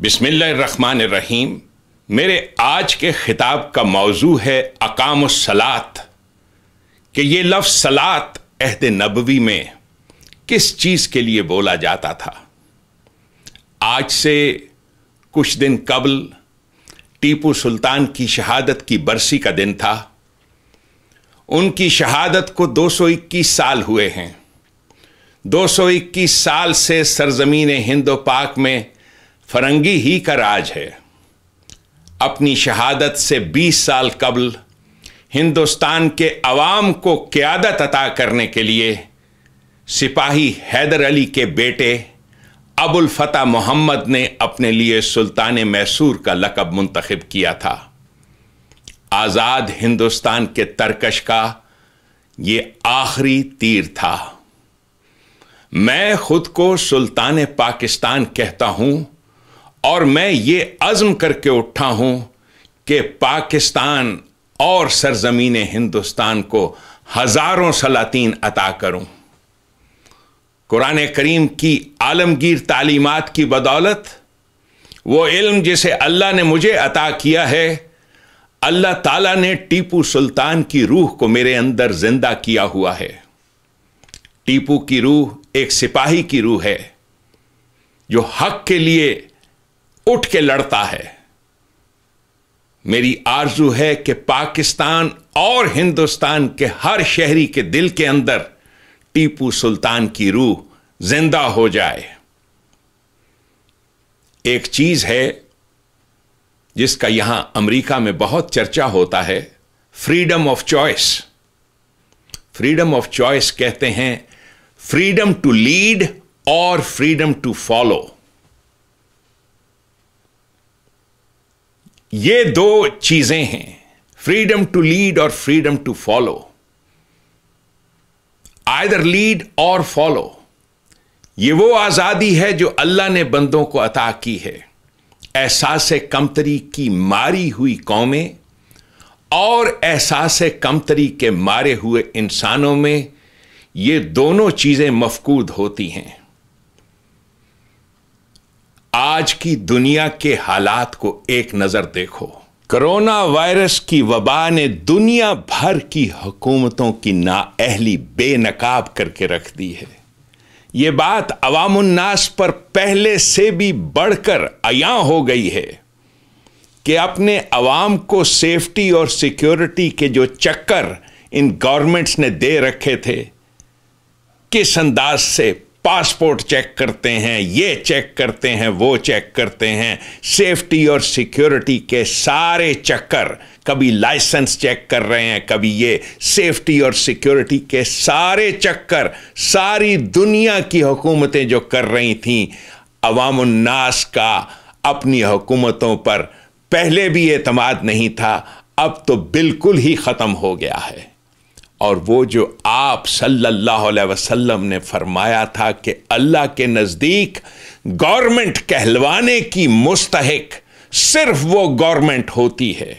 बिस्मिल्लाहमान रहीम मेरे आज के ख़िताब का मौजू है अकाम सलात कि ये लफ्ज़ सलात अहद नबवी में किस चीज़ के लिए बोला जाता था आज से कुछ दिन कबल टीपू सुल्तान की शहादत की बरसी का दिन था उनकी शहादत को 221 साल हुए हैं 221 साल से सरजमीन हिंदो पाक में फरंगी ही का राज है अपनी शहादत से 20 साल कबल हिंदुस्तान के अवाम को क्यादत अता करने के लिए सिपाही हैदर अली के बेटे अबुल फतह मोहम्मद ने अपने लिए सुल्तान मैसूर का लकब मुंतखब किया था आज़ाद हिंदुस्तान के तरकश का ये आखिरी तीर था मैं खुद को सुल्तान पाकिस्तान कहता हूं और मैं ये अज़म करके उठा हूं कि पाकिस्तान और सरजमीन हिंदुस्तान को हज़ारों सलातीन अता करूं कुरान करीम की आलमगीर तालीमत की बदौलत वो इल्म जिसे अल्लाह ने मुझे अता किया है अल्लाह ताला ने टीपू सुल्तान की रूह को मेरे अंदर जिंदा किया हुआ है टीपू की रूह एक सिपाही की रूह है जो हक के लिए उठ के लड़ता है मेरी आरजू है कि पाकिस्तान और हिंदुस्तान के हर शहरी के दिल के अंदर टीपू सुल्तान की रूह जिंदा हो जाए एक चीज है जिसका यहां अमेरिका में बहुत चर्चा होता है freedom of choice freedom of choice कहते हैं फ्रीडम टू लीड और फ्रीडम टू फॉलो ये दो चीजें हैं फ्रीडम टू लीड और freedom to follow either lead और फॉलो ये वो आजादी है जो अल्लाह ने बंदों को अता की है एहसास कमतरी की मारी हुई कौमें और एहसास कमतरी के मारे हुए इंसानों में ये दोनों चीज़ें मफकूद होती हैं आज की दुनिया के हालात को एक नजर देखो कोरोना वायरस की वबा ने दुनिया भर की हुकूमतों की नाअहली बेनकाब करके रख दी है ये बात अवामनास पर पहले से भी बढ़कर अया हो गई है कि अपने अवाम को सेफ्टी और सिक्योरिटी के जो चक्कर इन गवर्नमेंट्स ने दे रखे थे किस अंदाज से पासपोर्ट चेक करते हैं ये चेक करते हैं वो चेक करते हैं सेफ्टी और सिक्योरिटी के सारे चक्कर कभी लाइसेंस चेक कर रहे हैं कभी ये सेफ्टी और सिक्योरिटी के सारे चक्कर सारी दुनिया की हुकूमतें जो कर रही थीं अवामनास का अपनी हुकूमतों पर पहले भी एतमाद नहीं था अब तो बिल्कुल ही ख़त्म हो गया है और वो जो आप सल्लल्लाहु अलैहि वसल्लम ने फरमाया था कि अल्लाह के नज़दीक गवर्नमेंट कहलवाने की मुस्तक सिर्फ वो गवर्नमेंट होती है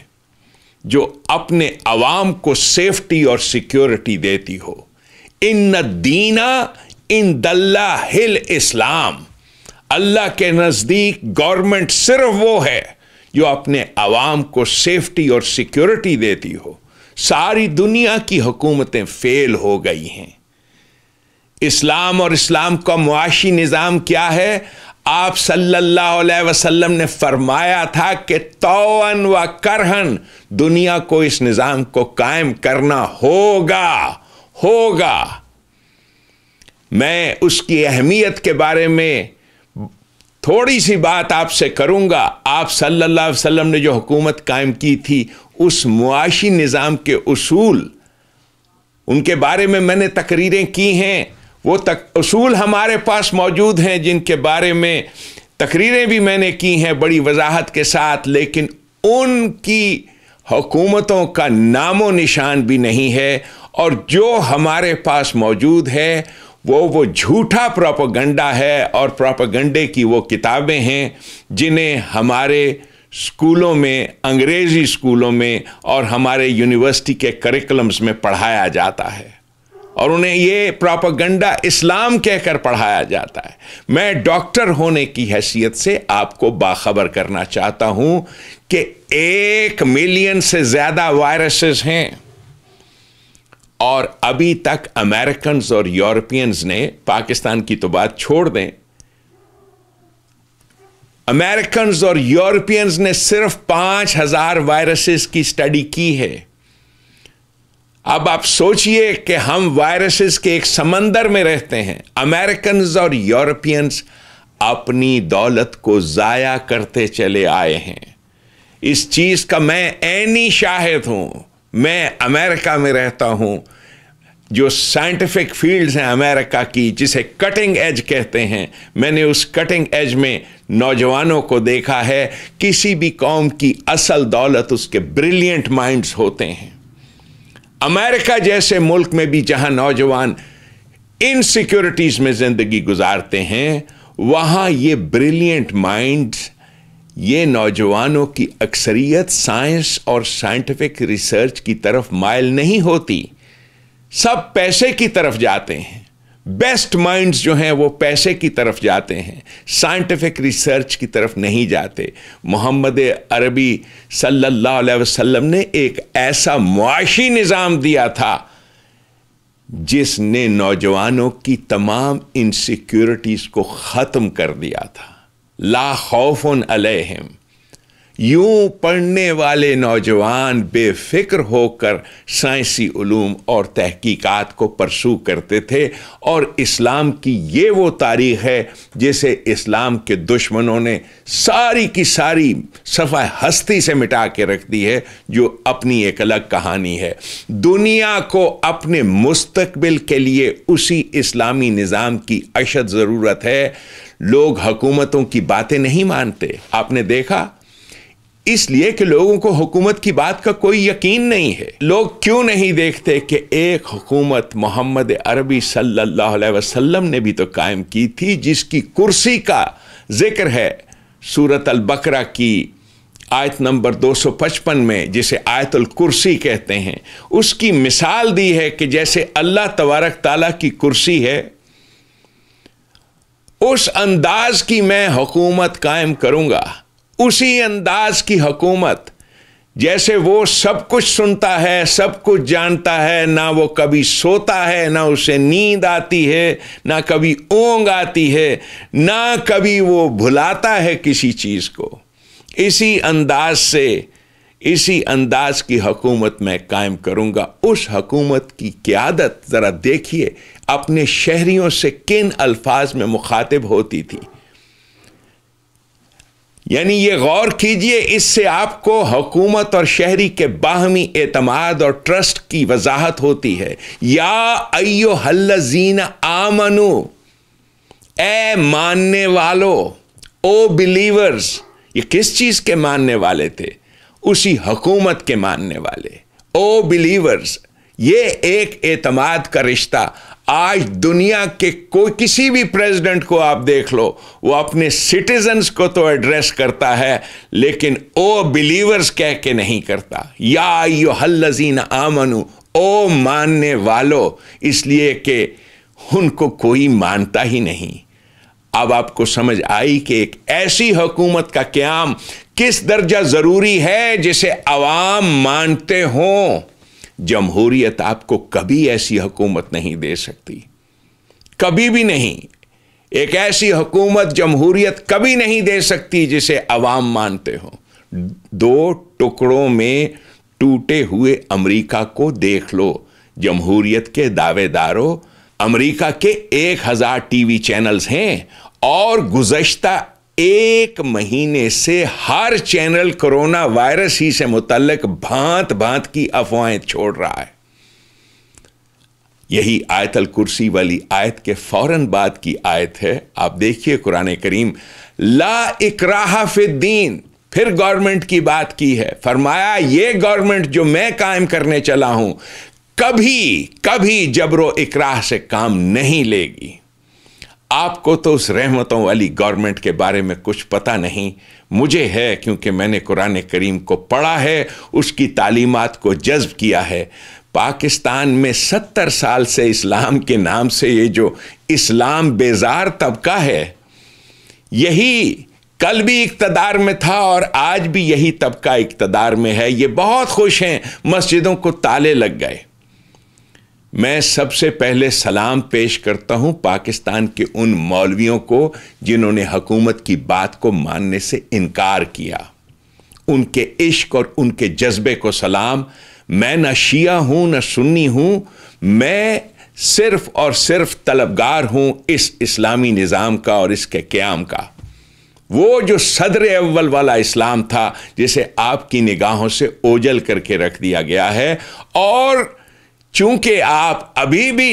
जो अपने आवाम को सेफ्टी और सिक्योरिटी देती हो इन दीना इन दल्ला हिल इस्लाम अल्लाह के नज़दीक गवर्नमेंट सिर्फ वो है जो अपने आवाम को सेफ्टी और सिक्योरिटी देती हो सारी दुनिया की हुकूमतें फेल हो गई हैं इस्लाम और इस्लाम का मुआशी निज़ाम क्या है आप सल्लल्लाहु अलैहि वसल्लम ने फरमाया था कि तोन व करहन दुनिया को इस निज़ाम को कायम करना होगा होगा मैं उसकी अहमियत के बारे में थोड़ी सी बात आपसे करूंगा आप सल्लल्लाहु अलैहि वसल्लम ने जो हुकूमत कायम की थी उस मुआशी निज़ाम के असूल उनके बारे में मैंने तकरीरें की हैं वो तक असूल हमारे पास मौजूद हैं जिनके बारे में तकरीरें भी मैंने की हैं बड़ी वजाहत के साथ लेकिन उनकी हुकूमतों का नामो निशान भी नहीं है और जो हमारे पास मौजूद है वो वो झूठा प्रोपागंडा है और प्रोपागंडे की वो किताबें हैं जिन्हें हमारे स्कूलों में अंग्रेजी स्कूलों में और हमारे यूनिवर्सिटी के करिकुलम्स में पढ़ाया जाता है और उन्हें ये प्रोपागंडा इस्लाम कहकर पढ़ाया जाता है मैं डॉक्टर होने की हैसियत से आपको बाखबर करना चाहता हूं कि एक मिलियन से ज़्यादा वायरसेस हैं और अभी तक अमेरिकन और यूरोपियंस ने पाकिस्तान की तो बात छोड़ दें अमेरिकन और यूरोपियंस ने सिर्फ पांच हजार वायरसेस की स्टडी की है अब आप सोचिए कि हम वायरसेस के एक समंदर में रहते हैं अमेरिकन और यूरोपियंस अपनी दौलत को ज़ाया करते चले आए हैं इस चीज़ का मैं ऐनी शाहिद हूं मैं अमेरिका में रहता हूं जो साइंटिफिक फील्ड्स हैं अमेरिका की जिसे कटिंग एज कहते हैं मैंने उस कटिंग एज में नौजवानों को देखा है किसी भी कौम की असल दौलत उसके ब्रिलियंट माइंड्स होते हैं अमेरिका जैसे मुल्क में भी जहां नौजवान इन सिक्योरिटीज़ में ज़िंदगी गुजारते हैं वहाँ ये ब्रिलियंट माइंड्स ये नौजवानों की अक्सरियत साइंस और साइंटिफिक रिसर्च की तरफ मायल नहीं होती सब पैसे की तरफ जाते हैं बेस्ट माइंड्स जो हैं वो पैसे की तरफ जाते हैं साइंटिफिक रिसर्च की तरफ नहीं जाते मोहम्मद अरबी सल्लल्लाहु अलैहि वसल्लम ने एक ऐसा मुआशी निज़ाम दिया था जिसने नौजवानों की तमाम इनसिक्योरिटीज़ को ख़त्म कर दिया था ला खौफ अलहम यूं पढ़ने वाले नौजवान बेफिक्र होकर साइंसी ूम और तहकीकात को परसू करते थे और इस्लाम की ये वो तारीख है जिसे इस्लाम के दुश्मनों ने सारी की सारी सफ़ा हस्ती से मिटा के रख दी है जो अपनी एक अलग कहानी है दुनिया को अपने मुस्तबिल के लिए उसी इस्लामी निज़ाम की अशद ज़रूरत है लोग हकूमतों की बातें नहीं मानते आपने देखा इसलिए कि लोगों को हुकूमत की बात का कोई यकीन नहीं है लोग क्यों नहीं देखते कि एक हुकूमत मोहम्मद अरबी सल्लल्लाहु अलैहि वसल्लम ने भी तो कायम की थी जिसकी कुर्सी का जिक्र है सूरत अल बकरा की आयत नंबर 255 में जिसे आयतुल कुर्सी कहते हैं उसकी मिसाल दी है कि जैसे अल्लाह तबारक ताला की कुर्सी है उस अंदाज की मैं हुकूमत कायम करूंगा उसी अंदाज की हकूमत जैसे वो सब कुछ सुनता है सब कुछ जानता है ना वो कभी सोता है ना उसे नींद आती है ना कभी ओंग आती है ना कभी वो भुलाता है किसी चीज़ को इसी अंदाज से इसी अंदाज की हकूमत मैं कायम करूंगा उस हकूमत की क्यादत ज़रा देखिए अपने शहरियों से किन अल्फाज में मुखातिब होती थी यानी ये गौर कीजिए इससे आपको हुकूमत और शहरी के बाहमी एतमाद और ट्रस्ट की वजाहत होती है या अयो हल्लजीन आमनु ए मानने वालो ओ बिलीवर्स ये किस चीज़ के मानने वाले थे उसी हकूमत के मानने वाले ओ बिलीवर्स ये एक एतमाद का रिश्ता आज दुनिया के कोई किसी भी प्रेसिडेंट को आप देख लो वो अपने सिटीजन्स को तो एड्रेस करता है लेकिन ओ बिलीवर्स कह के नहीं करता या यो हल्लजीन आमनु ओ मानने वालों इसलिए कि उनको कोई मानता ही नहीं अब आपको समझ आई कि एक ऐसी हुकूमत का क्याम किस दर्जा ज़रूरी है जिसे आवाम मानते हों जमहूरियत आपको कभी ऐसी हुकूमत नहीं दे सकती कभी भी नहीं एक ऐसी हुकूमत जमहूरियत कभी नहीं दे सकती जिसे अवाम मानते हो दो टुकड़ों में टूटे हुए अमेरिका को देख लो जमहूरियत के दावेदारों अमेरिका के एक हजार टीवी चैनल्स हैं और गुजश्ता एक महीने से हर चैनल कोरोना वायरस ही से मुतलक भांत भांत की अफवाहें छोड़ रहा है यही आयतल कुर्सी वाली आयत के फौरन बाद की आयत है आप देखिए कुरान करीम ला इकराहा फिद्दीन फिर गवर्नमेंट की बात की है फरमाया ये गवर्नमेंट जो मैं कायम करने चला हूं कभी कभी जबरो इकराह से काम नहीं लेगी आपको तो उस रहमतों वाली गवर्नमेंट के बारे में कुछ पता नहीं मुझे है क्योंकि मैंने कुरान करीम को पढ़ा है उसकी तालीमत को जज्ब किया है पाकिस्तान में सत्तर साल से इस्लाम के नाम से ये जो इस्लाम बेजार तबका है यही कल भी इकतदार में था और आज भी यही तबका इकतदार में है ये बहुत खुश हैं मस्जिदों को ताले लग गए मैं सबसे पहले सलाम पेश करता हूं पाकिस्तान के उन मौलवियों को जिन्होंने हकूमत की बात को मानने से इनकार किया उनके इश्क और उनके जज्बे को सलाम मैं ना शिया हूं ना सुन्नी हूं मैं सिर्फ और सिर्फ तलबगार हूं इस इस्लामी निज़ाम का और इसके क्याम का वो जो सदर अव्वल वाला इस्लाम था जिसे आपकी निगाहों से ओझल करके रख दिया गया है और चूंकि आप अभी भी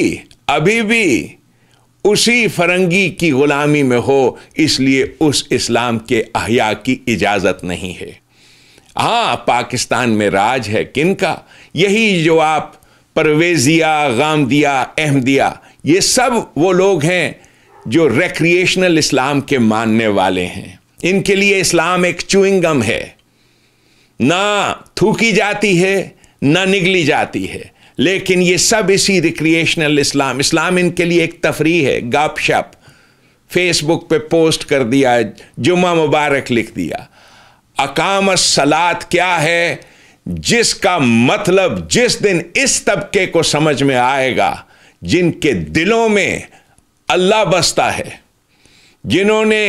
अभी भी उसी फरंगी की गुलामी में हो इसलिए उस इस्लाम के अहिया की इजाज़त नहीं है हाँ पाकिस्तान में राज है किन का यही जो आप परवेजिया गाम अहम अहमदिया ये सब वो लोग हैं जो रिक्रिएशनल इस्लाम के मानने वाले हैं इनके लिए इस्लाम एक चुइंगम है ना थूकी जाती है ना निगली जाती है लेकिन ये सब इसी रिक्रिएशनल इस्लाम इस्लाम इनके लिए एक तफरी है गप शप फेसबुक पे पोस्ट कर दिया जुमा मुबारक लिख दिया अकाम सलात क्या है जिसका मतलब जिस दिन इस तबके को समझ में आएगा जिनके दिलों में अल्लाह बसता है जिन्होंने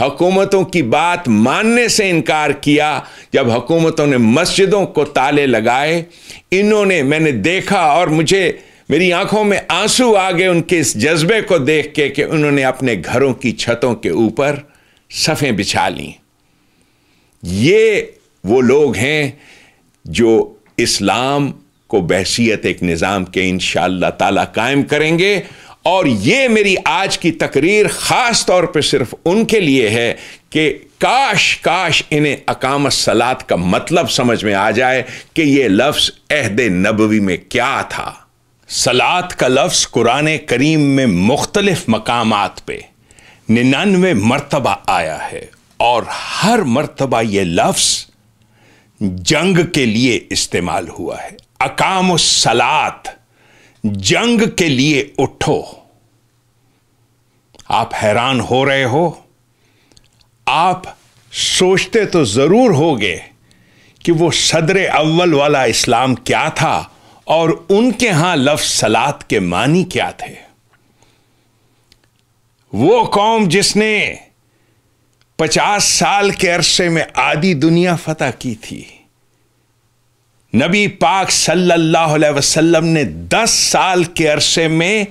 हुकूमतों की बात मानने से इनकार किया जब हुकूमतों ने मस्जिदों को ताले लगाए इन्होंने मैंने देखा और मुझे मेरी आंखों में आंसू आ गए उनके इस जज्बे को देख के कि उन्होंने अपने घरों की छतों के ऊपर सफ़ें बिछा ली ये वो लोग हैं जो इस्लाम को बहसीत एक निज़ाम के इन ताला कायम करेंगे और ये मेरी आज की तकरीर ख़ास तौर पे सिर्फ उनके लिए है कि काश काश इन्हें अकामत सलात का मतलब समझ में आ जाए कि ये लफ्ज़ अहद नबवी में क्या था सलात का लफ्ज़ कुरान करीम में मुख्तलिफ मकाम पे निन्यानवे मरतबा आया है और हर मरतबा ये लफ्ज़ जंग के लिए इस्तेमाल हुआ है अकाम सलात जंग के लिए उठो आप हैरान हो रहे हो आप सोचते तो ज़रूर होगे कि वो सदर अव्वल वाला इस्लाम क्या था और उनके यहां लफ सलात के मानी क्या थे वो कौम जिसने पचास साल के अरसे में आधी दुनिया फतह की थी नबी पाक सल्लल्लाहु अलैहि वसल्लम ने दस साल के अरसे में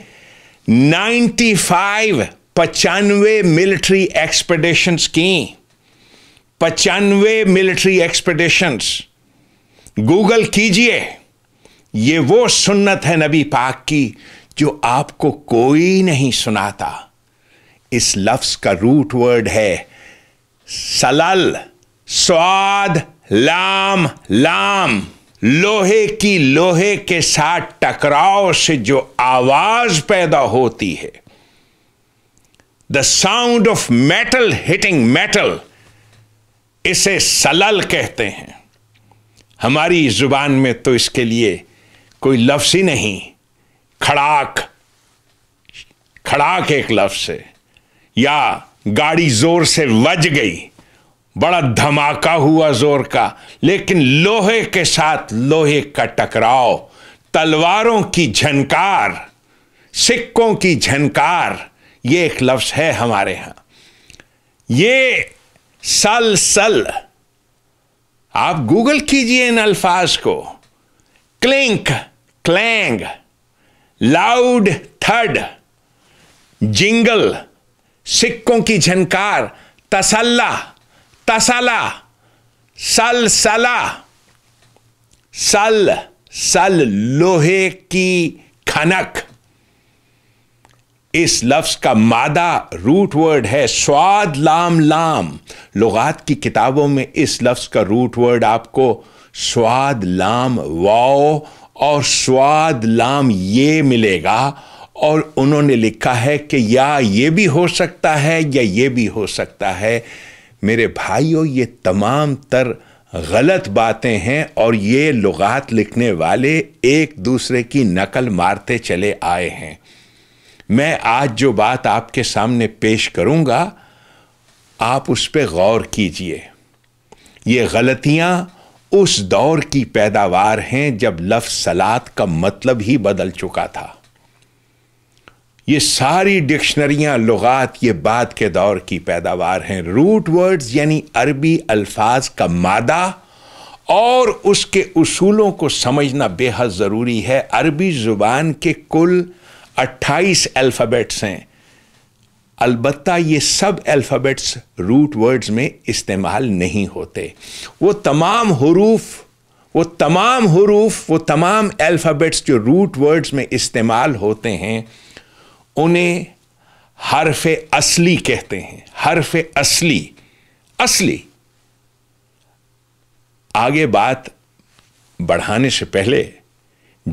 95 पचानवे मिलिट्री एक्सपेडिशंस की पचानवे मिलिट्री एक्सपेडिशंस गूगल कीजिए ये वो सुन्नत है नबी पाक की जो आपको कोई नहीं सुनाता इस लफ्ज का रूट वर्ड है सलल स्वाद लाम लाम लोहे की लोहे के साथ टकराव से जो आवाज पैदा होती है the sound of metal hitting metal इसे सलल कहते हैं हमारी जुबान में तो इसके लिए कोई लफ्स ही नहीं खड़ाक खड़ाक एक लफ्स है या गाड़ी जोर से वज गई बड़ा धमाका हुआ जोर का लेकिन लोहे के साथ लोहे का टकराव तलवारों की झनकार सिक्कों की झनकार ये एक लफ्ज़ है हमारे यहां ये सल सल आप गूगल कीजिए इन अल्फाज को क्लिंक क्लैंग लाउड थर्ड जिंगल सिक्कों की झनकार तसल्ला तसला सल सला सल सल लोहे की खनक इस लफ्ज का मादा रूट वर्ड है स्वाद लाम लाम लुगात की किताबों में इस लफ्ज का रूट वर्ड आपको स्वाद लाम वाओ और स्वाद लाम ये मिलेगा और उन्होंने लिखा है कि या ये भी हो सकता है या ये भी हो सकता है मेरे भाइयों ये तमाम तर गलत बातें हैं और ये लुगात लिखने वाले एक दूसरे की नकल मारते चले आए हैं मैं आज जो बात आपके सामने पेश करूंगा आप उस पर गौर कीजिए ये गलतियां उस दौर की पैदावार हैं जब लफ्ज सलात का मतलब ही बदल चुका था ये सारी डिक्शनरियां लुगात ये बात के दौर की पैदावार हैं रूट वर्ड्स यानी अरबी अल्फाज का मादा और उसके उसूलों को समझना बेहद ज़रूरी है अरबी ज़ुबान के कुल अट्ठाईस अल्फ़ाबेट्स हैं अलबत् ये सब अल्फ़ाबेट्स रूट वर्ड्स में इस्तेमाल नहीं होते वो तमाम हरूफ वो तमाम हरूफ वो तमाम अल्फ़ाबेट्स जो रूट वर्ड्स में इस्तेमाल होते हैं उन्हें हरफ असली कहते हैं हरफ असली असली आगे बात बढ़ाने से पहले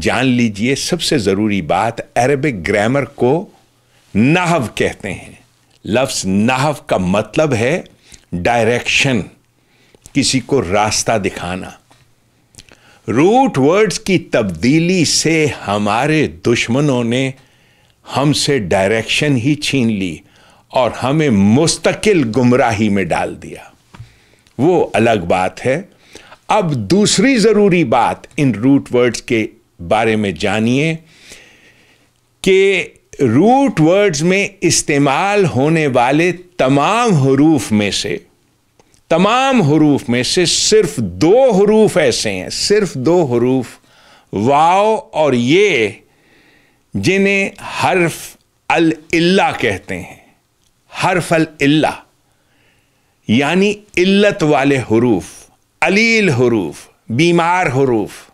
जान लीजिए सबसे ज़रूरी बात अरबिक ग्रामर को नाहव कहते हैं लफ्स नाहव का मतलब है डायरेक्शन किसी को रास्ता दिखाना रूट वर्ड्स की तब्दीली से हमारे दुश्मनों ने हमसे डायरेक्शन ही छीन ली और हमें मुस्तकिल गुमराही में डाल दिया वो अलग बात है अब दूसरी ज़रूरी बात इन रूट वर्ड्स के बारे में जानिए कि रूट वर्ड्स में इस्तेमाल होने वाले तमाम हरूफ में से तमाम हरूफ में से सिर्फ दो हरूफ ऐसे हैं सिर्फ दो हरूफ वाओ और ये जिन्हें हर्फ अल इल्ला कहते हैं हर्फ अल इल्ला यानी इल्लत वाले हरूफ अलील हरूफ बीमार हरूफ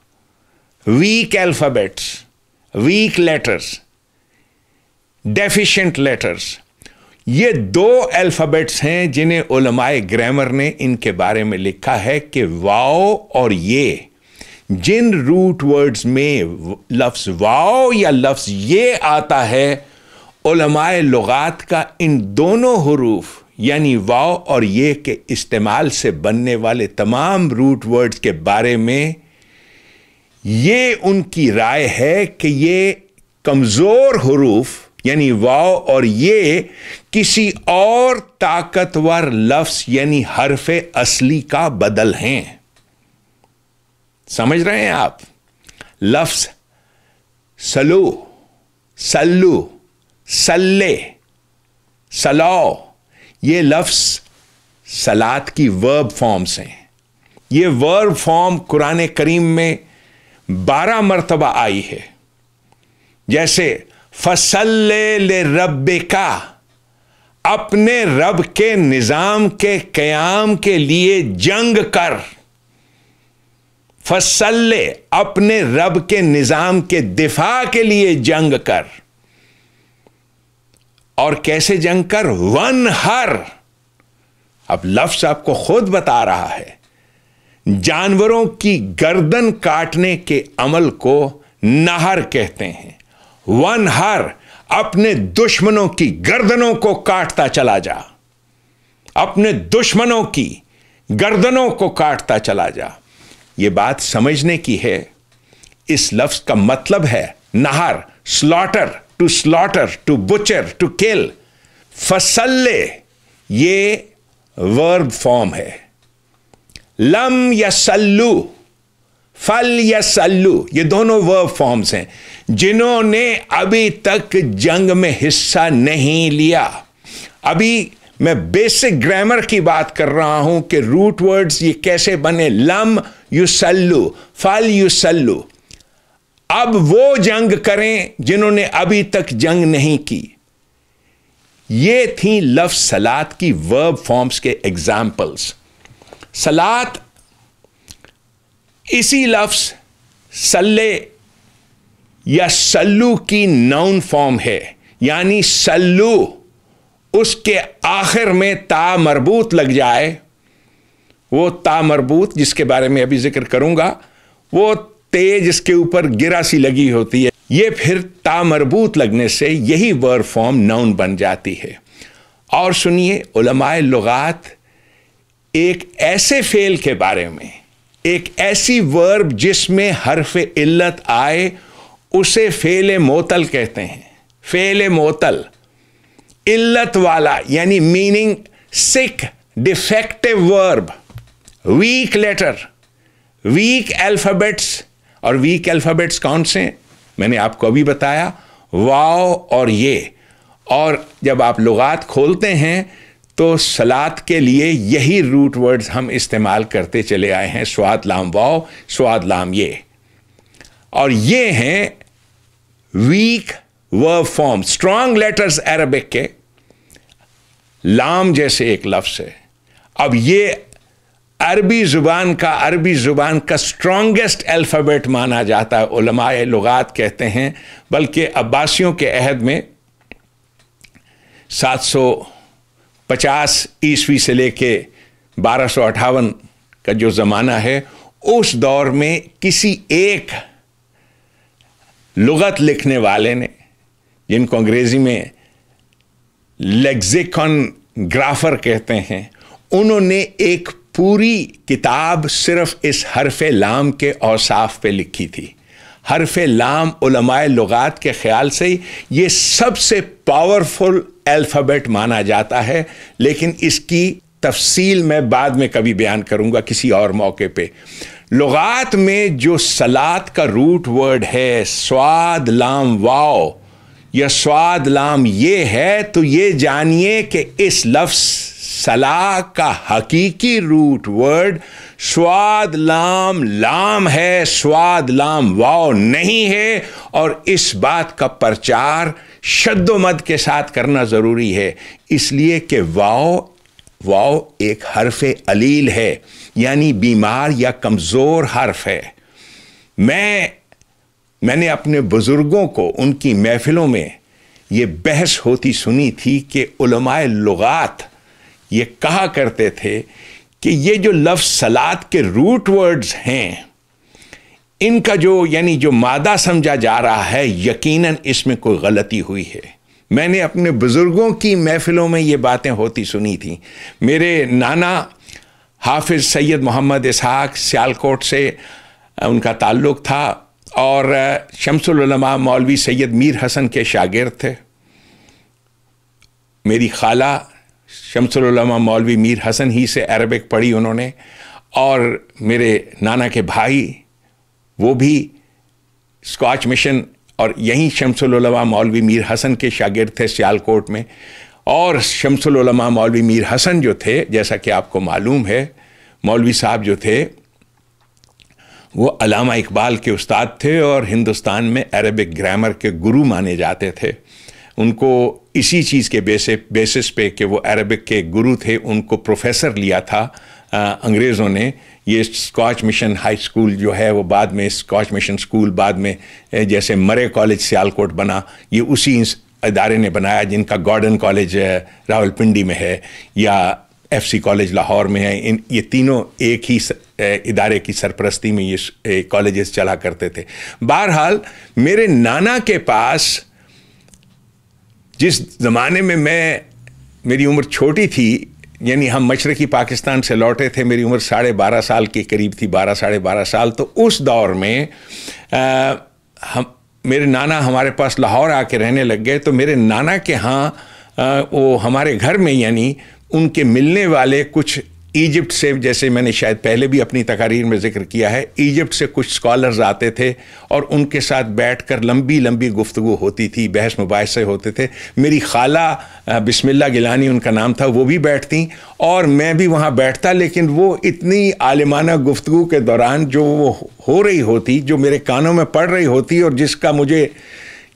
weak alphabets, weak letters, deficient letters. ये दो अल्फ़ाबेट्स हैं जिन्हें उलमाए ग्रामर ने इनके बारे में लिखा है कि वाओ और ये जिन रूट वर्ड्स में लफ्ज़ वाओ या लफ्ज़ ये आता है उलमाए लुगात का इन दोनों हरूफ यानी वाओ और ये के इस्तेमाल से बनने वाले तमाम रूट वर्ड्स के बारे में ये उनकी राय है कि ये कमज़ोर हरूफ यानी वाव और ये किसी और ताकतवर लफ्स यानी हरफ असली का बदल हैं समझ रहे हैं आप लफ्स सलो सल्लू सल्ले सलाओ ये लफ्स सलात की वर्ब फॉर्म्स हैं ये वर्ब फॉर्म कुरान करीम में बारह मरतबा आई है जैसे फसल ले रब का अपने रब के निज़ाम के क्याम के लिए जंग कर फसल अपने रब के निज़ाम के दिफा के लिए जंग कर और कैसे जंग कर वन हर अब लफ्ज़ आपको खुद बता रहा है जानवरों की गर्दन काटने के अमल को नहर कहते हैं वन हर अपने दुश्मनों की गर्दनों को काटता चला जा अपने दुश्मनों की गर्दनों को काटता चला जा ये बात समझने की है इस लफ्ज का मतलब है नहर slaughter to slaughter to butcher to kill फसल्ले ये वर्ब फॉर्म है लम सल्लू फल या सल्लू ये दोनों वर्ब फॉर्म्स हैं जिन्होंने अभी तक जंग में हिस्सा नहीं लिया अभी मैं बेसिक ग्रामर की बात कर रहा हूं कि रूट वर्ड्स ये कैसे बने लम यू सल्लू फल सल्लू अब वो जंग करें जिन्होंने अभी तक जंग नहीं की ये थी लफ सलाद की वर्ब फॉर्म्स के एग्जाम्पल्स सलात इसी लफ्स सल्ले या सल्लू की नाउन फॉर्म है यानी सल्लू उसके आखिर में ता मरबूत लग जाए वो ता मरबूत जिसके बारे में अभी जिक्र करूंगा वो तेज इसके ऊपर गिरा सी लगी होती है ये फिर ता मरबूत लगने से यही वर्ड फॉर्म नाउन बन जाती है और सुनिए उलमाए लुगात एक ऐसे फेल के बारे में एक ऐसी वर्ब जिसमें हरफ इल्लत आए उसे फेल मोतल कहते हैं फेल मोतल इल्लत वाला यानी meaning sick defective verb weak letter weak alphabets और वीक अल्फ़ाबेट्स कौन से मैंने आपको अभी बताया वाओ और ये और जब आप लुगात खोलते हैं तो सलाद के लिए यही रूट वर्ड्स हम इस्तेमाल करते चले आए हैं स्वाद लाम वाव स्वाद लाम ये और ये हैं weak verb form strong letters Arabic के लाम जैसे एक लफ्स है अब ये अरबी ज़ुबान का अरबी ज़ुबान का स्ट्रांगेस्ट अल्फ़ाबेट माना जाता है उलमाए लुगात कहते हैं बल्कि अब्बासियों के अहद में सात सौ पचास ईस्वी से लेके बारह का जो ज़माना है उस दौर में किसी एक लुगत लिखने वाले ने जिनको अंग्रेज़ी में लेग्जिकन ग्राफर कहते हैं उन्होंने एक पूरी किताब सिर्फ इस हरफ लाम के औसाफ पे लिखी थी हरफ लाम उलमाए लगात के ख्याल से ये सबसे पावरफुल अल्फ़ाबेट माना जाता है लेकिन इसकी तफसील मैं बाद में कभी बयान करूँगा किसी और मौके पे लगात में जो सलात का रूट वर्ड है स्वाद लाम वाओ या स्वाद लाम ये है तो ये जानिए कि इस लफ्स सलाह का हकीकी रूट वर्ड स्वाद लाम लाम है स्वाद लाम वाव नहीं है और इस बात का प्रचार शब्दोमद के साथ करना ज़रूरी है इसलिए कि वाव वाव एक हर्फ अलील है यानी बीमार या कमज़ोर हर्फ है मैं मैंने अपने बुज़ुर्गों को उनकी महफिलों में ये बहस होती सुनी थी कि उलमाए लुगात ये कहा करते थे कि ये जो लफ्ज़ सलाद के रूट वर्ड्स हैं इनका जो यानी जो मादा समझा जा रहा है यकीनन इसमें कोई गलती हुई है मैंने अपने बुज़ुर्गों की महफ़िलों में ये बातें होती सुनी थी मेरे नाना हाफिज़ सैयद मोहम्मद इसहाक सियालकोट से उनका ताल्लुक़ था और शमसलमा मौलवी सैयद मीर हसन के शागिर्द थे मेरी खाला शमसलमा मौलवी मीर हसन ही से अरबिक पढ़ी उन्होंने और मेरे नाना के भाई वो भी स्कॉच मिशन और यहीं शमसलमा मौलवी मीर हसन के शागिर्द थे सियालकोट में और शमसलामा मौलवी मीर हसन जो थे जैसा कि आपको मालूम है मौलवी साहब जो थे वो अलामा इकबाल के उस्ताद थे और हिंदुस्तान में अरबिक ग्रामर के गुरु माने जाते थे उनको इसी चीज़ के बेसे बेसिस पे कि वो अरबिक के गुरु थे उनको प्रोफेसर लिया था अंग्रेज़ों ने ये स्कॉच मिशन हाई स्कूल जो है वो बाद में स्कॉच मिशन स्कूल बाद में जैसे मरे कॉलेज सियालकोट बना ये उसी इदारे ने बनाया जिनका गॉर्डन कॉलेज रावलपिंडी में है या एफसी कॉलेज लाहौर में है इन ये तीनों एक ही इदारे की सरपरस्ती में ये कॉलेजेस चला करते थे बहरहाल मेरे नाना के पास जिस ज़माने में मैं मेरी उम्र छोटी थी यानी हम मशरक़ी पाकिस्तान से लौटे थे मेरी उम्र साढ़े बारह साल के करीब थी बारह साढ़े बारह साल तो उस दौर में आ, हम मेरे नाना हमारे पास लाहौर आके रहने लग गए तो मेरे नाना के यहाँ वो हमारे घर में यानी उनके मिलने वाले कुछ ईजिप्ट से जैसे मैंने शायद पहले भी अपनी तकारीर में जिक्र किया है ईजिप्ट से कुछ स्कॉलर्स आते थे और उनके साथ बैठकर लंबी लंबी गुफ्तु होती थी बहस मुबासे होते थे मेरी खाला बिस्मिल्ला गिलानी उनका नाम था वो भी बैठती और मैं भी वहाँ बैठता लेकिन वो इतनी आलिमाना गुफ्तु के दौरान जो वो हो रही होती जो मेरे कानों में पड़ रही होती और जिसका मुझे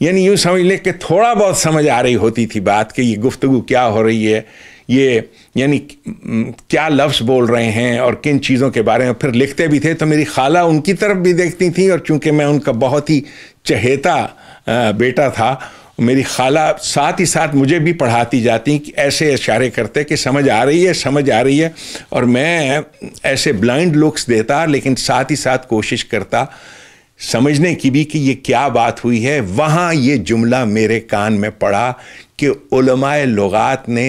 यानी यूँ समझ लें कि थोड़ा बहुत समझ आ रही होती थी बात कि ये गुफ्तु क्या हो रही है ये यानी क्या लफ्ज़ बोल रहे हैं और किन चीज़ों के बारे में फिर लिखते भी थे तो मेरी खाला उनकी तरफ भी देखती थी और चूंकि मैं उनका बहुत ही चहेता बेटा था मेरी खाला साथ ही साथ मुझे भी पढ़ाती जाती कि ऐसे इशारे करते कि समझ आ रही है समझ आ रही है और मैं ऐसे ब्लाइंड लुक्स देता लेकिन साथ ही साथ कोशिश करता समझने की भी कि ये क्या बात हुई है वहाँ ये जुमला मेरे कान में पड़ा कि लगात ने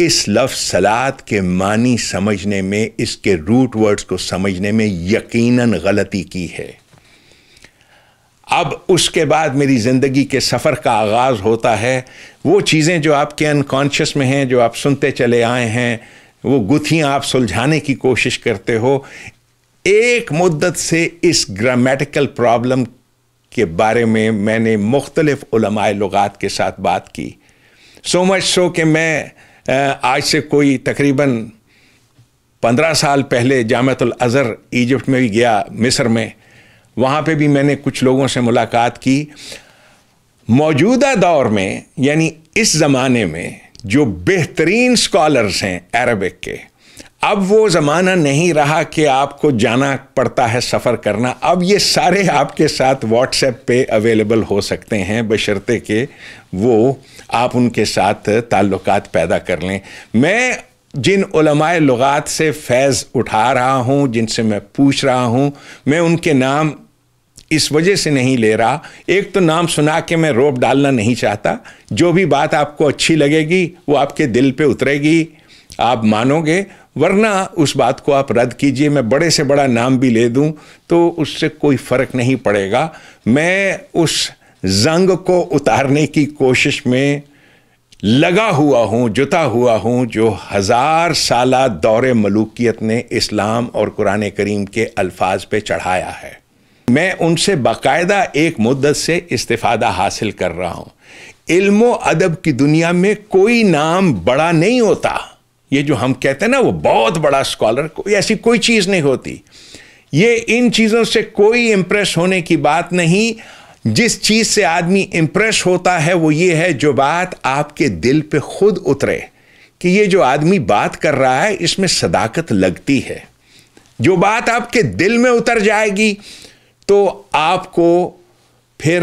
इस लफ्ज़ सलाद के मानी समझने में इसके रूट वर्ड्स को समझने में यकीनन गलती की है अब उसके बाद मेरी ज़िंदगी के सफ़र का आगाज़ होता है वो चीज़ें जो आपके अनकॉन्शियस में हैं जो आप सुनते चले आए हैं वो गुथियाँ आप सुलझाने की कोशिश करते हो एक मुद्दत से इस ग्रामेटिकल प्रॉब्लम के बारे में मैंने मुख्तलिफ़ लगात के साथ बात की सो मच सो कि मैं आज से कोई तकरीबन पंद्रह साल पहले जामतुल अज़हर इजिप्ट में भी गया मिस्र में वहाँ पे भी मैंने कुछ लोगों से मुलाकात की मौजूदा दौर में यानी इस ज़माने में जो बेहतरीन स्कॉलर्स हैं अरबिक के अब वो ज़माना नहीं रहा कि आपको जाना पड़ता है सफ़र करना अब ये सारे आपके साथ व्हाट्सएप पे अवेलेबल हो सकते हैं बशर्ते के वो आप उनके साथ ताल्लुक पैदा कर लें मैं जिन उलमाए लगात से फैज़ उठा रहा हूँ जिनसे मैं पूछ रहा हूँ मैं उनके नाम इस वजह से नहीं ले रहा एक तो नाम सुना के मैं रोप डालना नहीं चाहता जो भी बात आपको अच्छी लगेगी वो आपके दिल पे उतरेगी आप मानोगे वरना उस बात को आप रद्द कीजिए मैं बड़े से बड़ा नाम भी ले दूँ तो उससे कोई फ़र्क नहीं पड़ेगा मैं उस जंग को उतारने की कोशिश में लगा हुआ हूं जुता हुआ हूं जो हज़ार साल दौरे मलूकियत ने इस्लाम और कुरान करीम के अल्फाज पे चढ़ाया है मैं उनसे बाकायदा एक मुद्दत से इस्तादा हासिल कर रहा हूं इल्मो अदब की दुनिया में कोई नाम बड़ा नहीं होता ये जो हम कहते हैं ना वो बहुत बड़ा स्कॉलर कोई ऐसी कोई चीज़ नहीं होती ये इन चीज़ों से कोई इंप्रेस होने की बात नहीं जिस चीज से आदमी इंप्रेस होता है वो ये है जो बात आपके दिल पे खुद उतरे कि ये जो आदमी बात कर रहा है इसमें सदाकत लगती है जो बात आपके दिल में उतर जाएगी तो आपको फिर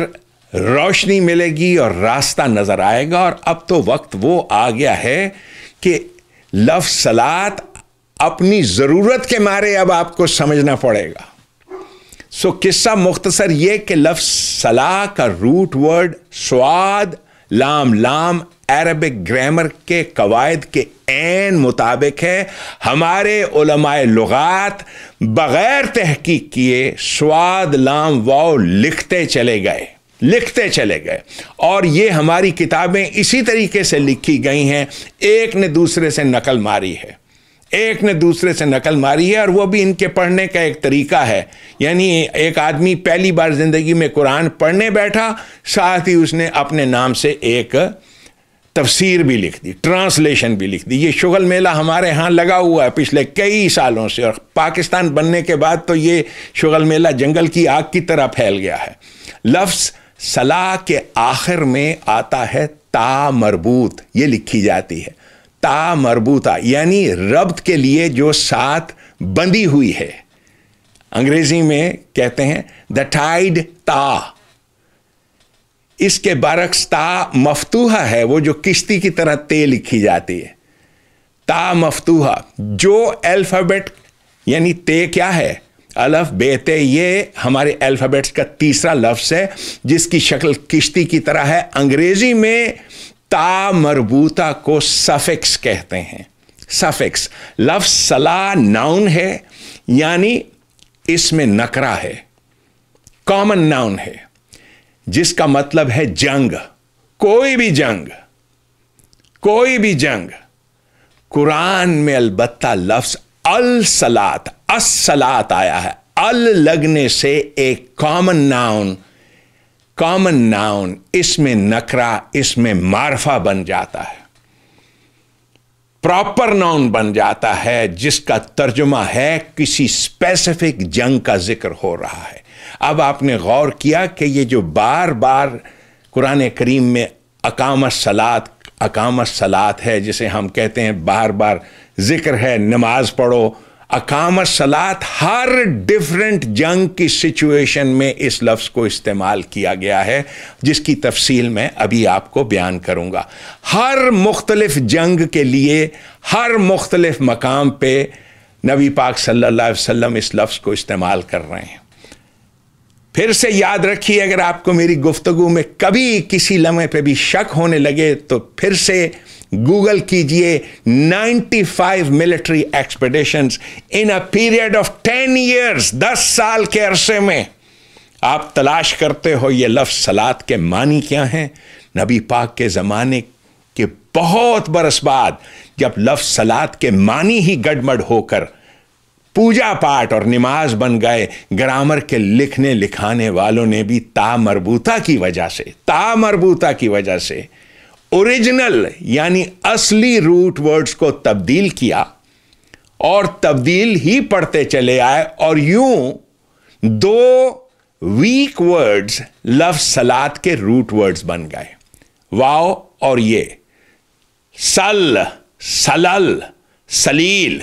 रोशनी मिलेगी और रास्ता नज़र आएगा और अब तो वक्त वो आ गया है कि लफ सलात अपनी ज़रूरत के मारे अब आपको समझना पड़ेगा सो किस्सा मुख्तसर ये कि लफ्ज सलाह का रूट वर्ड स्वाद लाम लाम अरबिक ग्रामर के कवायद के एन मुताबिक है हमारे उलमाए लुगात बग़ैर तहकीक किए स्वाद लाम वाव लिखते चले गए लिखते चले गए और ये हमारी किताबें इसी तरीके से लिखी गई हैं एक ने दूसरे से नकल मारी है एक ने दूसरे से नकल मारी है और वो भी इनके पढ़ने का एक तरीका है यानी एक आदमी पहली बार ज़िंदगी में कुरान पढ़ने बैठा साथ ही उसने अपने नाम से एक तफसीर भी लिख दी ट्रांसलेशन भी लिख दी ये शुगल मेला हमारे यहाँ लगा हुआ है पिछले कई सालों से और पाकिस्तान बनने के बाद तो ये शुगल मेला जंगल की आग की तरह फैल गया है लफ्ज़ सलाह के आखिर में आता है ता मरबूत ये लिखी जाती है ता मरबूता यानी रब्त के लिए जो साथ बंधी हुई है अंग्रेजी में कहते हैं द टाइड ता इसके बरक्स ता मफतूहा है वो जो किश्ती की तरह ते लिखी जाती है ता मफतूहा जो अल्फ़ाबेट यानी ते क्या है अलफ बेते ये हमारे अल्फ़ाबेट्स का तीसरा लफ्ज़ है जिसकी शक्ल किश्ती की तरह है अंग्रेजी में ता मरबूता को सफिक्स कहते हैं सफिक्स लव सला नाउन है यानी इसमें नकरा है कॉमन नाउन है जिसका मतलब है जंग कोई भी जंग कोई भी जंग कुरान में अलबत्ता लफ्ज अल सलात अस सलात आया है अल लगने से एक कॉमन नाउन कॉमन नाउन इसमें नकरा इसमें मारफा बन जाता है प्रॉपर नाउन बन जाता है जिसका तर्जुमा है किसी स्पेसिफिक जंग का जिक्र हो रहा है अब आपने गौर किया कि ये जो बार बार कुरान करीम में अकाम सलात अकाम सलात है जिसे हम कहते हैं बार बार जिक्र है नमाज पढ़ो अकाम सलात हर डिफरेंट जंग की सिचुएशन में इस लफ्ज़ को इस्तेमाल किया गया है जिसकी तफसील मैं अभी आपको बयान करूँगा हर मुख्तलफ़ जंग के लिए हर मुख्तलिफ मकाम पर नबी पाक सल्लल्लाहु अलैहि वसल्लम इस लफ्ज़ को इस्तेमाल कर रहे हैं फिर से याद रखिए अगर आपको मेरी गुफ्तगु में कभी किसी लम्हे पे भी शक होने लगे तो फिर से गूगल कीजिए 95 military expedition in a period of 10 years 10 साल के अरसे में आप तलाश करते हो ये लफ्ज़ सलात के मानी क्या हैं नबी पाक के ज़माने के बहुत बरस बाद जब लफ्ज़ सलात के मानी ही गड़मड़ होकर पूजा पाठ और नमाज बन गए ग्रामर के लिखने लिखाने वालों ने भी ता मरबूता की वजह से ता मरबूता की वजह से ओरिजिनल यानी असली रूट वर्ड्स को तब्दील किया और तब्दील ही पढ़ते चले आए और यूं दो वीक वर्ड्स लफ सलाद के रूट वर्ड्स बन गए वाओ और ये सल सलल सलील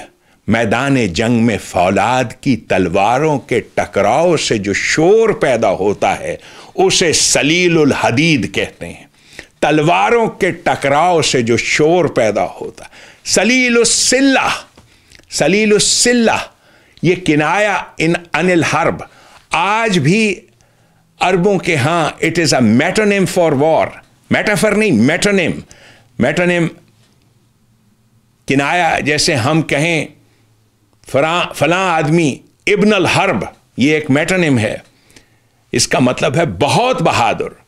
मैदान जंग में फौलाद की तलवारों के टकराव से जो शोर पैदा होता है उसे सलील उल हदीद कहते हैं तलवारों के टकराव से जो शोर पैदा होता सलील सिल्ला ये किनाया इन अनिल हर्ब आज भी अरबों के हां it is a metonym for war metaphor नहीं मेटोनिम मेटोनिम किनाया जैसे हम कहें फरा फला आदमी इब्न अल हर्ब ये एक मेटोनिम है इसका मतलब है बहुत बहादुर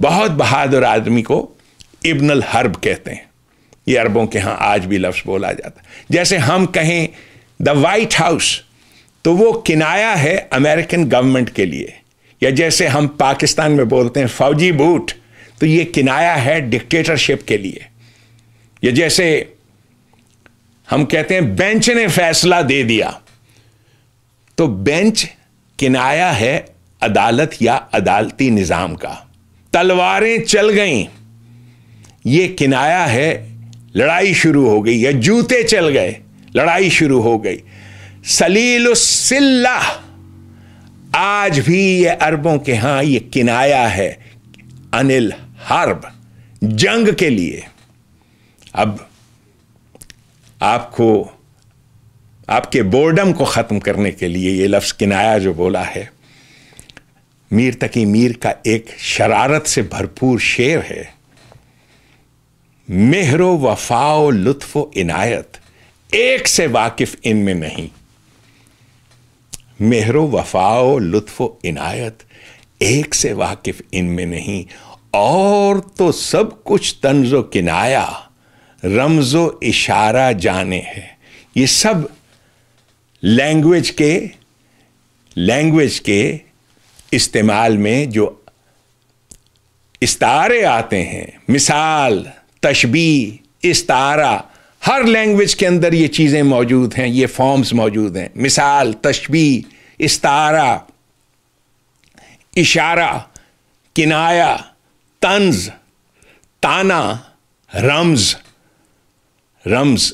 बहुत बहादुर आदमी को इब्नल हर्ब कहते हैं ये अरबों के यहाँ आज भी लफ्ज़ बोला जाता जैसे हम कहें द वाइट हाउस तो वो किनाया है अमेरिकन गवर्नमेंट के लिए या जैसे हम पाकिस्तान में बोलते हैं फौजी बूट तो ये किनाया है डिक्टेटरशिप के लिए या जैसे हम कहते हैं बेंच ने फैसला दे दिया तो बेंच किनाया है अदालत या अदालती निज़ाम का तलवारें चल गईं ये किनाया है लड़ाई शुरू हो गई या जूते चल गए लड़ाई शुरू हो गई सलील सिल्ला आज भी ये अरबों के हां ये किनाया है अनिल हर्ब जंग के लिए अब आपको आपके बोर्डम को ख़त्म करने के लिए ये लफ्ज़ किनाया जो बोला है मीर तकी मीर का एक शरारत से भरपूर शेर है मेहरो वफाओ लुत्फ इनायत एक से वाकिफ इनमें नहीं मेहरो वफाओ लुत्फ इनायत एक से वाकिफ इनमें नहीं और तो सब कुछ तंजो किनाया रमजो इशारा जाने है ये सब लैंग्वेज के लैंग्वेज के इस्तेमाल में जो इस्तारे आते हैं मिसाल तशबी इस्तारा हर लैंग्वेज के अंदर ये चीज़ें मौजूद हैं ये फॉर्म्स मौजूद हैं मिसाल तशबी इस्तारा इशारा किनाया तंज ताना रम्ज रम्ज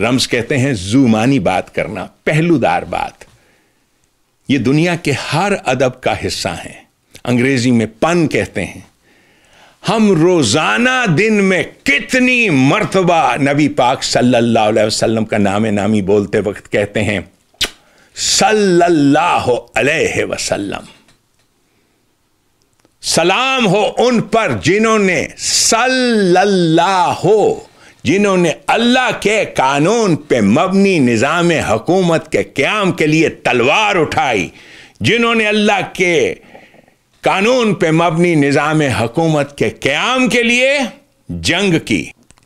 रम्ज कहते हैं जूमानी बात करना पहलूदार बात ये दुनिया के हर अदब का हिस्सा हैं अंग्रेजी में पन कहते हैं हम रोजाना दिन में कितनी मर्तबा नबी पाक सल्लल्लाहु अलैहि वसल्लम का नाम नामी बोलते वक्त कहते हैं सल्लल्लाहु अलैहि वसल्लम सलाम हो उन पर जिन्होंने सल्लल्लाहु जिन्होंने अल्लाह के कानून पे मबनी निज़ाम हकूमत के क्याम के लिए तलवार उठाई जिन्होंने अल्लाह के कानून पे मबनी निज़ाम हकूमत के क्याम के लिए जंग की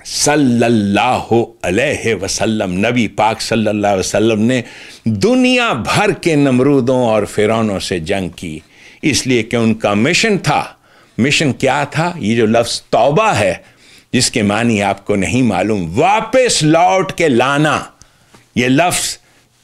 सल्लल्लाहु अलैहि वसल्लम नबी पाक सल्लल्लाहु अलैहि वसल्लम ने दुनिया भर के नमरूदों और फिरौनों से जंग की इसलिए कि उनका मिशन था मिशन क्या था ये जो लफ्ज़ तौबा है जिसके मानी आपको नहीं मालूम वापस लौट के लाना ये लफ्ज़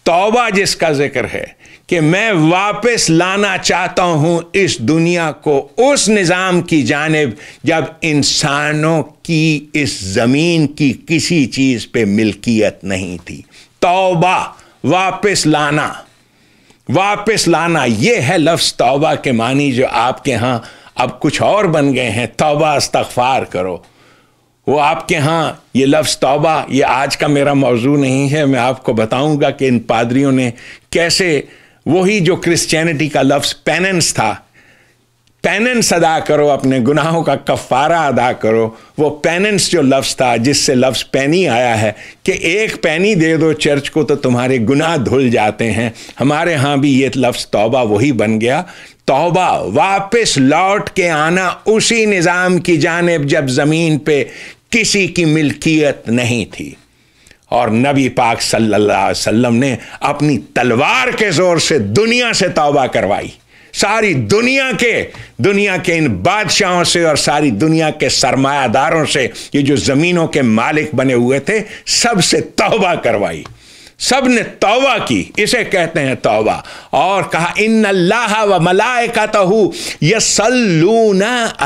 तौबा जिसका जिक्र है कि मैं वापस लाना चाहता हूं इस दुनिया को उस निज़ाम की जानब जब इंसानों की इस ज़मीन की किसी चीज़ पे मिल्कियत नहीं थी तौबा वापस लाना वापस लाना ये है लफ्ज़ तौबा के मानी जो आपके यहाँ अब कुछ और बन गए हैं तौबा इस्तफार करो वो आपके यहाँ ये लफ्ज़ तौबा ये आज का मेरा मौजू नहीं है मैं आपको बताऊंगा कि इन पादरियों ने कैसे वही जो क्रिश्चियनिटी का लफ्ज़ पेनेंस था पेनेंस अदा करो अपने गुनाहों का कफारा अदा करो वो पेनेंस जो लफ्ज़ था जिससे लफ्ज़ पैनी आया है कि एक पैनी दे दो चर्च को तो तुम्हारे गुनाह धुल जाते हैं हमारे यहाँ भी ये लफ्ज़ तौबा वही बन गया तौबा वापस लौट के आना उसी निज़ाम की जानब जब ज़मीन पे किसी की मिल्कियत नहीं थी और नबी पाक सल्लल्लाहु अलैहि वसल्लम ने अपनी तलवार के ज़ोर से दुनिया से तौबा करवाई सारी दुनिया के दुनिया के इन बादशाहों से और सारी दुनिया के सरमायादारों से ये जो ज़मीनों के मालिक बने हुए थे सबसे तौबा करवाई सब ने तौबा की इसे कहते हैं तौबा और कहा इन अल्लाह व मलाए का तहू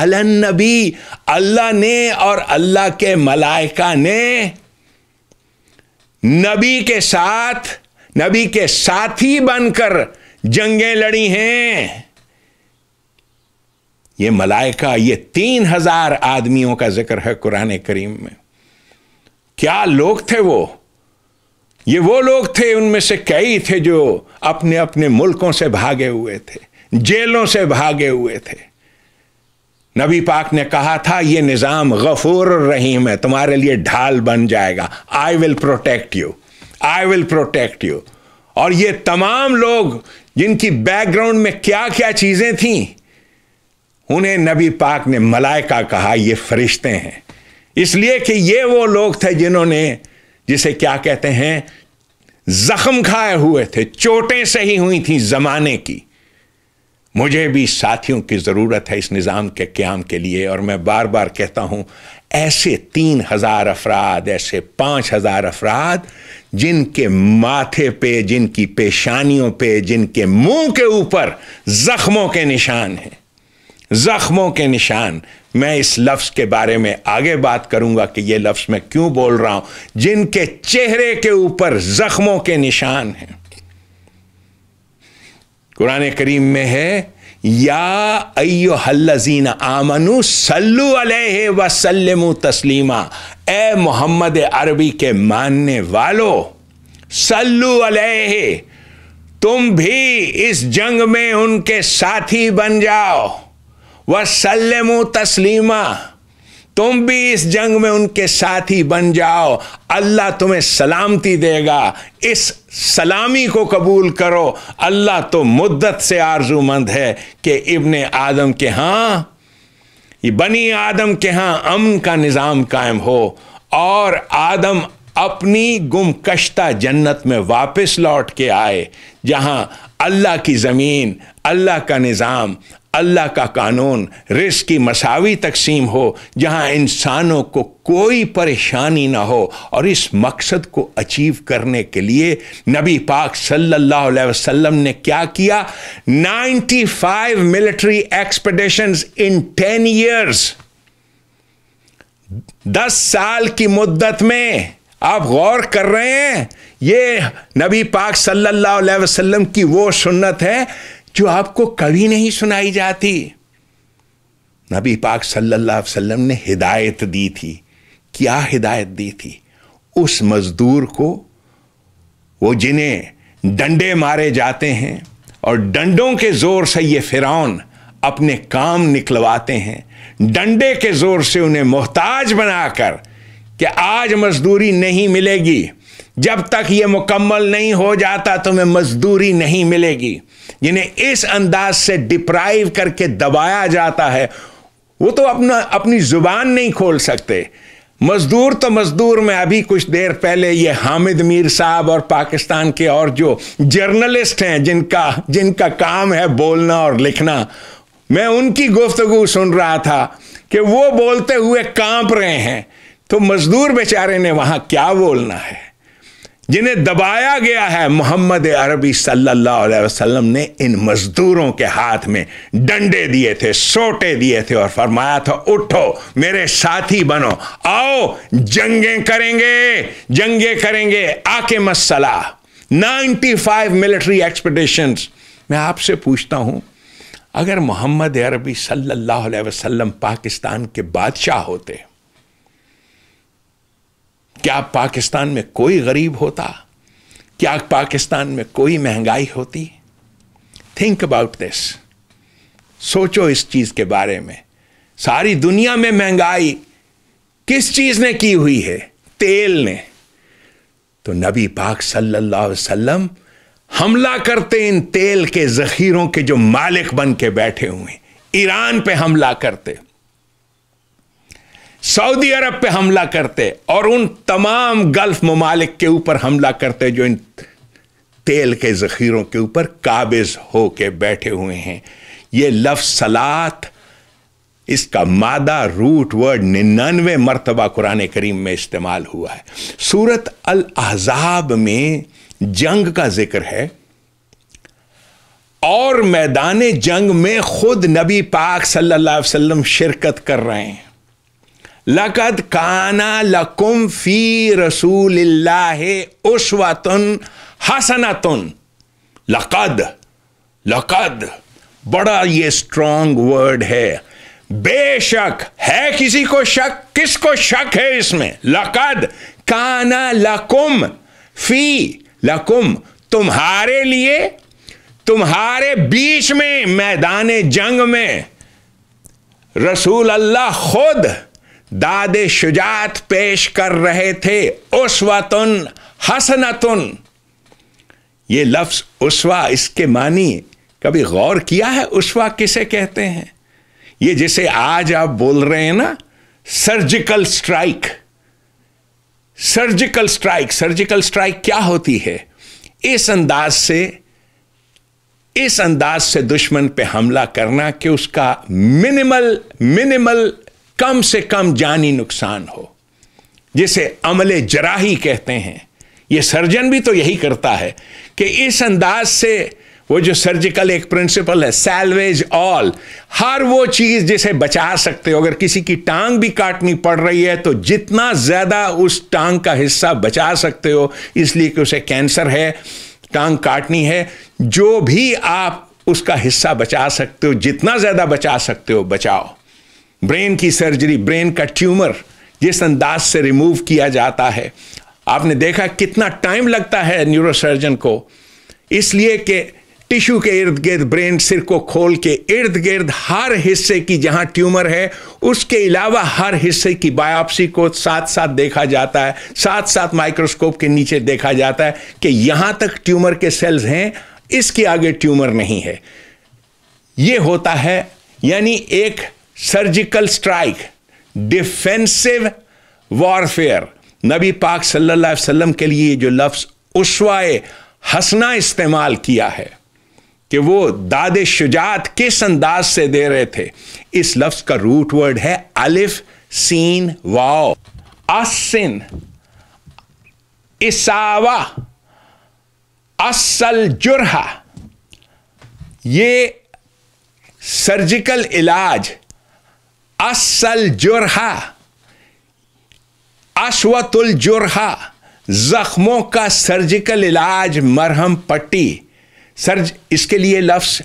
अलन नबी अल्लाह ने और अल्लाह के मलाइका ने नबी के साथ नबी के साथी बनकर जंगें लड़ी हैं ये मलाइका ये तीन हजार आदमियों का जिक्र है कुरान करीम में क्या लोग थे वो ये वो लोग थे उनमें से कई थे जो अपने अपने मुल्कों से भागे हुए थे जेलों से भागे हुए थे नबी पाक ने कहा था ये निज़ाम गफूर रहीम है तुम्हारे लिए ढाल बन जाएगा I will protect you I will protect you और ये तमाम लोग जिनकी बैकग्राउंड में क्या क्या चीज़ें थीं उन्हें नबी पाक ने मलाइका कहा ये फरिश्ते हैं इसलिए कि ये वो लोग थे जिन्होंने जिसे क्या कहते हैं जख्म खाए हुए थे चोटें सही हुई थी जमाने की मुझे भी साथियों की ज़रूरत है इस निज़ाम के क्याम के लिए और मैं बार बार कहता हूं ऐसे तीन हज़ार अफराद ऐसे पांच हज़ार अफराद जिनके माथे पे जिनकी पेशानियों पे जिनके मुंह के ऊपर ज़ख्मों के निशान हैं ज़ख्मों के निशान मैं इस लफ्ज़ के बारे में आगे बात करूंगा कि ये लफ्ज़ मैं क्यों बोल रहा हूं जिनके चेहरे के ऊपर जख्मों के निशान हैं कुरान करीम में है या अयो हल्लजीन आमनु सल्लु अलैहि वसल्लमु तस्लीमा ए मोहम्मद अरबी के मानने वालो सल्लु अलैहि तुम भी इस जंग में उनके साथी बन जाओ वसलम तस्लीमा तुम भी इस जंग में उनके साथी बन जाओ अल्लाह तुम्हें सलामती देगा इस सलामी को कबूल करो अल्लाह तो मुद्दत से आरजूमंद है कि इबन आदम के हाँ ये बनी आदम के हाँ अमन का निज़ाम कायम हो और आदम अपनी गुमकश्ता जन्नत में वापस लौट के आए जहाँ अल्लाह की ज़मीन अल्लाह का निज़ाम अल्लाह का कानून रिस की मसावी तकसीम हो जहां इंसानों को कोई परेशानी ना हो और इस मकसद को अचीव करने के लिए नबी पाक सल्लल्लाहु अलैहि वसल्लम ने क्या किया 95 मिलिट्री एक्सपेडिशंस इन 10 ईयर्स 10 साल की मुद्दत में आप गौर कर रहे हैं ये नबी पाक सल्लल्लाहु अलैहि वसल्लम की वो सुन्नत है जो आपको कभी नहीं सुनाई जाती नबी पाक सल्लल्लाहु अलैहि वसल्लम ने हिदायत दी थी क्या हिदायत दी थी उस मजदूर को वो जिन्हें डंडे मारे जाते हैं और डंडों के जोर से ये फिरौन अपने काम निकलवाते हैं डंडे के जोर से उन्हें मोहताज बनाकर कि आज मजदूरी नहीं मिलेगी जब तक ये मुकम्मल नहीं हो जाता तुम्हें तो मजदूरी नहीं मिलेगी जिन्हें इस अंदाज से डिप्राइव करके दबाया जाता है वो तो अपना अपनी जुबान नहीं खोल सकते मजदूर तो मजदूर में अभी कुछ देर पहले ये हामिद मीर साहब और पाकिस्तान के और जो जर्नलिस्ट हैं जिनका जिनका काम है बोलना और लिखना मैं उनकी गुफ्तगु सुन रहा था कि वो बोलते हुए कांप रहे हैं तो मजदूर बेचारे ने वहां क्या बोलना है जिन्हें दबाया गया है मोहम्मद अरबी सल्लल्लाहु अलैहि वसल्लम ने इन मजदूरों के हाथ में डंडे दिए थे सोटे दिए थे और फरमाया था उठो मेरे साथी बनो आओ जंगे करेंगे जंगे करेंगे आके मसला 95 मिलिट्री एक्सपेडिशन मैं आपसे पूछता हूं अगर मोहम्मद अरबी सल्लल्लाहु अलैहि वसल्लम पाकिस्तान के बादशाह होते क्या पाकिस्तान में कोई गरीब होता क्या पाकिस्तान में कोई महंगाई होती थिंक अबाउट दिस सोचो इस चीज के बारे में सारी दुनिया में महंगाई किस चीज ने की हुई है तेल ने तो नबी पाक सल्लल्लाहु अलैहि वसल्लम हमला करते इन तेल के जखीरों के जो मालिक बन के बैठे हुए ईरान पे हमला करते सऊदी अरब पे हमला करते और उन तमाम गल्फ ममालिक के ऊपर हमला करते जो इन तेल के ज़खीरों के ऊपर काबिज हो के बैठे हुए हैं ये लफ सलात इसका मादा रूट वर्ड निन्यानवे मरतबा कुरान करीम में इस्तेमाल हुआ है सूरत अल अहजाब में जंग का जिक्र है और मैदान जंग में खुद नबी पाक सल्लल्लाहु अलैहि वसल्लम शिरकत कर रहे हैं लकद काना लकुम फी रसूल उशवातुन हसनातुन लकद लकद बड़ा ये स्ट्रॉन्ग वर्ड है बेशक है किसी को शक किसको शक है इसमें लकद काना लकुम फी लकुम तुम्हारे लिए तुम्हारे बीच में मैदान जंग में रसूल अल्लाह खुद दादे शुजात पेश कर रहे थे उसवातुन हसनतुन ये लफ्ज उसवा इसके मानी कभी गौर किया है उसवा किसे कहते हैं ये जिसे आज आप बोल रहे हैं ना surgical strike surgical strike surgical strike क्या होती है इस अंदाज से इस अंदाज से दुश्मन पे हमला करना कि उसका मिनिमल मिनिमल कम से कम जानी नुकसान हो जिसे अमले जराही कहते हैं ये सर्जन भी तो यही करता है कि इस अंदाज से वो जो सर्जिकल एक प्रिंसिपल है सैलवेज ऑल हर वो चीज जिसे बचा सकते हो अगर किसी की टांग भी काटनी पड़ रही है तो जितना ज्यादा उस टांग का हिस्सा बचा सकते हो इसलिए कि उसे कैंसर है टांग काटनी है जो भी आप उसका हिस्सा बचा सकते हो जितना ज्यादा बचा सकते हो बचाओ ब्रेन की सर्जरी ब्रेन का ट्यूमर जिस अंदाज से रिमूव किया जाता है आपने देखा कितना टाइम लगता है न्यूरोसर्जन को इसलिए कि टिश्यू के इर्द गिर्द ब्रेन सिर को खोल के इर्द गिर्द हर हिस्से की जहां ट्यूमर है उसके अलावा हर हिस्से की बायोप्सी को साथ साथ देखा जाता है साथ साथ माइक्रोस्कोप के नीचे देखा जाता है कि यहां तक ट्यूमर के सेल्स हैं इसके आगे ट्यूमर नहीं है ये होता है यानी एक सर्जिकल स्ट्राइक डिफेंसिव वॉरफेयर नबी पाक सल्लल्लाहु अलैहि वसल्लम के लिए जो लफ्ज़ उसवाए हंसना इस्तेमाल किया है कि वो दादे शुजात किस अंदाज से दे रहे थे इस लफ्ज़ का रूट वर्ड है अलिफ सीन वाओ असिन इसावा असल जुरहा ये सर्जिकल इलाज असल जुरहा अश्वतुल जुरहा जख्मों का सर्जिकल इलाज मरहम पट्टी सर्ज इसके लिए लफ्स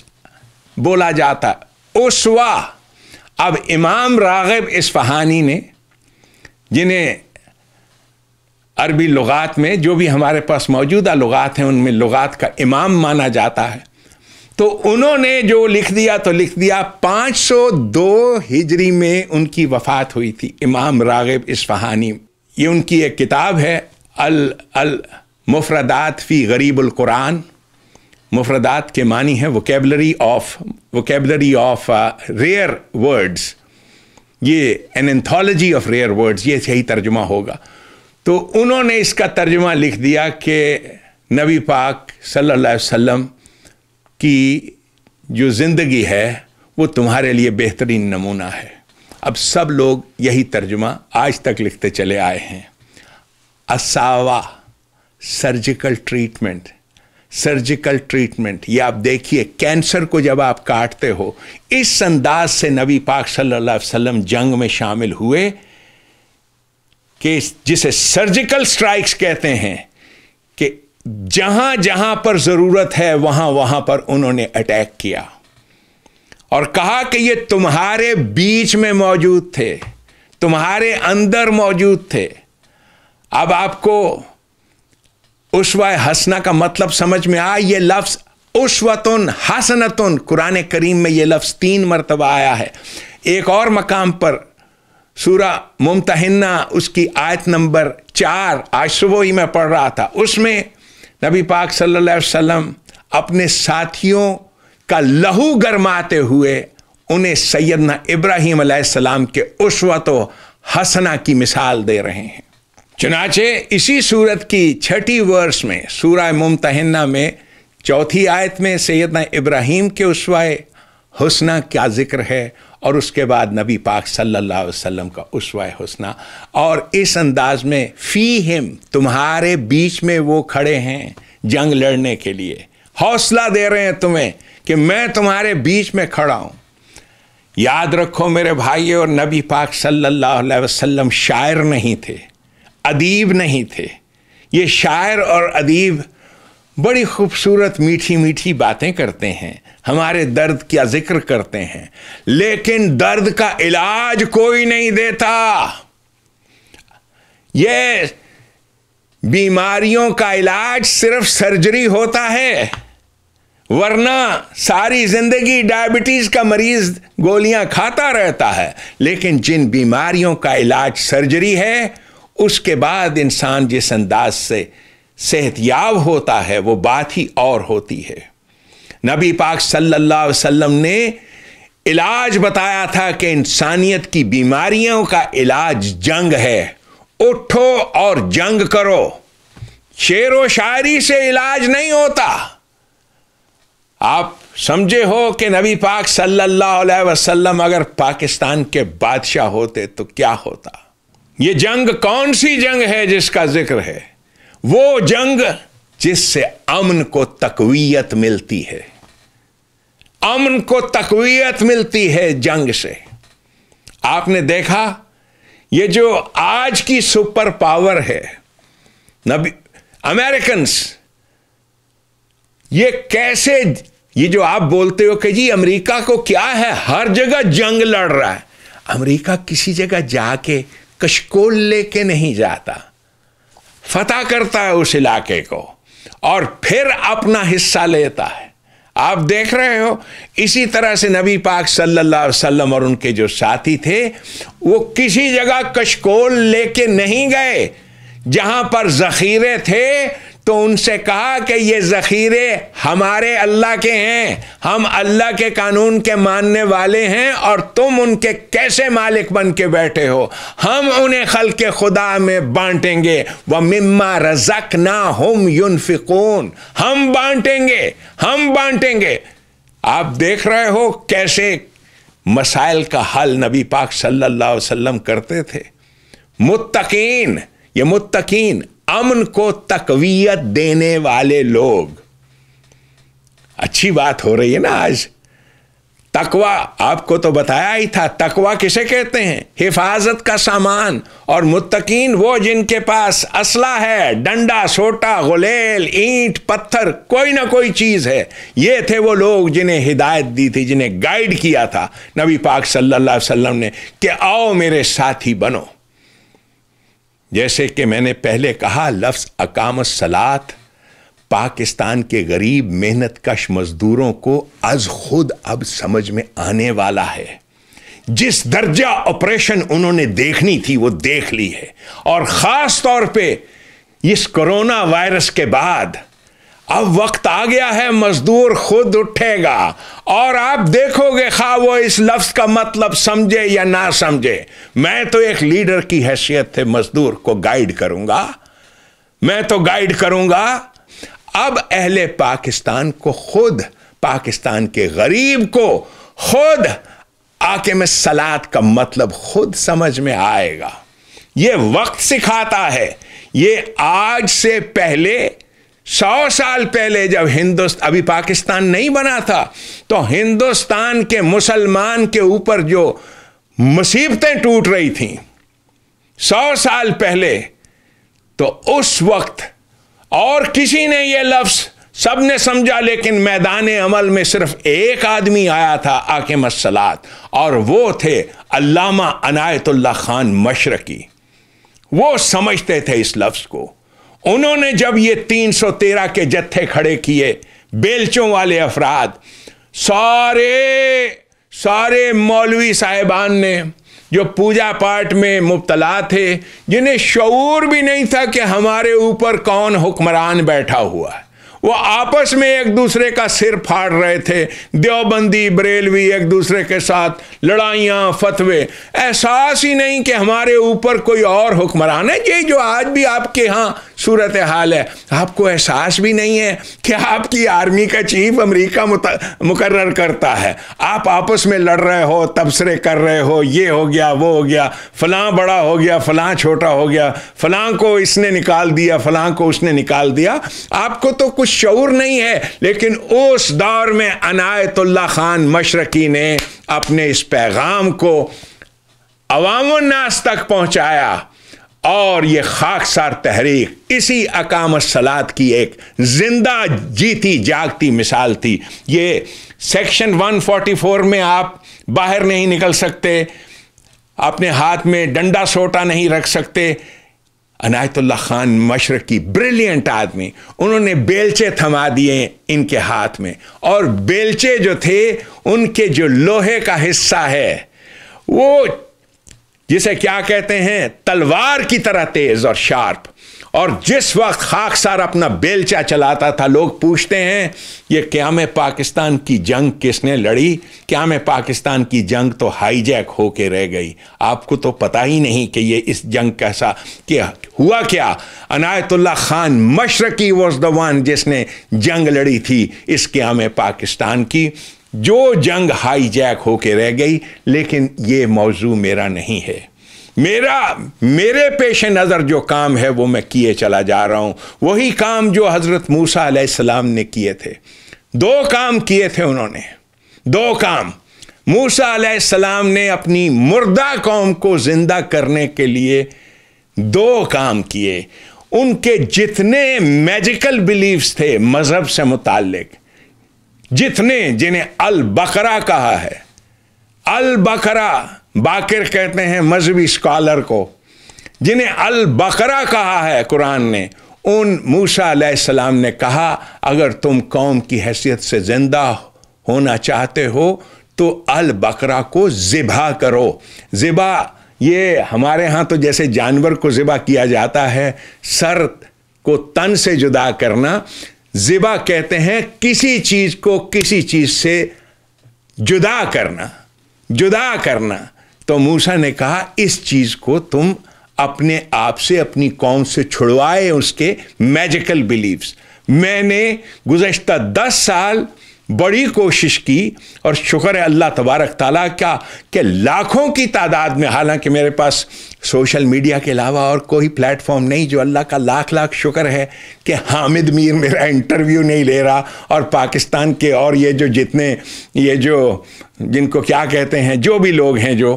बोला जाता उसवा अब इमाम रागब इस्फहानी ने जिन्हें अरबी लुगात में जो भी हमारे पास मौजूदा लुगात हैं उनमें लुगात का इमाम माना जाता है तो उन्होंने जो लिख दिया तो लिख दिया 502 हिजरी में उनकी वफात हुई थी इमाम रागिब इस्फहानी ये उनकी एक किताब है अल अल मुफरदात फ़ी गरीबुल कुरान मुफरदात के मानी है vocabulary of vocabulary of rare words ये an anthology of rare words ये सही तर्जुमा होगा तो उन्होंने इसका तर्जुमा लिख दिया कि नबी पाक सल्लल्लाहु अलैहि वसल्लम कि जो ज़िंदगी है वो तुम्हारे लिए बेहतरीन नमूना है अब सब लोग यही तर्जुमा आज तक लिखते चले आए हैं असावा सर्जिकल ट्रीटमेंट सर्जिकल ट्रीटमेंट ये आप देखिए कैंसर को जब आप काटते हो इस अंदाज से नबी पाक सल्लल्लाहु अलैहि वसल्लम जंग में शामिल हुए कि जिसे सर्जिकल स्ट्राइक्स कहते हैं कि जहां जहां पर जरूरत है वहां वहां पर उन्होंने अटैक किया और कहा कि ये तुम्हारे बीच में मौजूद थे तुम्हारे अंदर मौजूद थे अब आपको उसवा हसना का मतलब समझ में आया ये लफ्ज़ उशवतुन हसनतुन कुरान करीम में यह लफ्ज़ तीन मरतबा आया है एक और मकाम पर सूरा मुमतहन्ना उसकी आयत नंबर चार आज सुबह ही मैं पढ़ रहा था उसमें नबी पाक सल्लल्लाहु अलैहि वसल्लम अपने साथियों का लहू गरमाते हुए उन्हें सैदना इब्राहिम सलाम के उस्वत हसना की मिसाल दे रहे हैं चुनाचे इसी सूरत की छठी वर्ष में सूरह मुमतहना में चौथी आयत में सैदना इब्राहिम के उसवा हसना का जिक्र है और उसके बाद नबी पाक सल्लल्लाहु अलैहि वसल्लम का उसवा हसना और इस अंदाज में फ़ी हिम तुम्हारे बीच में वो खड़े हैं जंग लड़ने के लिए हौसला दे रहे हैं तुम्हें कि मैं तुम्हारे बीच में खड़ा हूँ याद रखो मेरे भाई और नबी पाक सल्लल्लाहु अलैहि वसल्लम शायर नहीं थे अदीब नहीं थे ये शायर और अदीब बड़ी खूबसूरत मीठी मीठी बातें करते हैं हमारे दर्द का जिक्र करते हैं लेकिन दर्द का इलाज कोई नहीं देता ये बीमारियों का इलाज सिर्फ सर्जरी होता है वरना सारी जिंदगी डायबिटीज का मरीज गोलियां खाता रहता है लेकिन जिन बीमारियों का इलाज सर्जरी है उसके बाद इंसान जिस अंदाज से सेहतयाब होता है वो बात ही और होती है नबी पाक सल्लल्लाहु अलैहि वसल्लम ने इलाज बताया था कि इंसानियत की बीमारियों का इलाज जंग है उठो और जंग करो शेर व शायरी से इलाज नहीं होता आप समझे हो कि नबी पाक सल्लल्लाहु अलैहि वसल्लम अगर पाकिस्तान के बादशाह होते तो क्या होता ये जंग कौन सी जंग है जिसका जिक्र है वो जंग जिससे अमन को तकवीयत मिलती है अमन को तकवीत मिलती है जंग से आपने देखा ये जो आज की सुपर पावर है नबी अमेरिकन्स ये कैसे ये जो आप बोलते हो कि जी अमेरिका को क्या है हर जगह जंग लड़ रहा है अमेरिका किसी जगह जाके कशकोल लेके नहीं जाता फतह करता है उस इलाके को और फिर अपना हिस्सा लेता है आप देख रहे हो इसी तरह से नबी पाक सल्लल्लाहु अलैहि वसल्लम और उनके जो साथी थे वो किसी जगह कशकोल लेके नहीं गए जहां पर जखीरे थे तो उनसे कहा कि ये जखीरे हमारे अल्लाह के हैं हम अल्लाह के कानून के मानने वाले हैं और तुम उनके कैसे मालिक बन के बैठे हो हम उन्हें खल के खुदा में बांटेंगे व मिम्मा रजक ना हम यूनफिकून हम बांटेंगे हम बांटेंगे आप देख रहे हो कैसे मसाइल का हल नबी पाक सल्लल्लाहु अलैहि वसल्लम करते थे मुत्तकीन ये मुत्तकीन अमन को तकवीयत देने वाले लोग अच्छी बात हो रही है ना आज तकवा आपको तो बताया ही था तकवा किसे कहते हैं हिफाजत का सामान और मुत्तकीन वो जिनके पास असला है डंडा सोटा गुलेल ईंट पत्थर कोई ना कोई चीज़ है ये थे वो लोग जिन्हें हिदायत दी थी जिन्हें गाइड किया था नबी पाक सल्लल्लाहु अलैहि वसल्लम ने कि आओ मेरे साथी बनो जैसे कि मैंने पहले कहा लफ्ज़ अकाम सलात पाकिस्तान के गरीब मेहनत कश मजदूरों को आज खुद अब समझ में आने वाला है जिस दर्जा ऑपरेशन उन्होंने देखनी थी वो देख ली है और ख़ास तौर पे इस कोरोना वायरस के बाद अब वक्त आ गया है मजदूर खुद उठेगा और आप देखोगे खा वो इस लफ्ज का मतलब समझे या ना समझे मैं तो एक लीडर की हैसियत से मजदूर को गाइड करूंगा मैं तो गाइड करूंगा अब अहले पाकिस्तान को खुद पाकिस्तान के गरीब को खुद आके में सलाद का मतलब खुद समझ में आएगा ये वक्त सिखाता है ये आज से पहले सौ साल पहले जब हिंदुस्तान अभी पाकिस्तान नहीं बना था तो हिंदुस्तान के मुसलमान के ऊपर जो मुसीबतें टूट रही थीं सौ साल पहले तो उस वक्त और किसी ने यह लफ्ज सब ने समझा लेकिन मैदान अमल में सिर्फ एक आदमी आया था आके मसलात और वो थे अल्लामा अनायतुल्ला खान मशरकी वो समझते थे इस लफ्ज़ को उन्होंने जब ये 313 के जत्थे खड़े किए बेलचों वाले अफराद सारे सारे मौलवी साहिबान ने जो पूजा पाठ में मुबतला थे जिन्हें शूर भी नहीं था कि हमारे ऊपर कौन हुक्मरान बैठा हुआ है वो आपस में एक दूसरे का सिर फाड़ रहे थे देवबंदी बरेलवी एक दूसरे के साथ लड़ाइयाँ फतवे एहसास ही नहीं कि हमारे ऊपर कोई और हुक्मरान है ये जो आज भी आपके यहाँ सूरत हाल है आपको एहसास भी नहीं है कि आपकी आर्मी का चीफ अमेरिका मुकर्र करता है आप आपस में लड़ रहे हो तबसरे कर रहे हो ये हो गया वो हो गया फलां बड़ा हो गया फलां छोटा हो गया फलां को इसने निकाल दिया फलां को उसने निकाल दिया आपको तो कुछ शूर नहीं है लेकिन उस दौर में अनायतुल्ला खान मशरकी ने अपने इस पैगाम को अवामनास तक पहुंचाया और ये खाकसार तहरीक इसी अकाम सलाद की एक जिंदा जीती जागती मिसाल थी ये सेक्शन 144 में आप बाहर नहीं निकल सकते अपने हाथ में डंडा सोटा नहीं रख सकते अनायतुल्ला खान की ब्रिलियंट आदमी उन्होंने बेलचे थमा दिए इनके हाथ में और बेलचे जो थे उनके जो लोहे का हिस्सा है वो जिसे क्या कहते हैं तलवार की तरह तेज और शार्प और जिस वक्त खाकसार अपना बेलचा चलाता था लोग पूछते हैं ये क्या में पाकिस्तान की जंग किसने लड़ी क्या में पाकिस्तान की जंग तो हाईजैक होके रह गई आपको तो पता ही नहीं कि ये इस जंग कैसा क्या हुआ क्या Inayatullah Khan Mashriqi was the one जिसने जंग लड़ी थी इस क्या में पाकिस्तान की जो जंग हाईजैक होके रह गई लेकिन ये मौजू मेरा नहीं है मेरा मेरे पेश नज़र जो काम है वो मैं किए चला जा रहा हूँ वही काम जो हज़रत मूसा सलाम ने किए थे दो काम किए थे उन्होंने दो काम मूसा सलाम ने अपनी मुर्दा कौम को ज़िंदा करने के लिए दो काम किए उनके जितने मैजिकल बिलीव्स थे मज़हब से मुतक जितने जिन्हें अल बकरा कहा है अल बकरा बाकिर कहते हैं मजहबी स्कॉलर को जिन्हें अल बकरा कहा है कुरान ने उन मूसा सलाम ने कहा अगर तुम कौम की हैसियत से ज़िंदा होना चाहते हो तो अल बकरा को ज़िबा करो ज़िबा ये हमारे यहाँ तो जैसे जानवर को ज़िबा किया जाता है सर को तन से जुदा करना ज़िबा कहते हैं किसी चीज़ को किसी चीज़ से जुदा करना जुदा करना तो मूसा ने कहा इस चीज को तुम अपने आप से अपनी कौम से छुड़वाए उसके मैजिकल बिलीव्स मैंने गुजशत दस साल बड़ी कोशिश की और शुक्र है अल्लाह तबारक ताला का कि लाखों की तादाद में हालांकि मेरे पास सोशल मीडिया के अलावा और कोई प्लेटफॉर्म नहीं जो अल्लाह का लाख लाख शुक्र है कि हामिद मीर मेरा इंटरव्यू नहीं ले रहा और पाकिस्तान के और ये जो जितने ये जो जिनको क्या कहते हैं जो भी लोग हैं जो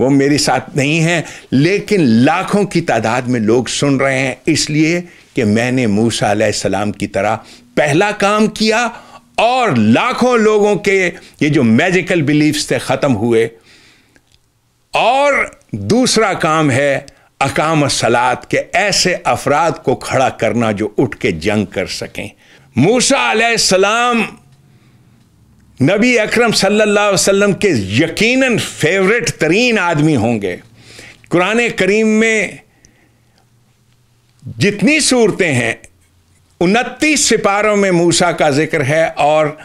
वो मेरे साथ नहीं हैं लेकिन लाखों की तादाद में लोग सुन रहे हैं इसलिए कि मैंने मूसा सलाम की तरह पहला काम किया और लाखों लोगों के ये जो मैजिकल बिलीफ थे ख़त्म हुए और दूसरा काम है अकाम सलात के ऐसे अफराद को खड़ा करना जो उठ के जंग कर सकें मूसा सलाम नबी अकरम सल्लल्लाहु अलैहि वसल्लम के यकीनन फेवरेट तरीन आदमी होंगे कुरान करीम में जितनी सूरतें हैं उनतीस सिपारों में मूसा का जिक्र है और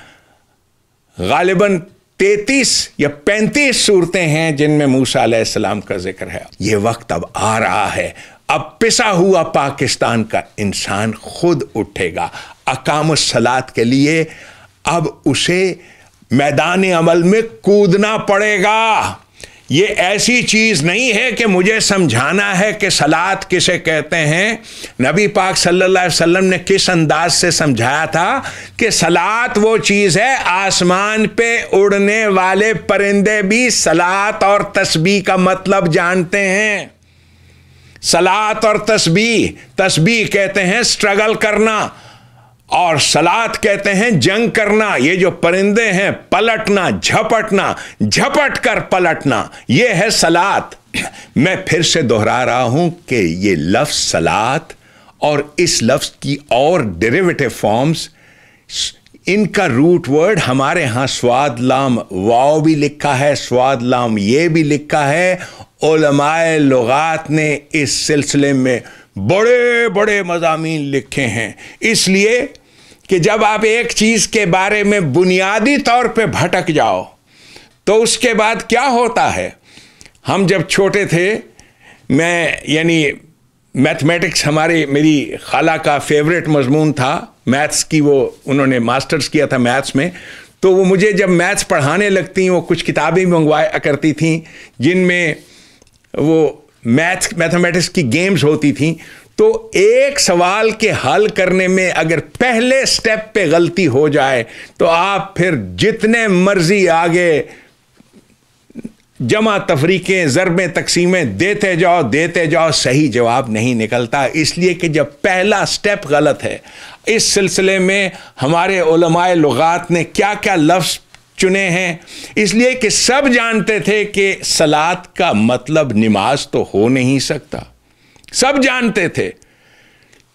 गालिबन तैतीस या पैंतीस सूरतें हैं जिनमें मूसा सलाम का जिक्र है ये वक्त अब आ रहा है अब पिसा हुआ पाकिस्तान का इंसान खुद उठेगा अकाम सलात के लिए अब उसे मैदान अमल में कूदना पड़ेगा ये ऐसी चीज़ नहीं है कि मुझे समझाना है कि सलात किसे कहते हैं नबी पाक सल्लल्लाहु अलैहि वसल्लम ने किस अंदाज से समझाया था कि सलात वो चीज़ है आसमान पे उड़ने वाले परिंदे भी सलात और तस्बी का मतलब जानते हैं सलात और तस्बी तस्बी कहते हैं स्ट्रगल करना और सलात कहते हैं जंग करना ये जो परिंदे हैं पलटना झपटना झपट कर पलटना ये है सलात मैं फिर से दोहरा रहा हूं कि ये लफ्ज सलात और इस लफ्ज की और डेरिवेटिव फॉर्म्स इनका रूट वर्ड हमारे यहां स्वाद लाम वाओ भी लिखा है स्वाद लाम ये भी लिखा है ओलमाए लगात ने इस सिलसिले में बड़े बड़े मजामी लिखे हैं इसलिए कि जब आप एक चीज़ के बारे में बुनियादी तौर पे भटक जाओ तो उसके बाद क्या होता है हम जब छोटे थे मैं यानी मैथमेटिक्स हमारे मेरी खाला का फेवरेट मजमून था मैथ्स की वो उन्होंने मास्टर्स किया था मैथ्स में तो वो मुझे जब मैथ्स पढ़ाने लगती वो कुछ किताबें मंगवाया करती थी जिनमें वो मैथ मैथमेटिक्स की गेम्स होती थी तो एक सवाल के हल करने में अगर पहले स्टेप पे गलती हो जाए तो आप फिर जितने मर्जी आगे जमा तफरीकें ज़रबें तकसीमें देते जाओ देते जाओ सही जवाब नहीं निकलता इसलिए कि जब पहला स्टेप गलत है इस सिलसिले में हमारे लगात ने क्या क्या लफ्ज़ चुने हैं इसलिए कि सब जानते थे कि सलात का मतलब नमाज तो हो नहीं सकता सब जानते थे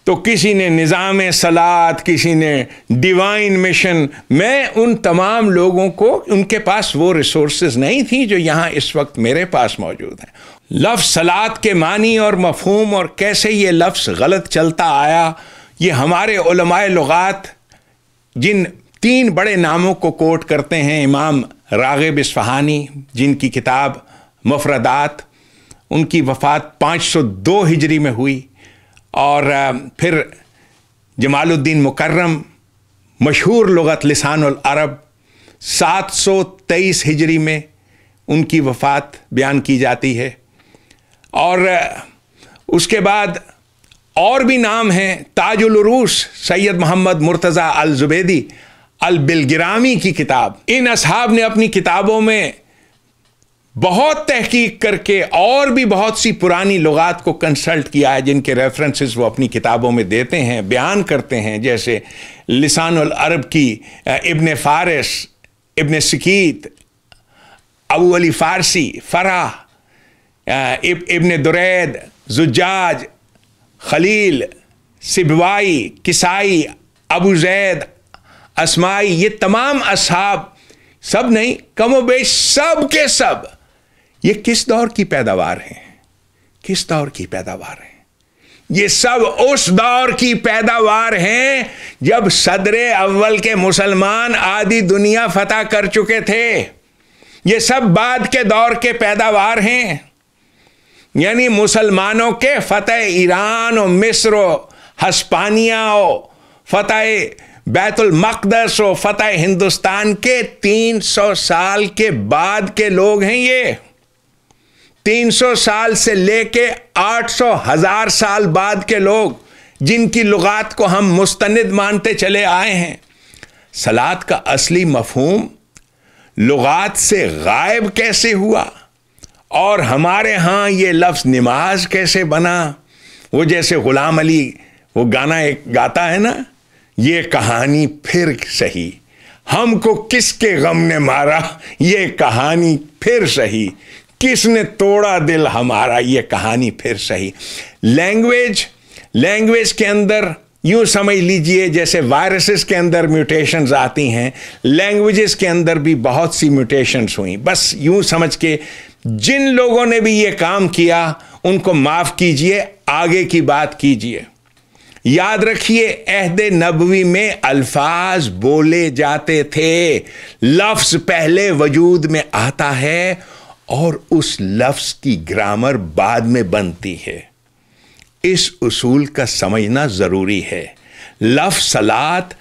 तो किसी ने निज़ाम सलात किसी ने डिवाइन मिशन मैं उन तमाम लोगों को उनके पास वो रिसोर्स नहीं थी जो यहाँ इस वक्त मेरे पास मौजूद हैं लफ्ज़ सलात के मानी और मफहूम और कैसे ये लफ्ज़ गलत चलता आया ये हमारे लगात जिन तीन बड़े नामों को कोट करते हैं इमाम रागिब इसफहानी जिनकी किताब मफरदात उनकी वफ़ात 502 हिजरी में हुई और फिर जमालुद्दीन मुकर्रम मशहूर लगत लिसान अरब 723 हिजरी में उनकी वफ़ात बयान की जाती है और उसके बाद और भी नाम हैं ताजुलरूस सैयद मोहम्मद मुर्तज़ा अल अल बिलगिरामी की किताब इन असहाब ने अपनी किताबों में बहुत तहकीक करके और भी बहुत सी पुरानी लुगात को कंसल्ट किया है जिनके रेफरेंसेस वो अपनी किताबों में देते हैं बयान करते हैं जैसे लिसानुल अरब की इब्ने फारिस इब्ने सकीत अबू अली फारसी फ़राह इब, इब्न दुरैद जुजाज खलील सिबवाई किसाई अबू जैद असमाई ये तमाम असहाब सब नहीं कमो बेश सब के सब ये किस दौर की पैदावार है किस दौर की पैदावार है ये सब उस दौर की पैदावार हैं जब सदर अव्वल के मुसलमान आदि दुनिया फतह कर चुके थे ये सब बाद के दौर के पैदावार हैं यानी मुसलमानों के फतेह ईरान और मिस्र हस्पानिया और फतेह बैतुल मकदस और फतेह हिंदुस्तान के 300 साल के बाद के लोग हैं ये 300 साल से लेके 800 हजार साल बाद के लोग जिनकी लुगात को हम मुस्तंद मानते चले आए हैं सलाद का असली मफहूम लुगात से गायब कैसे हुआ और हमारे यहाँ ये लफ्ज़ नमाज कैसे बना वो जैसे ग़ुलाम अली वो गाना एक गाता है ना ये कहानी फिर सही हमको किसके गम ने मारा ये कहानी फिर सही किसने तोड़ा दिल हमारा ये कहानी फिर सही लैंग्वेज लैंग्वेज के अंदर यूं समझ लीजिए जैसे वायरसेस के अंदर म्यूटेशंस आती हैं लैंग्वेजेस के अंदर भी बहुत सी म्यूटेशंस हुई बस यूं समझ के जिन लोगों ने भी ये काम किया उनको माफ़ कीजिए आगे की बात कीजिए याद रखिए अहद नबवी में अल्फाज बोले जाते थे लफ्ज पहले वजूद में आता है और उस लफ्ज की ग्रामर बाद में बनती है इस उसूल का समझना ज़रूरी है लफ सलात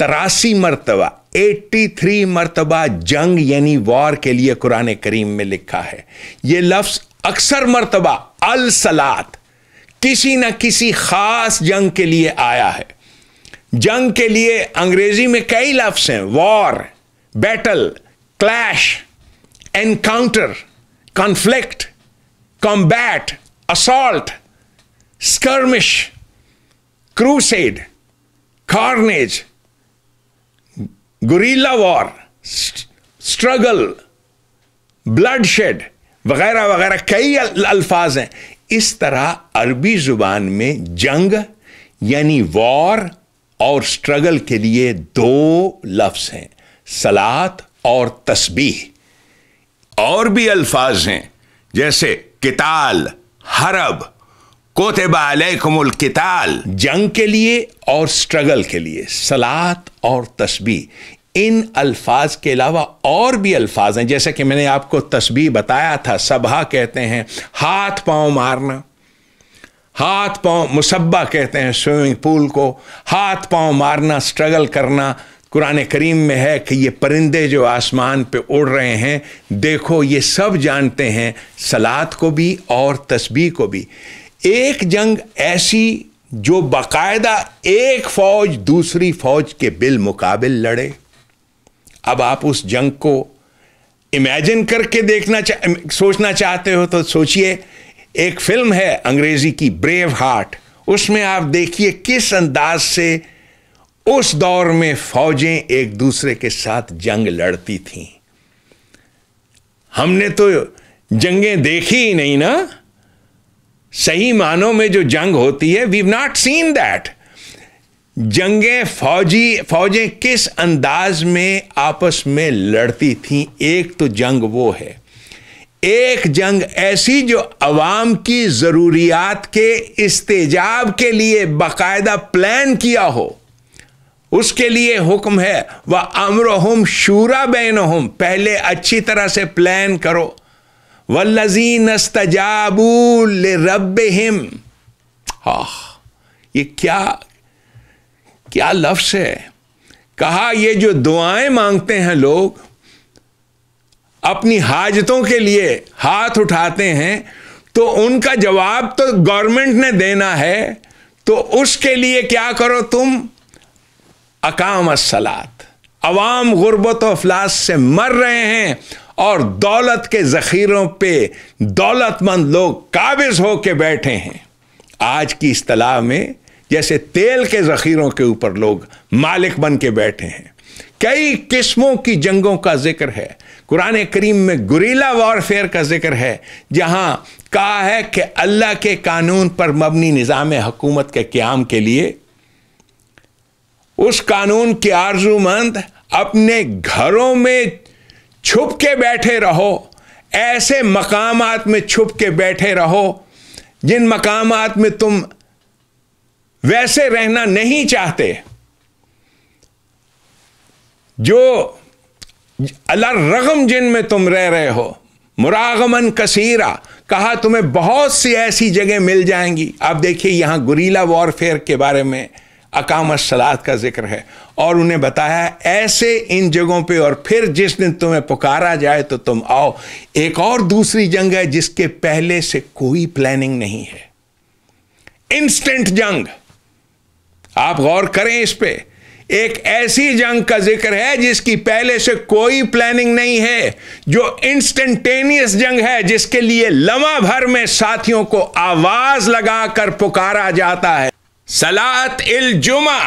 तरासी मरतबा 83 मरतबा जंग यानी वॉर के लिए कुरान करीम में लिखा है यह लफ्ज़ अक्सर मरतबा अल सलात किसी न किसी खास जंग के लिए आया है जंग के लिए अंग्रेजी में कई लफ्स हैं war battle clash encounter conflict combat assault skirmish crusade carnage guerrilla war struggle bloodshed वगैरह वगैरह कई अल्फाज हैं इस तरह अरबी जुबान में जंग यानी वॉर और स्ट्रगल के लिए दो लफ्ज हैं सलात और तस्बीह और भी अल्फाज हैं जैसे किताल हरब कोतबालकुमुल किताल जंग के लिए और स्ट्रगल के लिए सलात और तस्बी इन अल्फाज के अलावा और भी अल्फाज हैं जैसे कि मैंने आपको तस्बी बताया था सभा कहते हैं हाथ पांव मारना हाथ पांव मुसब्बा कहते हैं स्विमिंग पूल को हाथ पांव मारना स्ट्रगल करना कुरान करीम में है कि ये परिंदे जो आसमान पे उड़ रहे हैं देखो ये सब जानते हैं सलात को भी और तस्बी को भी एक जंग ऐसी जो बाकायदा एक फ़ौज दूसरी फ़ौज के बिल मुकाबिल लड़े अब आप उस जंग को इमेजिन करके देखना चा, सोचना चाहते हो तो सोचिए एक फिल्म है अंग्रेजी की ब्रेव हार्ट उसमें आप देखिए किस अंदाज से उस दौर में फौजें एक दूसरे के साथ जंग लड़ती थीं हमने तो जंगें देखी ही नहीं ना सही मानों में जो जंग होती है वी नॉट सीन दैट जंगे फौजी फौजें किस अंदाज में आपस में लड़ती थीं एक तो जंग वो है एक जंग ऐसी जो अवाम की ज़रूरियात के इस्तेजाब के लिए बाकायदा प्लान किया हो उसके लिए हुक्म है वह हम शूरा बैन हम पहले अच्छी तरह से प्लान करो वल्लजीन अस्तजाबू रब हिम हा ये क्या क्या लफ्स है कहा ये जो दुआएं मांगते हैं लोग अपनी हाजतों के लिए हाथ उठाते हैं तो उनका जवाब तो गवर्नमेंट ने देना है तो उसके लिए क्या करो तुम अकाम सलात अवाम गुर्बत अफलास से मर रहे हैं और दौलत के जखीरों पे दौलतमंद लोग काबिज होके बैठे हैं आज की इस तलाह में जैसे तेल के ज़खीरों के ऊपर लोग मालिक बन के बैठे हैं कई किस्मों की जंगों का जिक्र है कुरान करीम में गुरीला वॉरफेयर का जिक्र है जहां कहा है कि अल्लाह के कानून पर मबनी निज़ाम हकूमत के क्याम के लिए उस कानून के आर्जूमंद अपने घरों में छुप के बैठे रहो ऐसे मकामात में छुप के बैठे रहो जिन मकामात में तुम वैसे रहना नहीं चाहते जो अल्लाह रगम जिन में तुम रह रहे हो मुरागमन कसीरा कहा तुम्हें बहुत सी ऐसी जगह मिल जाएंगी आप देखिए यहां गुरीला वॉरफेयर के बारे में अकामत सलाद का जिक्र है और उन्हें बताया ऐसे इन जगहों पे और फिर जिस दिन तुम्हें पुकारा जाए तो तुम आओ एक और दूसरी जंग है जिसके पहले से कोई प्लानिंग नहीं है इंस्टेंट जंग आप गौर करें इस पे एक ऐसी जंग का जिक्र है जिसकी पहले से कोई प्लानिंग नहीं है जो इंस्टेंटेनियस जंग है जिसके लिए लमा भर में साथियों को आवाज लगाकर पुकारा जाता है सलात इल जुमा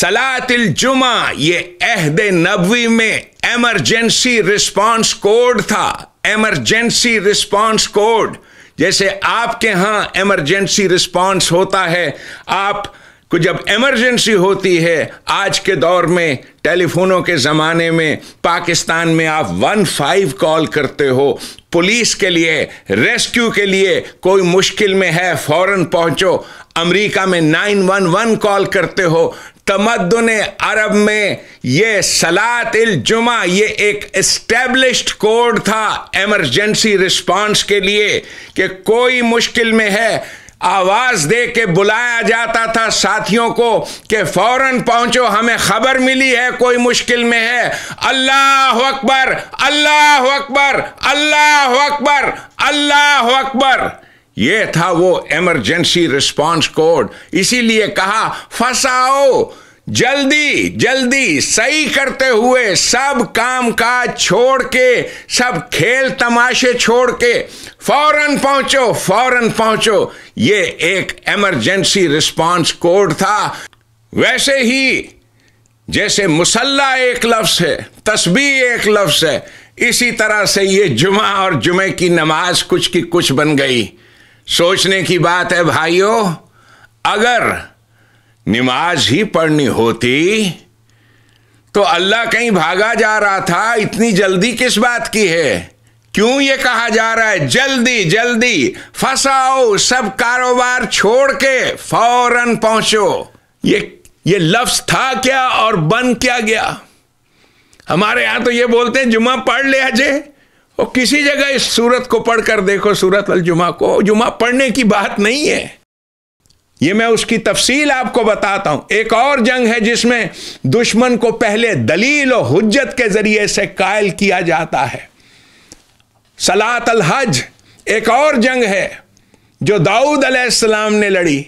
सलात इल जुमा ये अहद नबी में एमरजेंसी रिस्पांस कोड था एमरजेंसी रिस्पांस कोड जैसे आपके यहां एमरजेंसी रिस्पांस होता है आप को जब इमरजेंसी होती है आज के दौर में टेलीफोनों के ज़माने में पाकिस्तान में आप वन फाइव कॉल करते हो पुलिस के लिए रेस्क्यू के लिए कोई मुश्किल में है फौरन पहुंचो अमेरिका में नाइन वन वन कॉल करते हो तमद्दन अरब में ये सलात जुमा ये एक इस्टेब्लिश्ड कोड था एमरजेंसी रिस्पांस के लिए कि कोई मुश्किल में है आवाज दे के बुलाया जाता था साथियों को कि फौरन पहुंचो हमें खबर मिली है कोई मुश्किल में है अल्लाह अकबर अल्लाह अकबर अल्लाह अकबर अल्लाह अकबर ये था वो इमरजेंसी रिस्पांस कोड इसीलिए कहा फंसाओ जल्दी जल्दी सही करते हुए सब काम काज छोड़ के सब खेल तमाशे छोड़ के फौरन पहुंचो फौरन पहुंचो ये एक इमरजेंसी रिस्पांस कोड था वैसे ही जैसे मुसल्ला एक लफ्स है तस्बी एक लफ्स है इसी तरह से ये जुमा और जुमे की नमाज कुछ की कुछ बन गई सोचने की बात है भाइयों अगर नमाज ही पढ़नी होती तो अल्लाह कहीं भागा जा रहा था इतनी जल्दी किस बात की है क्यों ये कहा जा रहा है जल्दी जल्दी फंसाओ सब कारोबार छोड़ के फौरन पहुंचो ये ये लफ्ज था क्या और बन क्या गया हमारे यहां तो ये बोलते हैं जुमा पढ़ ले अजय और किसी जगह इस सूरत को पढ़कर देखो सूरत अल जुमा को जुमा पढ़ने की बात नहीं है ये मैं उसकी तफसील आपको बताता हूं एक और जंग है जिसमें दुश्मन को पहले दलील और हुज्जत के जरिए से कायल किया जाता है सलात अल हज एक और जंग है जो दाऊद अलैहिस्सलाम ने लड़ी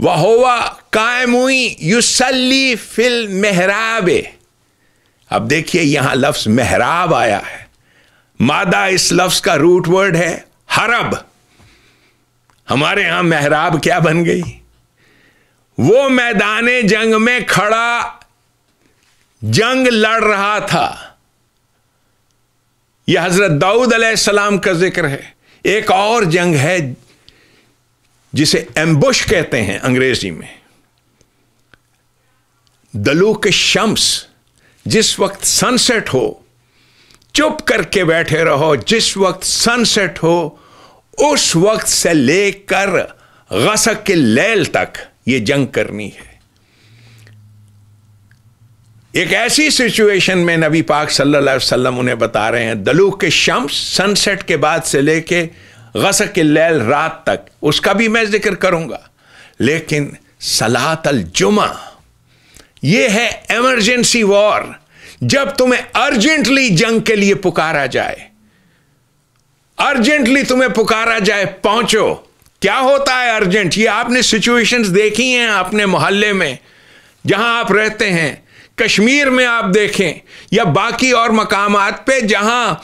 वहोवा कायमुई युसली फिल मेहराबे अब देखिए यहां लफ्ज मेहराब आया है मादा इस लफ्ज का रूट वर्ड है हरब हमारे यहां मेहराब क्या बन गई वो मैदान जंग में खड़ा जंग लड़ रहा था यह हजरत दाऊद सलाम का जिक्र है एक और जंग है जिसे एम्बुश कहते हैं अंग्रेजी में दलू के शम्स जिस वक्त सनसेट हो चुप करके बैठे रहो जिस वक्त सनसेट हो उस वक्त से लेकर गसक के लैल तक ये जंग करनी है एक ऐसी सिचुएशन में नबी पाक सल्लल्लाहु अलैहि वसल्लम उन्हें बता रहे हैं दलू के शम्स सनसेट के बाद से लेके गसक के लैल रात तक उसका भी मैं जिक्र करूंगा लेकिन सलात अल जुमा यह है इमरजेंसी वॉर जब तुम्हें अर्जेंटली जंग के लिए पुकारा जाए अर्जेंटली तुम्हें पुकारा जाए पहुंचो क्या होता है अर्जेंट ये आपने सिचुएशंस देखी हैं अपने मोहल्ले में जहां आप रहते हैं कश्मीर में आप देखें या बाकी और मकामात पे जहां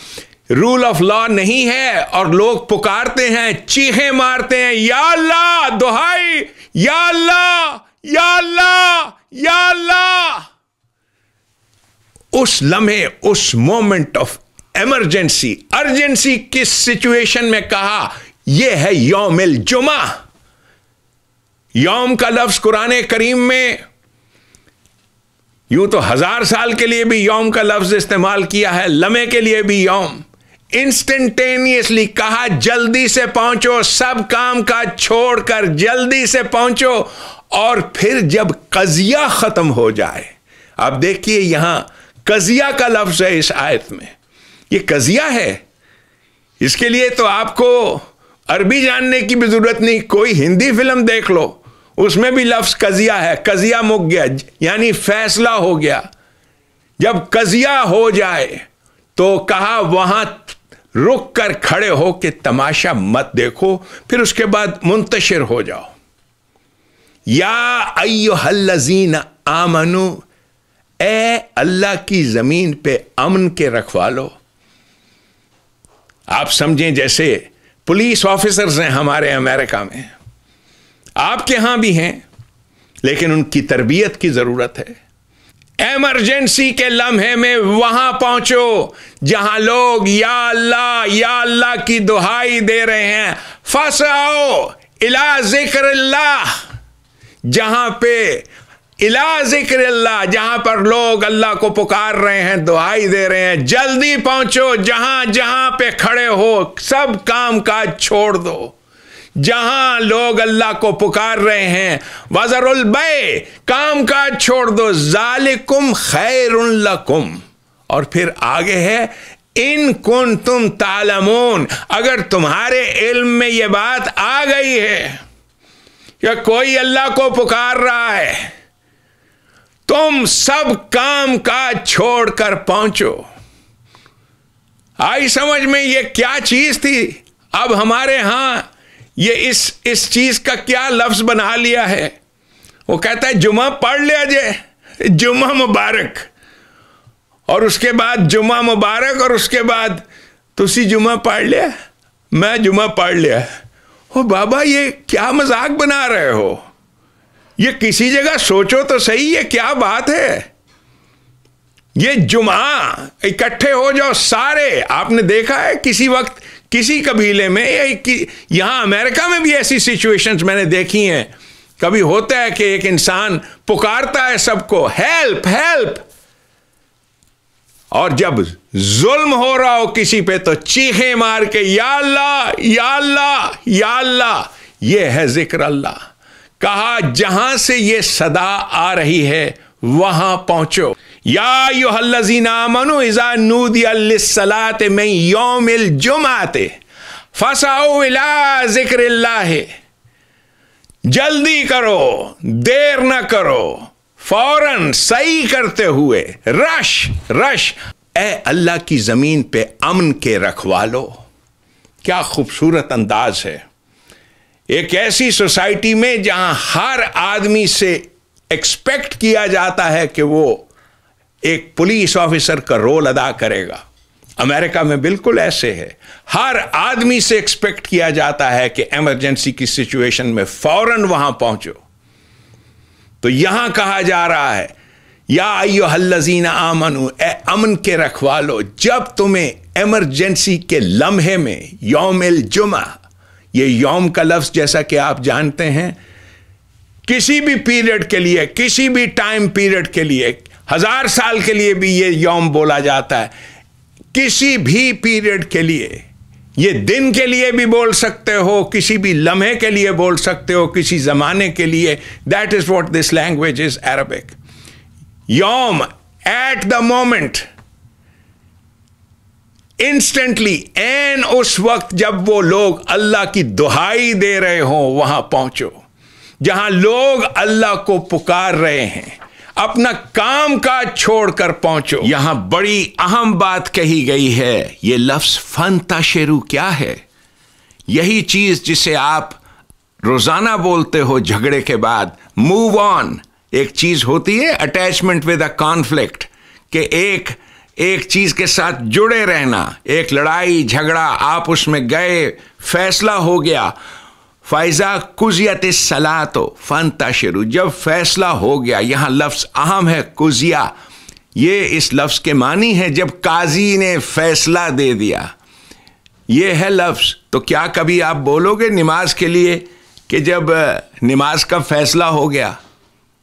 रूल ऑफ लॉ नहीं है और लोग पुकारते हैं चीहे मारते हैं या ला दुहाई या ला या ला या ला उस लम्हे उस मोमेंट ऑफ एमरजेंसी अर्जेंसी किस सिचुएशन में कहा यह है यौमिल जुमा यौम का लफ्ज कुरान करीम में यूं तो हजार साल के लिए भी यौम का लफ्ज इस्तेमाल किया है लमे के लिए भी यौम इंस्टेंटेनियसली कहा जल्दी से पहुंचो सब काम का छोड़कर जल्दी से पहुंचो और फिर जब कजिया खत्म हो जाए आप देखिए यहां कजिया का लफ्ज है इस आयत में ये कजिया है इसके लिए तो आपको अरबी जानने की भी जरूरत नहीं कोई हिंदी फिल्म देख लो उसमें भी लफ्ज कजिया है कजिया मुक गया यानी फैसला हो गया जब कजिया हो जाए तो कहा वहां रुक कर खड़े हो के तमाशा मत देखो फिर उसके बाद मुंतशिर हो जाओ या अयो हल्लजीन आमनु ए अल्लाह की जमीन पे अमन के रखवालो आप समझें जैसे पुलिस ऑफिसर्स हैं हमारे अमेरिका में आपके यहां भी हैं लेकिन उनकी तरबियत की जरूरत है एमरजेंसी के लम्हे में वहां पहुंचो जहां लोग या अल्लाह या अल्लाह की दुहाई दे रहे हैं आओ इला जिक्र जहां पे इला जिक्र अल्लाह जहां पर लोग अल्लाह को पुकार रहे हैं दुहाई दे रहे हैं जल्दी पहुंचो जहां जहां पे खड़े हो सब काम काज छोड़ दो जहां लोग अल्लाह को पुकार रहे हैं वजरुल बे काम काज छोड़ दो जालिकुम लकुम और फिर आगे है इन कुन तुम तालमोन अगर तुम्हारे इल्म में यह बात आ गई है कि कोई अल्लाह को पुकार रहा है तुम सब काम काज छोड़कर पहुंचो आई समझ में ये क्या चीज थी अब हमारे यहां ये इस इस चीज का क्या लफ्ज बना लिया है वो कहता है जुमा पढ़ लिया जे जुमा मुबारक और उसके बाद जुमा मुबारक और उसके बाद तुसी जुमा पढ़ लिया मैं जुमा पढ़ लिया ओ बाबा ये क्या मजाक बना रहे हो ये किसी जगह सोचो तो सही ये क्या बात है ये जुमा इकट्ठे हो जाओ सारे आपने देखा है किसी वक्त किसी कबीले में या कि, यहां अमेरिका में भी ऐसी सिचुएशंस मैंने देखी हैं कभी होता है कि एक इंसान पुकारता है सबको हेल्प हेल्प और जब जुल्म हो रहा हो किसी पे तो चीखे मार के या अल्लाह या अल्लाह या अल्लाह ये है जिक्र अल्लाह कहा जहां से ये सदा आ रही है वहां पहुंचो या यो हल्लजी नामनो इजा नूदियालात में योम जुमाते फसाओ इला जिक्र जल्दी करो देर न करो फौरन सही करते हुए रश रश ए अल्लाह की जमीन पे अमन के रखवालो क्या खूबसूरत अंदाज है एक ऐसी सोसाइटी में जहां हर आदमी से एक्सपेक्ट किया जाता है कि वो एक पुलिस ऑफिसर का रोल अदा करेगा अमेरिका में बिल्कुल ऐसे है हर आदमी से एक्सपेक्ट किया जाता है कि इमरजेंसी की सिचुएशन में फौरन वहां पहुंचो तो यहां कहा जा रहा है या आइयो हल्लजीना आमनु ए अमन के रखवालो जब तुम्हें इमरजेंसी के लम्हे में यौमिल जुमा ये यौम का लफ्ज़ जैसा कि आप जानते हैं किसी भी पीरियड के लिए किसी भी टाइम पीरियड के लिए हजार साल के लिए भी ये यौम बोला जाता है किसी भी पीरियड के लिए ये दिन के लिए भी बोल सकते हो किसी भी लम्हे के लिए बोल सकते हो किसी ज़माने के लिए that is what this language is Arabic यौम at the moment instantly an उस वक्त जब वो लोग अल्लाह की दुहाई दे रहे हो वहां पहुंचो जहां लोग अल्लाह को पुकार रहे हैं अपना काम काज छोड़कर पहुंचो यहां बड़ी अहम बात कही गई है ये लफ्ज फन ताशेरू क्या है यही चीज जिसे आप रोजाना बोलते हो झगड़े के बाद मूव ऑन एक चीज होती है अटैचमेंट विद अ कॉन्फ्लिक्ट के एक एक चीज के साथ जुड़े रहना एक लड़ाई झगड़ा आप उसमें गए फैसला हो गया फैजा कुजियत सला तो फन तशरु जब फैसला हो गया यहाँ लफ्ज़ अहम है कुजिया ये इस लफ्ज़ के मानी है जब काजी ने फैसला दे दिया ये है लफ्ज़ तो क्या कभी आप बोलोगे नमाज के लिए कि जब नमाज का फैसला हो गया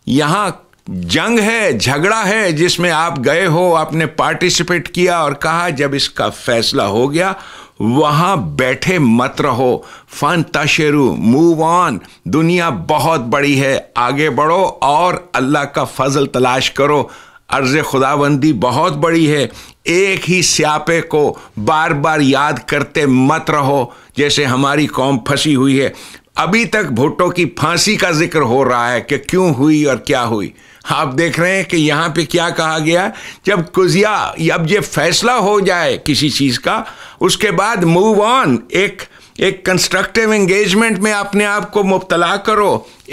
यहाँ जंग है झगड़ा है जिसमें आप गए हो आपने पार्टिसिपेट किया और कहा जब इसका फैसला हो गया वहां बैठे मत रहो फन तशेरू मूव ऑन दुनिया बहुत बड़ी है आगे बढ़ो और अल्लाह का फजल तलाश करो अर्ज खुदाबंदी बहुत बड़ी है एक ही स्यापे को बार बार याद करते मत रहो जैसे हमारी कौम फंसी हुई है अभी तक भुट्टो की फांसी का जिक्र हो रहा है कि क्यों हुई और क्या हुई आप देख रहे हैं कि यहां पे क्या कहा गया जब कुजिया अब ये फैसला हो जाए किसी चीज़ का उसके बाद मूव ऑन एक एक कंस्ट्रक्टिव एंगेजमेंट में अपने आप को मुबतला करो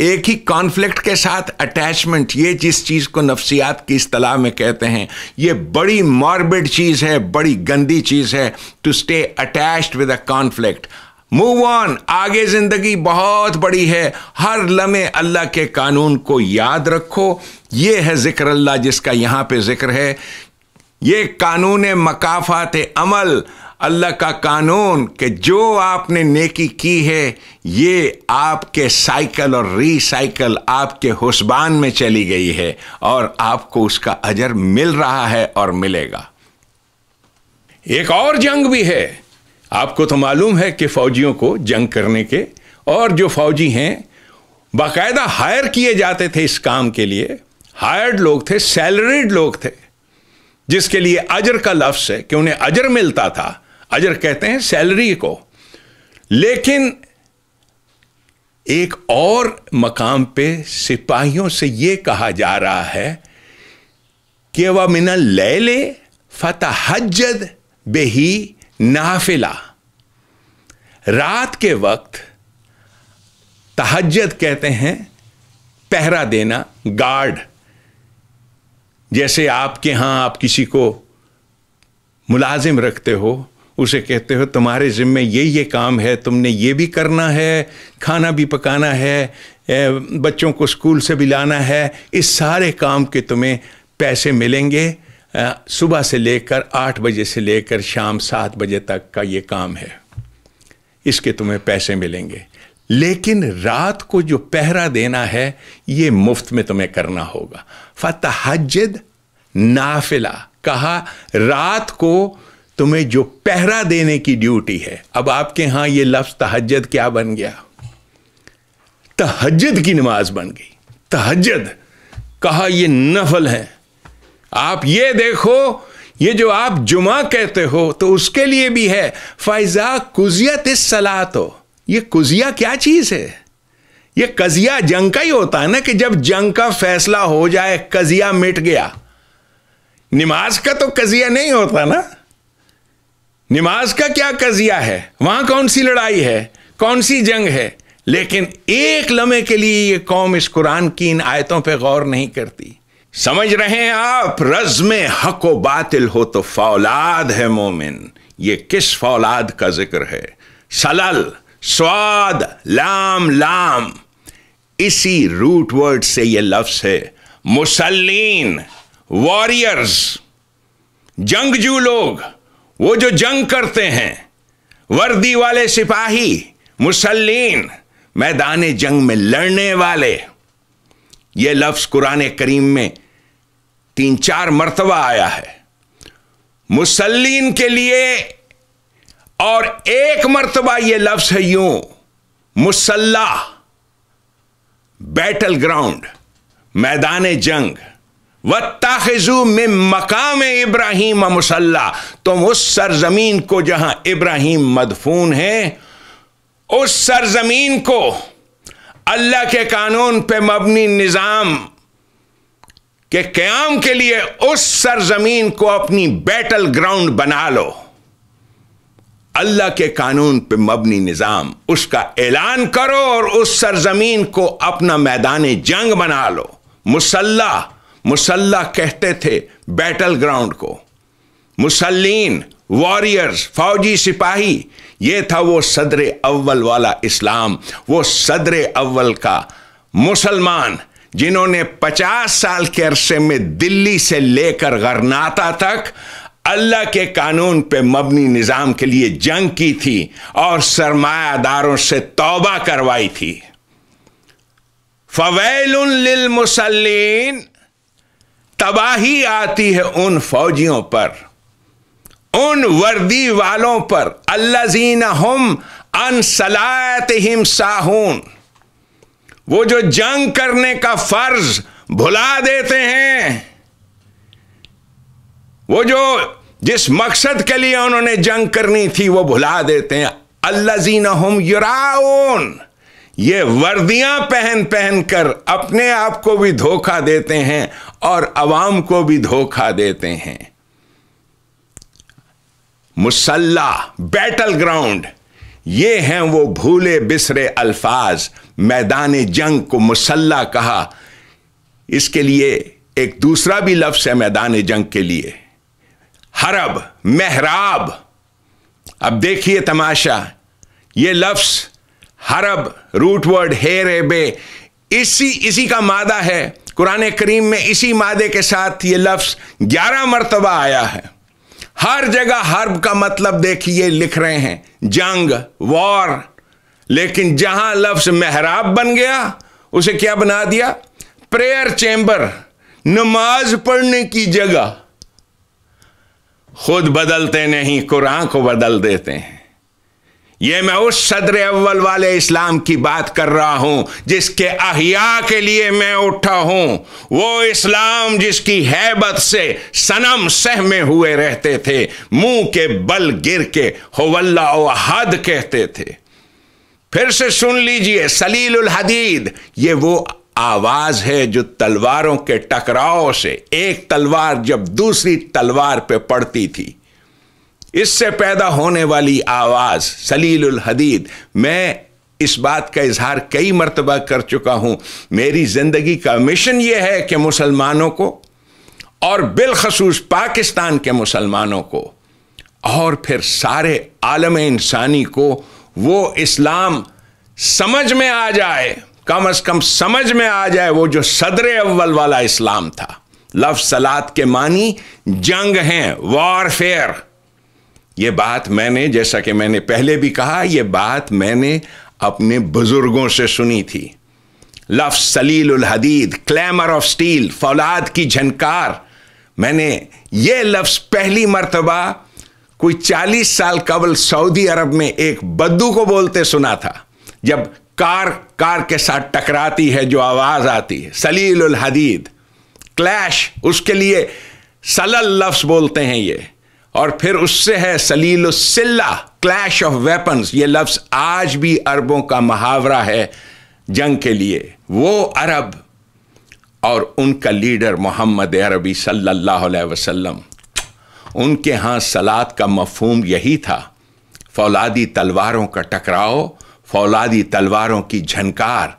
एक ही कॉन्फ्लिक्ट के साथ अटैचमेंट ये जिस चीज़ को नफ्सियात की असलाह में कहते हैं ये बड़ी मॉर्बिड चीज़ है बड़ी गंदी चीज़ है to stay attached with a conflict move on आगे जिंदगी बहुत बड़ी है हर लम्हे अल्लाह के कानून को याद रखो ये है जिक्र अल्लाह जिसका यहां पे जिक्र है ये कानून मकाफात अमल अल्लाह का कानून कि जो आपने नेकी की है ये आपके साइकिल और रीसाइकिल आपके हुसबान में चली गई है और आपको उसका अजर मिल रहा है और मिलेगा एक और जंग भी है आपको तो मालूम है कि फौजियों को जंग करने के और जो फौजी हैं बाकायदा हायर किए जाते थे इस काम के लिए हायर्ड लोग थे सैलरीड लोग थे जिसके लिए अजर का लफ्स है कि उन्हें अजर मिलता था अजर कहते हैं सैलरी को लेकिन एक और मकाम पे सिपाहियों से यह कहा जा रहा है कि वह मिना ले फतेहजद बेही नाफिला रात के वक्त तहजद कहते हैं पहरा देना गार्ड जैसे आपके यहां आप किसी को मुलाजिम रखते हो उसे कहते हो तुम्हारे ज़िम्मे ये ये काम है तुमने ये भी करना है खाना भी पकाना है बच्चों को स्कूल से भी लाना है इस सारे काम के तुम्हें पैसे मिलेंगे सुबह से लेकर आठ बजे से लेकर शाम सात बजे तक का ये काम है इसके तुम्हें पैसे मिलेंगे लेकिन रात को जो पहरा देना है ये मुफ्त में तुम्हें करना होगा फतहजद नाफिला कहा रात को तुम्हें जो पहरा देने की ड्यूटी है अब आपके यहां ये लफ्ज तहजद क्या बन गया तहजद की नमाज बन गई तहजद कहा यह नफल है आप ये देखो ये जो आप जुमा कहते हो तो उसके लिए भी है फैजा कुजियत इस सलाह तो ये कुजिया क्या चीज़ है ये कजिया जंग का ही होता है ना कि जब जंग का फैसला हो जाए कजिया मिट गया नमाज का तो कजिया नहीं होता ना नमाज का क्या कजिया है वहां कौन सी लड़ाई है कौन सी जंग है लेकिन एक लम्हे के लिए ये कौम इस कुरान की इन आयतों पर गौर नहीं करती समझ रहे हैं आप रज्म हक व बातिल हो तो फौलाद है मोमिन ये किस फौलाद का जिक्र है सलल स्वाद लाम लाम इसी रूट वर्ड से यह लफ्स है मुसलिन वॉरियर्स जंगजू लोग वो जो जंग करते हैं वर्दी वाले सिपाही मुसलिन मैदान जंग में लड़ने वाले ये लफ्ज़ कुरान करीम में तीन चार मरतबा आया है मुसलिन के लिए और एक मरतबा यह लफ्ज है यूं मुसल्ला बैटल ग्राउंड मैदान जंग व ताखिजू में मकाम इब्राहिम मुसल्ला तुम उस सरजमीन को जहां इब्राहिम मदफून है उस सरजमीन को अल्लाह के कानून पे मबनी निज़ाम कि क्याम के लिए उस सरजमीन को अपनी बैटल ग्राउंड बना लो अल्लाह के कानून पे मबनी निज़ाम उसका ऐलान करो और उस सरजमीन को अपना मैदान जंग बना लो मुसल्ला मुसल्ला कहते थे बैटल ग्राउंड को मुसलिन वॉरियर्स फौजी सिपाही ये था वो सदर अव्वल वाला इस्लाम वो सदर अव्वल का मुसलमान जिन्होंने 50 साल के अरसे में दिल्ली से लेकर गरनाता तक अल्लाह के कानून पे मबनी निज़ाम के लिए जंग की थी और सरमायादारों से तौबा करवाई थी फवैल लिल मुसलिन तबाही आती है उन फौजियों पर उन वर्दी वालों पर अल्लाजीन हम अनसलायत हिम साहून वो जो जंग करने का फर्ज भुला देते हैं वो जो जिस मकसद के लिए उन्होंने जंग करनी थी वो भुला देते हैं अल्लाजी हम युराउन ये वर्दियां पहन पहन कर अपने आप को भी धोखा देते हैं और आवाम को भी धोखा देते हैं मुसल्ला बैटल ग्राउंड ये हैं वो भूले बिसरे अल्फाज मैदान जंग को मुसल्ला कहा इसके लिए एक दूसरा भी लफ्स है मैदान जंग के लिए हरब मेहराब अब देखिए तमाशा ये लफ्स हरब रूट वर्ड रे बे इसी इसी का मादा है कुरान करीम में इसी मादे के साथ ये लफ्स ग्यारह मरतबा आया है हर जगह हर्ब का मतलब देखिए लिख रहे हैं जंग वॉर लेकिन जहां लफ्ज मेहराब बन गया उसे क्या बना दिया प्रेयर चैम्बर नमाज पढ़ने की जगह खुद बदलते नहीं कुरान को बदल देते हैं ये मैं उस सदर अव्वल वाले इस्लाम की बात कर रहा हूं जिसके अहिया के लिए मैं उठा हूं वो इस्लाम जिसकी हैबत से सनम सहमे हुए रहते थे मुंह के बल गिर के होवल्ला हद कहते थे फिर से सुन लीजिए सलील हदीद ये वो आवाज है जो तलवारों के टकराव से एक तलवार जब दूसरी तलवार पे पड़ती थी इससे पैदा होने वाली आवाज सलील हदीद मैं इस बात का इजहार कई मरतबा कर चुका हूं मेरी जिंदगी का मिशन यह है कि मुसलमानों को और बिलखसूस पाकिस्तान के मुसलमानों को और फिर सारे आलम इंसानी को वो इस्लाम समझ में आ जाए कम अज कम समझ में आ जाए वो जो सदर अव्वल वाला इस्लाम था लफ सलात के मानी जंग हैं वॉरफेयर ये बात मैंने जैसा कि मैंने पहले भी कहा यह बात मैंने अपने बुजुर्गों से सुनी थी लफ सलील उल हदीद क्लैमर ऑफ स्टील फौलाद की झनकार मैंने ये लफ्स पहली मरतबा कोई चालीस साल कबल सऊदी अरब में एक बद्दू को बोलते सुना था जब कार कार के साथ टकराती है जो आवाज आती है सलील उल हदीद क्लैश उसके लिए सलल लफ्स बोलते हैं ये और फिर उससे है सलील सिल्ला क्लैश ऑफ वेपन्स ये लफ्ज़ आज भी अरबों का मुहावरा है जंग के लिए वो अरब और उनका लीडर मोहम्मद अरबी सल्लल्लाहु अलैहि वसल्लम उनके यहाँ सलाद का मफहम यही था फौलादी तलवारों का टकराव फौलादी तलवारों की झनकार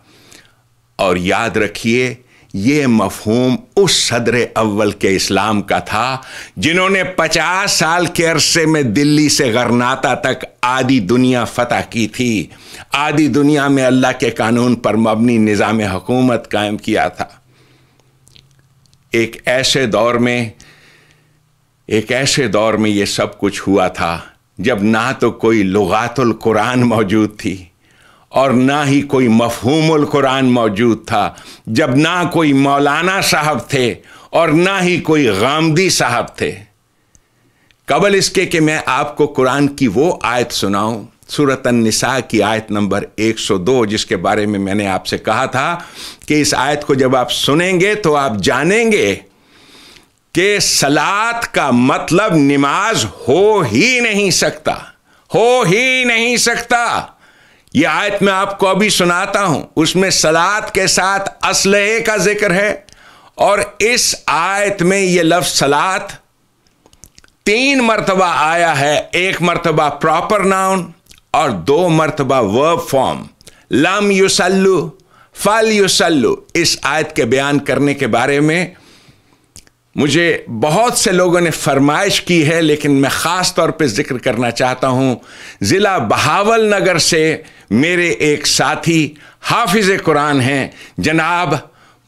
और याद रखिए ये मफहूम उस सदर अव्वल के इस्लाम का था जिन्होंने पचास साल के अरसे में दिल्ली से गरनाता तक आधी दुनिया फतह की थी आधी दुनिया में अल्लाह के कानून पर मबनी निज़ाम हुकूमत कायम किया था एक ऐसे दौर में एक ऐसे दौर में ये सब कुछ हुआ था जब ना तो कोई लगातुल कुरान मौजूद थी और ना ही कोई मफहूमुल कुरान मौजूद था जब ना कोई मौलाना साहब थे और ना ही कोई गामदी साहब थे कबल इसके कि मैं आपको कुरान की वो आयत सुनाऊं सूरत निसा की आयत नंबर 102 जिसके बारे में मैंने आपसे कहा था कि इस आयत को जब आप सुनेंगे तो आप जानेंगे कि सलात का मतलब नमाज हो ही नहीं सकता हो ही नहीं सकता ये आयत में आपको अभी सुनाता हूं उसमें सलात के साथ असलहे का जिक्र है और इस आयत में यह लफ्ज सलात तीन मरतबा आया है एक मरतबा प्रॉपर नाउन और दो मरतबा वर्ब फॉर्म लम युसल्लु फल युसल्लु इस आयत के बयान करने के बारे में मुझे बहुत से लोगों ने फरमाइश की है लेकिन मैं ख़ास तौर पे जिक्र करना चाहता हूं ज़िला बहावल नगर से मेरे एक साथी हाफिज कुरान हैं जनाब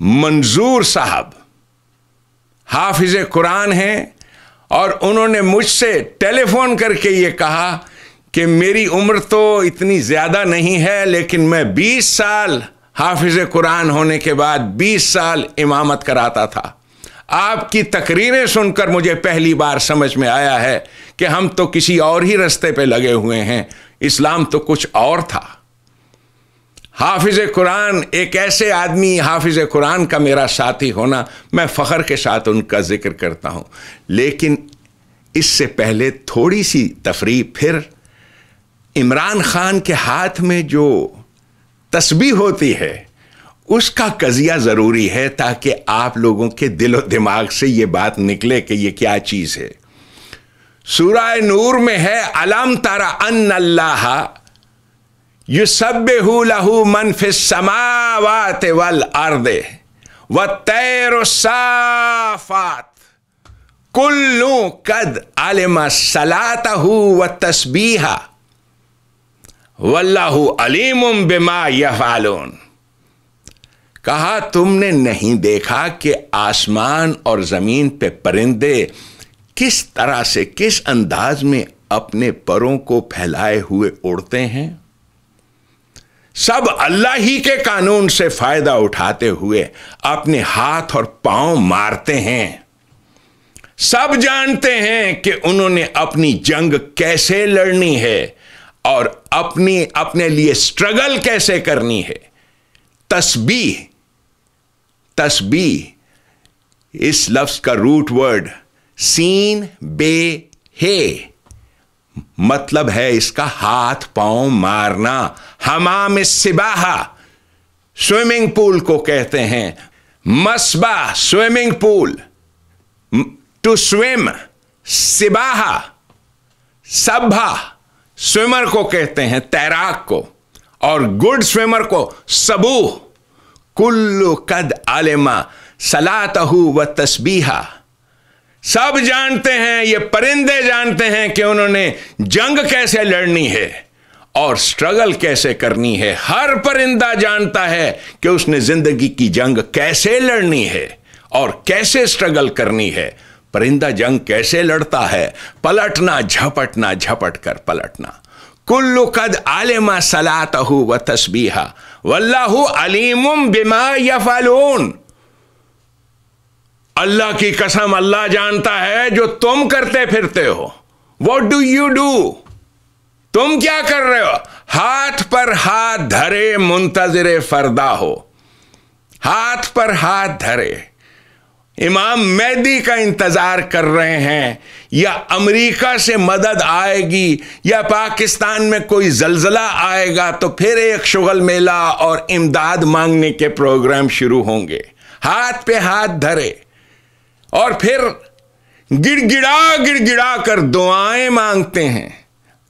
मंजूर साहब हाफिज कुरान हैं और उन्होंने मुझसे टेलीफोन करके ये कहा कि मेरी उम्र तो इतनी ज़्यादा नहीं है लेकिन मैं 20 साल हाफिज कुरान होने के बाद 20 साल इमामत कराता था आपकी तकरीरें सुनकर मुझे पहली बार समझ में आया है कि हम तो किसी और ही रास्ते पे लगे हुए हैं इस्लाम तो कुछ और था हाफिज कुरान एक ऐसे आदमी हाफिज कुरान का मेरा साथी होना मैं फ़ख्र के साथ उनका जिक्र करता हूँ लेकिन इससे पहले थोड़ी सी तफरी फिर इमरान खान के हाथ में जो तस्बी होती है उसका कजिया ज़रूरी है ताकि आप लोगों के दिलो दिमाग से ये बात निकले कि ये क्या चीज़ है सूरह नूर में है अलम तारा अन अल्लाह यु सब लहू मन समावात वल अर्द व तैर साफात कुल्लू कद आलिम सलात व तस्बीहा वल्लाहु अलीम बिमा यफालून कहा तुमने नहीं देखा कि आसमान और ज़मीन पे परिंदे किस तरह से किस अंदाज में अपने परों को फैलाए हुए उड़ते हैं सब अल्लाह ही के कानून से फायदा उठाते हुए अपने हाथ और पांव मारते हैं सब जानते हैं कि उन्होंने अपनी जंग कैसे लड़नी है और अपनी अपने लिए स्ट्रगल कैसे करनी है तस्बी तस्बी इस लफ्ज का रूट वर्ड सीन बे हे मतलब है इसका हाथ पांव मारना हमाम सिबाहा स्विमिंग पूल को कहते हैं मसबा स्विमिंग पूल टू स्विम सिबाहा सभा स्विमर को कहते हैं तैराक को और गुड स्विमर को सबूह कुल्लु कद आलिमा सलातहू व तस्बीहा सब जानते हैं ये परिंदे जानते हैं कि उन्होंने जंग कैसे लड़नी है और स्ट्रगल कैसे करनी है हर परिंदा जानता है कि उसने जिंदगी की जंग कैसे लड़नी है और कैसे स्ट्रगल करनी है परिंदा जंग कैसे लड़ता है पलटना झपटना झपट कर पलटना कुल्लु कद आलिमा सलातहू व तस्बीहा वल्लाहु अलीमुम बिमा यफालून अल्लाह की कसम अल्लाह जानता है जो तुम करते फिरते हो वॉट डू यू डू तुम क्या कर रहे हो हाथ पर हाथ धरे मुंतजर फरदा हो हाथ पर हाथ धरे इमाम मेहदी का इंतजार कर रहे हैं या अमेरिका से मदद आएगी या पाकिस्तान में कोई जलजला आएगा तो फिर एक शुगल मेला और इमदाद मांगने के प्रोग्राम शुरू होंगे हाथ पे हाथ धरे और फिर गिड़गिड़ा गिड़गिड़ा कर दुआएं मांगते हैं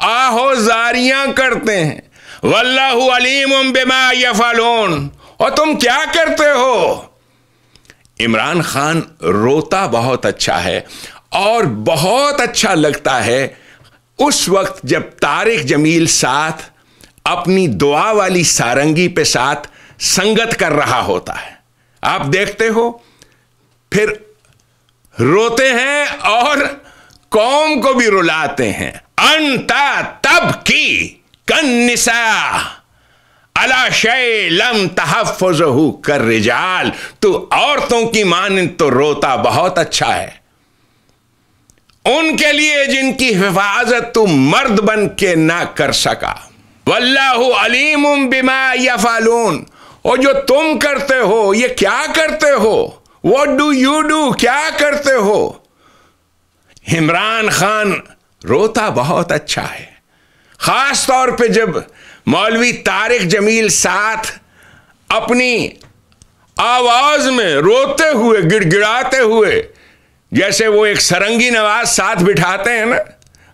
आहो जारियां करते हैं वल्लाहु अलीम बेमा यफालोन और तुम क्या करते हो इमरान खान रोता बहुत अच्छा है और बहुत अच्छा लगता है उस वक्त जब तारिक जमील साथ अपनी दुआ वाली सारंगी पे साथ संगत कर रहा होता है आप देखते हो फिर रोते हैं और कौम को भी रुलाते हैं अंता तब की कन्निसा अला शे कर रिजाल तू औरतों की मान तो रोता बहुत अच्छा है उनके लिए जिनकी हिफाजत तू मर्द बन के ना कर सका वल्लाहु अलीम बिमा फालून और जो तुम करते हो ये क्या करते हो वॉट डू यू डू क्या करते हो इमरान खान रोता बहुत अच्छा है खास तौर पे जब मौलवी तारिक जमील साथ अपनी आवाज में रोते हुए गिड़गिड़ाते हुए जैसे वो एक सरंगी नवाज साथ बिठाते हैं ना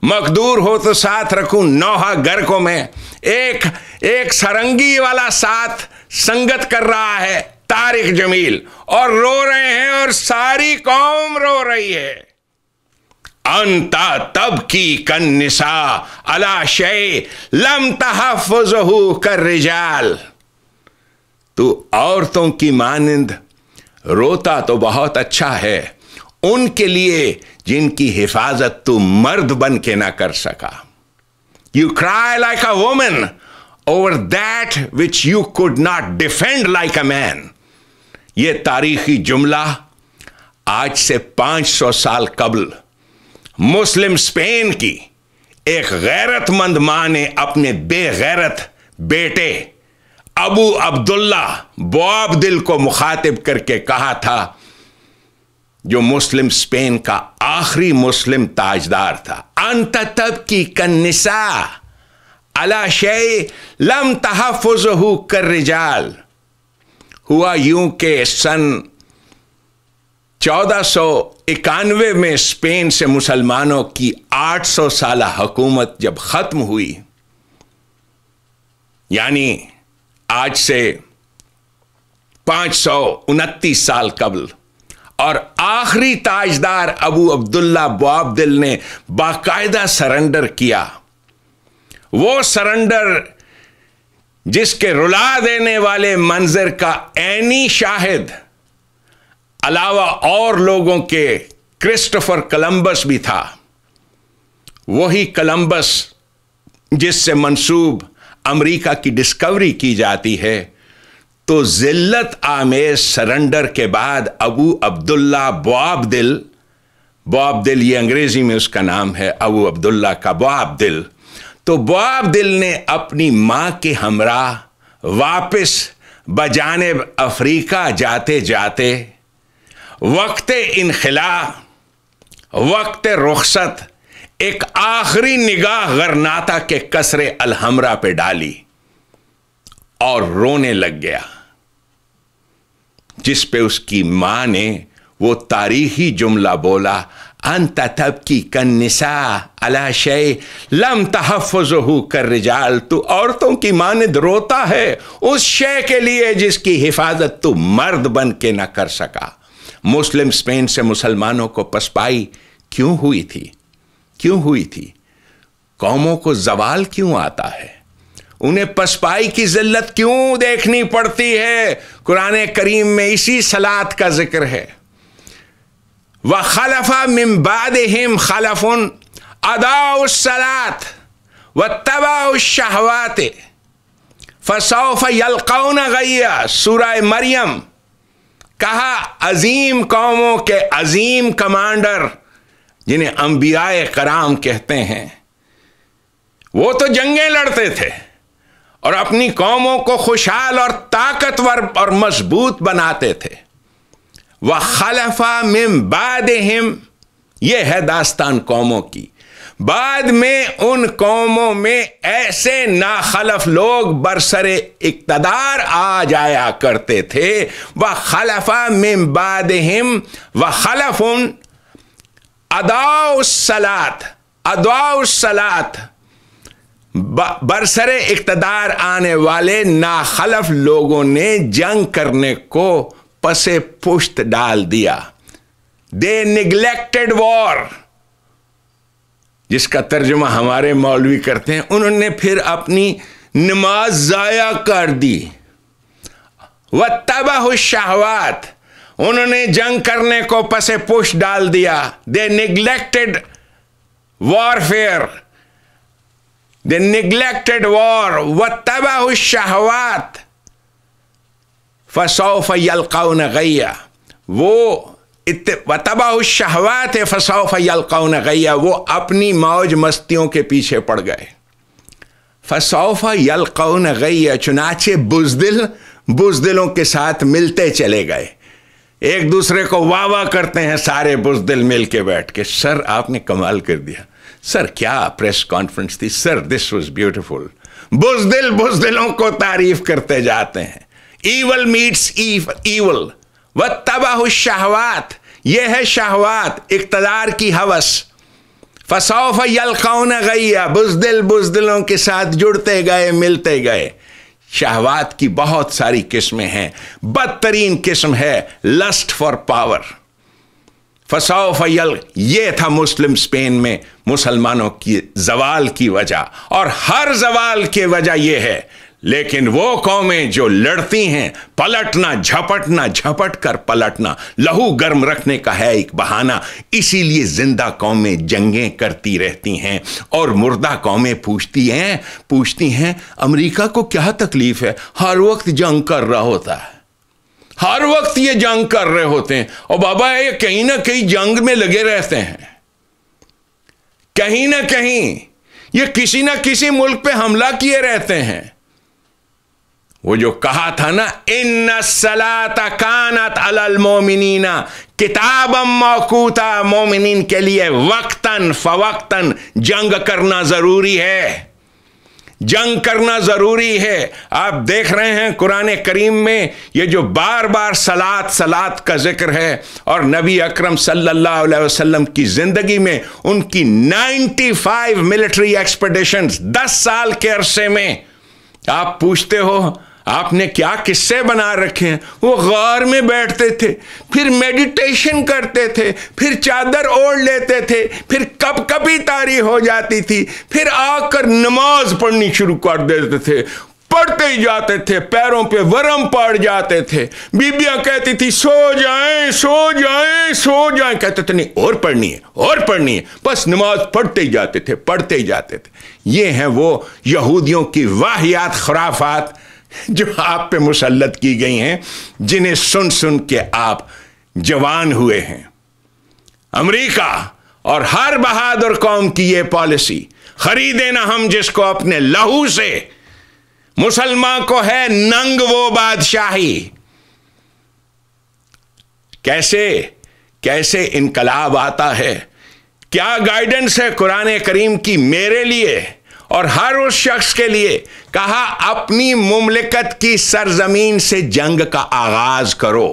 मकदूर हो तो साथ रखू नौहा घर को मैं एक एक सरंगी वाला साथ संगत कर रहा है तारिक जमील और रो रहे हैं और सारी कौम रो रही है अंता तब की कन्निसा अला शे लम तहफजहू कर रिजाल तू औरतों की मानिंद रोता तो बहुत अच्छा है उनके लिए जिनकी हिफाजत तू मर्द बन के ना कर सका you cry like a women over that which you could not defend like a man ये तारीखी जुमला आज से 500 साल कबल मुस्लिम स्पेन की एक गैरतमंद मां ने अपने बेगैरत बेटे अबू अब्दुल्ला बॉब दिल को मुखातिब करके कहा था जो मुस्लिम स्पेन का आखिरी मुस्लिम ताजदार था अंत तब की कन्निसा अला शे लम तहफ़ कर रिजाल हुआ यूं के सन चौदह सौ इक्यानवे में स्पेन से मुसलमानों की आठ सौ साल हुकूमत जब ख़त्म हुई यानी आज से पांच सौ उनतीस साल कबल और आखिरी ताजदार अबू अब्दुल्ला बोआब्दिल ने बाकायदा सरेंडर किया वो सरेंडर जिसके रुला देने वाले मंजर का ऐनी शाहिद अलावा और लोगों के क्रिस्टोफर कलम्बस भी था वही कलम्बस जिससे मंसूब अमेरिका की डिस्कवरी की जाती है तो जिल्लत आमेज सरेंडर के बाद Abu Abdullah Boabdil Boabdil ये अंग्रेजी में उसका नाम है अबू अब्दुल्ला का बॉब दिल तो बॉब दिल ने अपनी मां के हमरा वापस बजाने अफ्रीका जाते जाते वक्त इनखिला वक्त रुखसत एक आखिरी निगाह गरनाता के कसरे अलहमरा पे डाली और रोने लग गया जिस पे उसकी मां ने वो तारीखी जुमला बोला अंत तबकी कन्निसा अला शय लम तहफ़ुजहू कर रिजाल तू औरतों की मानद रोता है उस शय के लिए जिसकी हिफाजत तू मर्द बन के ना कर सका मुस्लिम स्पेन से मुसलमानों को पसपाई क्यों हुई थी क्यों हुई थी कौमों को जवाल क्यों आता है उन्हें पसपाई की जिल्लत क्यों देखनी पड़ती है कुरान करीम में इसी सलात का जिक्र है व खलफा मिम्बाद हिम खलफुन अदाउसलात व तबाउशहवात फसौफ यलकौन गैया सूरह मरियम कहा अजीम कौमों के अजीम कमांडर जिन्हें अंबियाए कराम कहते हैं वो तो जंगे लड़ते थे और अपनी कौमों को खुशहाल और ताकतवर और मजबूत बनाते थे व खलफा मिम बाद यह है दास्तान कौमों की बाद में उन कौमों में ऐसे नाखलफ लोग बरसरे इकतदार आ जाया करते थे व खलफा मिम बाद व खलफ उन अदाउसलात सलात बरसरे इकतदार आने वाले नाखलफ लोगों ने जंग करने को पसे पुश्त डाल दिया दे निग्लेक्टेड वॉर जिसका तर्जुमा हमारे मौलवी करते हैं उन्होंने फिर अपनी नमाज ज़ाया कर दी व तबाह शाहवात उन्होंने जंग करने को पसे पुश डाल दिया they neglected warfare they neglected war व तबाह शाहवात फ़सौफ़ यलकाउन गैया वो वतबा उस शहवात फ़सौफ़ यलकाउन गैया वो अपनी मौज मस्तियों के पीछे पड़ गए फ़सौफ़ यलकाउन गैया चुनाचे बुजदिल बुजदिलों के साथ मिलते चले गए एक दूसरे को वाह वाह करते हैं सारे बुजदिल मिल के बैठ के सर आपने कमाल कर दिया सर क्या प्रेस कॉन्फ्रेंस थी सर दिस वॉज ब्यूटिफुल बुजदिल बुजदिलों को तारीफ करते जाते हैं ईवल मीट्स ईवल व तबाह शाहवात यह है शाहवात इकतदार की हवस फसौफ कौन गैया बुजदिल बुजदिलों के साथ जुड़ते गए मिलते गए शाहवात की बहुत सारी किस्में हैं बदतरीन किस्म है लस्ट फॉर पावर फसाओ फैल ये था मुस्लिम स्पेन में मुसलमानों की जवाल की वजह और हर जवाल के वजह यह है लेकिन वो कौमें जो लड़ती हैं पलटना झपटना झपट कर पलटना लहू गर्म रखने का है एक बहाना इसीलिए जिंदा कौमें जंगें करती रहती हैं और मुर्दा कौमें पूछती हैं पूछती हैं अमेरिका को क्या तकलीफ है हर वक्त जंग कर रहा होता है हर वक्त ये जंग कर रहे होते हैं और बाबा ये कहीं ना कहीं जंग में लगे रहते हैं कहीं ना कहीं ये किसी ना किसी मुल्क पे हमला किए रहते हैं वो जो कहा था ना इन सलात कानत अलल मोमिनीना किताब मौकूता मोमिनीन के लिए वक्तन फवक्तन जंग करना ज़रूरी है जंग करना ज़रूरी है आप देख रहे हैं कुरान करीम में ये जो बार बार सलात सलात का जिक्र है और नबी अकरम सल्लल्लाहु अलैहि वसल्लम की ज़िंदगी में उनकी 95 मिलिट्री एक्सपेडिशंस 10 साल के अरसे में आप पूछते हो आपने क्या किस्से बना रखे हैं वो गौर में बैठते थे फिर मेडिटेशन करते थे फिर चादर ओढ़ लेते थे फिर कब कभी तारी हो जाती थी फिर आकर नमाज पढ़नी शुरू कर देते थे पढ़ते ही जाते थे पैरों पे वरम पड़ जाते थे बीबियां कहती थी सो जाएं सो जाएं सो जाएं कहते थे नहीं और पढ़नी है और पढ़नी है बस नमाज पढ़ते ही जाते थे पढ़ते ही जाते थे ये हैं वो यहूदियों की वाहियात खराफात जो आप पे मुसलत की गई हैं जिन्हें सुन सुन के आप जवान हुए हैं अमेरिका और हर बहादुर कौम की यह पॉलिसी खरीदे ना हम जिसको अपने लहू से मुसलमान को है नंग वो बादशाही कैसे कैसे इनकलाब आता है क्या गाइडेंस है कुरान करीम की मेरे लिए और हर उस शख्स के लिए कहा अपनी मुमलिकत की सरजमीन से जंग का आगाज करो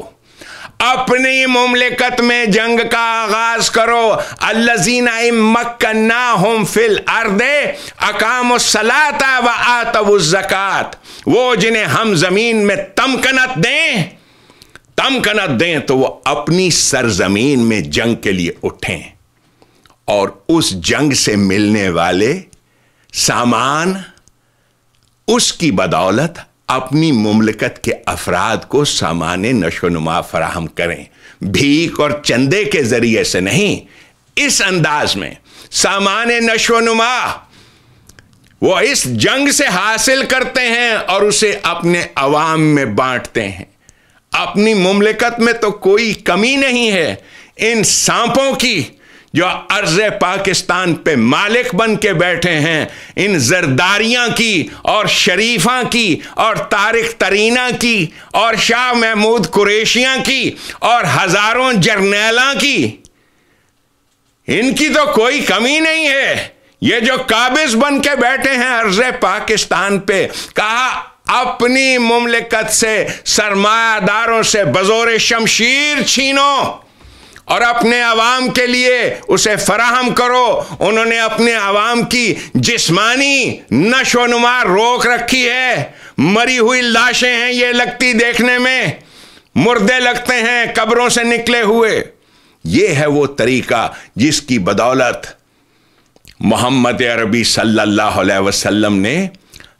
अपनी मुमलिकत में जंग का आगाज करो अल्लाजीना मक्कन्ना होम फिल अर्दे अकाम सलाता व आतब वो जिन्हें हम जमीन में तमकनत दें तमकनत दें तो वो अपनी सरजमीन में जंग के लिए उठें और उस जंग से मिलने वाले सामान उसकी बदौलत अपनी मुमलकत के अफराद को सामान्य नशोनुमा फराहम करें भीख और चंदे के जरिए से नहीं इस अंदाज में सामान्य नशोनुमा वो इस जंग से हासिल करते हैं और उसे अपने अवाम में बांटते हैं अपनी मुमलिकत में तो कोई कमी नहीं है इन सांपों की जो अर्ज पाकिस्तान पे मालिक बन के बैठे हैं इन जरदारियां की और शरीफा की और तारिक तरीना की और शाह महमूद कुरेशिया की और हज़ारों जर्नैला की इनकी तो कोई कमी नहीं है ये जो काबिज बन के बैठे हैं अर्ज पाकिस्तान पे कहा अपनी मुमलिकत से सरमायादारों से बजोर शमशीर छीनो और अपने आवाम के लिए उसे फराहम करो उन्होंने अपने आवाम की जिस्मानी नशोनुमा रोक रखी है मरी हुई लाशें हैं ये लगती देखने में मुर्दे लगते हैं कब्रों से निकले हुए ये है वो तरीका जिसकी बदौलत मोहम्मद अरबी सल्लल्लाहु अलैहि वसल्लम ने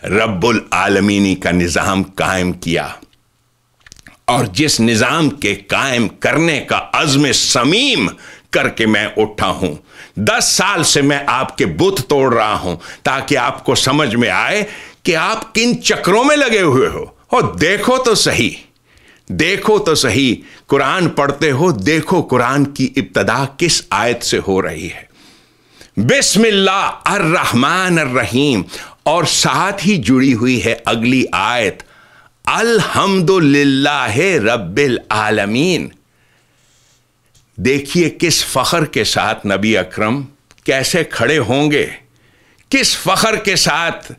रब्बुल आलमीनी का निज़ाम कायम किया और जिस निज़ाम के कायम करने का अज़म समीम करके मैं उठा हूं दस साल से मैं आपके बुत तोड़ रहा हूं ताकि आपको समझ में आए कि आप किन चक्रों में लगे हुए हो और देखो तो सही देखो तो सही कुरान पढ़ते हो देखो कुरान की इब्तदा किस आयत से हो रही है बिस्मिल्ला अर्रहमान अर्रहीम और साथ ही जुड़ी हुई है अगली आयत अलहमदुल्लाह रब्बिल आलमीन देखिए किस फखर के साथ नबी अकरम कैसे खड़े होंगे किस फखर के साथ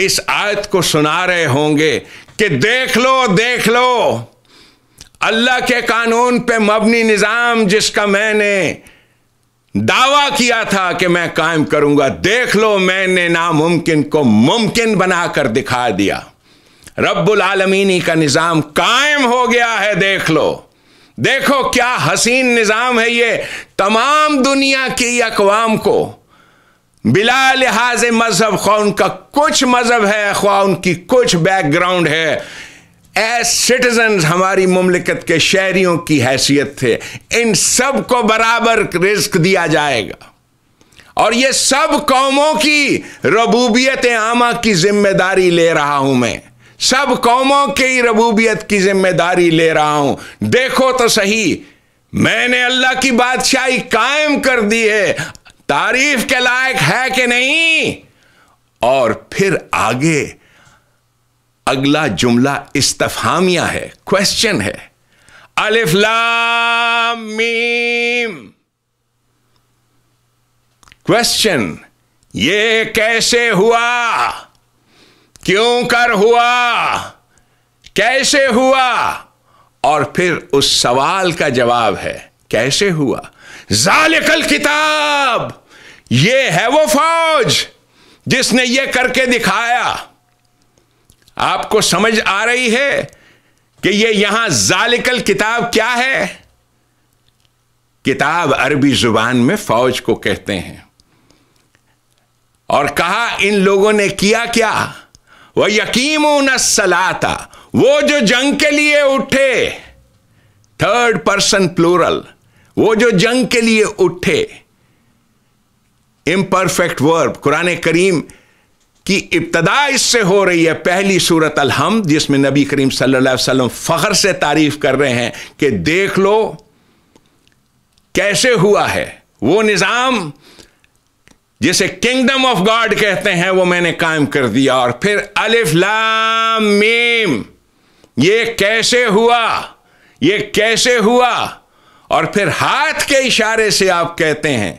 इस आयत को सुना रहे होंगे कि देख लो देख लो अल्लाह के कानून पे मबनी निज़ाम जिसका मैंने दावा किया था कि मैं कायम करूंगा देख लो मैंने नामुमकिन को मुमकिन बनाकर दिखा दिया रब्बुल आलमीनी का निज़ाम कायम हो गया है देख लो देखो क्या हसीन निज़ाम है ये तमाम दुनिया की अकवाम को बिला लिहाज मजहब खा उनका कुछ मजहब है ख्वा उनकी कुछ बैकग्राउंड है एज सिटीजन हमारी मुमलिकत के शहरियों की हैसियत थे इन सब को बराबर रिस्क दिया जाएगा और ये सब कौमों की रबूबियत आमा की जिम्मेदारी ले रहा हूं मैं सब कौमों की रबूबियत की जिम्मेदारी ले रहा हूं देखो तो सही मैंने अल्लाह की बादशाही कायम कर दी है तारीफ के लायक है कि नहीं और फिर आगे अगला जुमला इस्तफामिया है क्वेश्चन है अलिफ लाम मीम क्वेश्चन ये कैसे हुआ क्यों कर हुआ कैसे हुआ और फिर उस सवाल का जवाब है कैसे हुआ जालिकल किताब ये है वो फौज जिसने ये करके दिखाया आपको समझ आ रही है कि ये यहां जालिकल किताब क्या है किताब अरबी जुबान में फौज को कहते हैं और कहा इन लोगों ने किया क्या वह यकीम सलाता वो जो जंग के लिए उठे थर्ड पर्सन प्लूरल वो जो जंग के लिए उठे इम्परफेक्ट वर्ब कुरान करीम की इब्तदा इससे हो रही है पहली सूरत अलहम जिसमें नबी करीम सल्लल्लाहु अलैहि वसल्लम फखर से तारीफ कर रहे हैं कि देख लो कैसे हुआ है वो निज़ाम जिसे किंगडम ऑफ गॉड कहते हैं वो मैंने कायम कर दिया और फिर अलिफ लाम मीम ये कैसे हुआ ये कैसे हुआ और फिर हाथ के इशारे से आप कहते हैं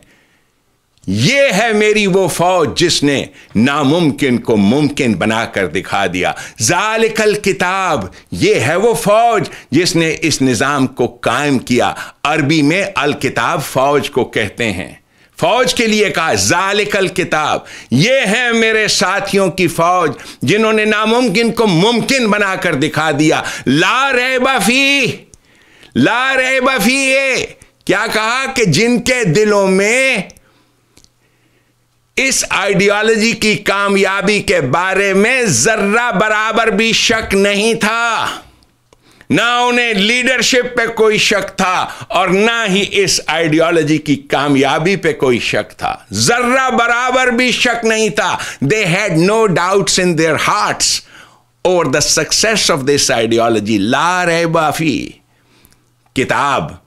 ये है मेरी वो फौज जिसने नामुमकिन को मुमकिन बनाकर दिखा दिया जालिकल किताब ये है वो फौज जिसने इस निज़ाम को कायम किया अरबी में अल किताब फौज को कहते हैं फौज के लिए कहा जालिकल किताब ये है मेरे साथियों की फौज जिन्होंने नामुमकिन को मुमकिन बनाकर दिखा दिया ला रे बफी ला रे बफी ये क्या कहा कि जिनके दिलों में इस आइडियोलॉजी की कामयाबी के बारे में जर्रा बराबर भी शक नहीं था ना उन्हें लीडरशिप पे कोई शक था और ना ही इस आइडियोलॉजी की कामयाबी पे कोई शक था जर्रा बराबर भी शक नहीं था they had no doubts in their hearts और the success of this ideology ला रे बाफी किताब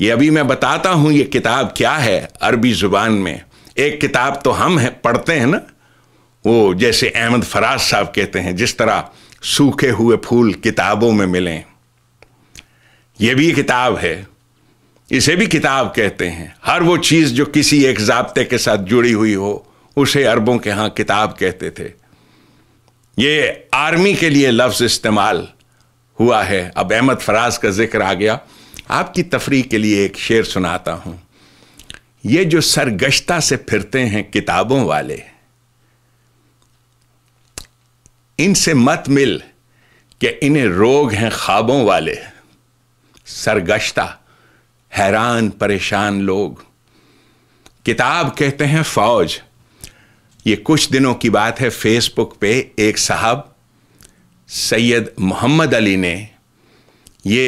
ये अभी मैं बताता हूं ये किताब क्या है अरबी जुबान में एक किताब तो हम है पढ़ते हैं ना वो जैसे अहमद फराज साहब कहते हैं जिस तरह सूखे हुए फूल किताबों में मिलें यह भी किताब है इसे भी किताब कहते हैं हर वो चीज़ जो किसी एक जबते के साथ जुड़ी हुई हो उसे अरबों के यहां किताब कहते थे ये आर्मी के लिए लफ्ज़ इस्तेमाल हुआ है अब अहमद फराज का जिक्र आ गया आपकी तफरी के लिए एक शेर सुनाता हूं ये जो सरगश्ता से फिरते हैं किताबों वाले इनसे मत मिल कि इन्हें रोग हैं ख्वाबों वाले सरगश्ता हैरान परेशान लोग किताब कहते हैं फौज ये कुछ दिनों की बात है फेसबुक पे एक साहब सैयद मोहम्मद अली ने ये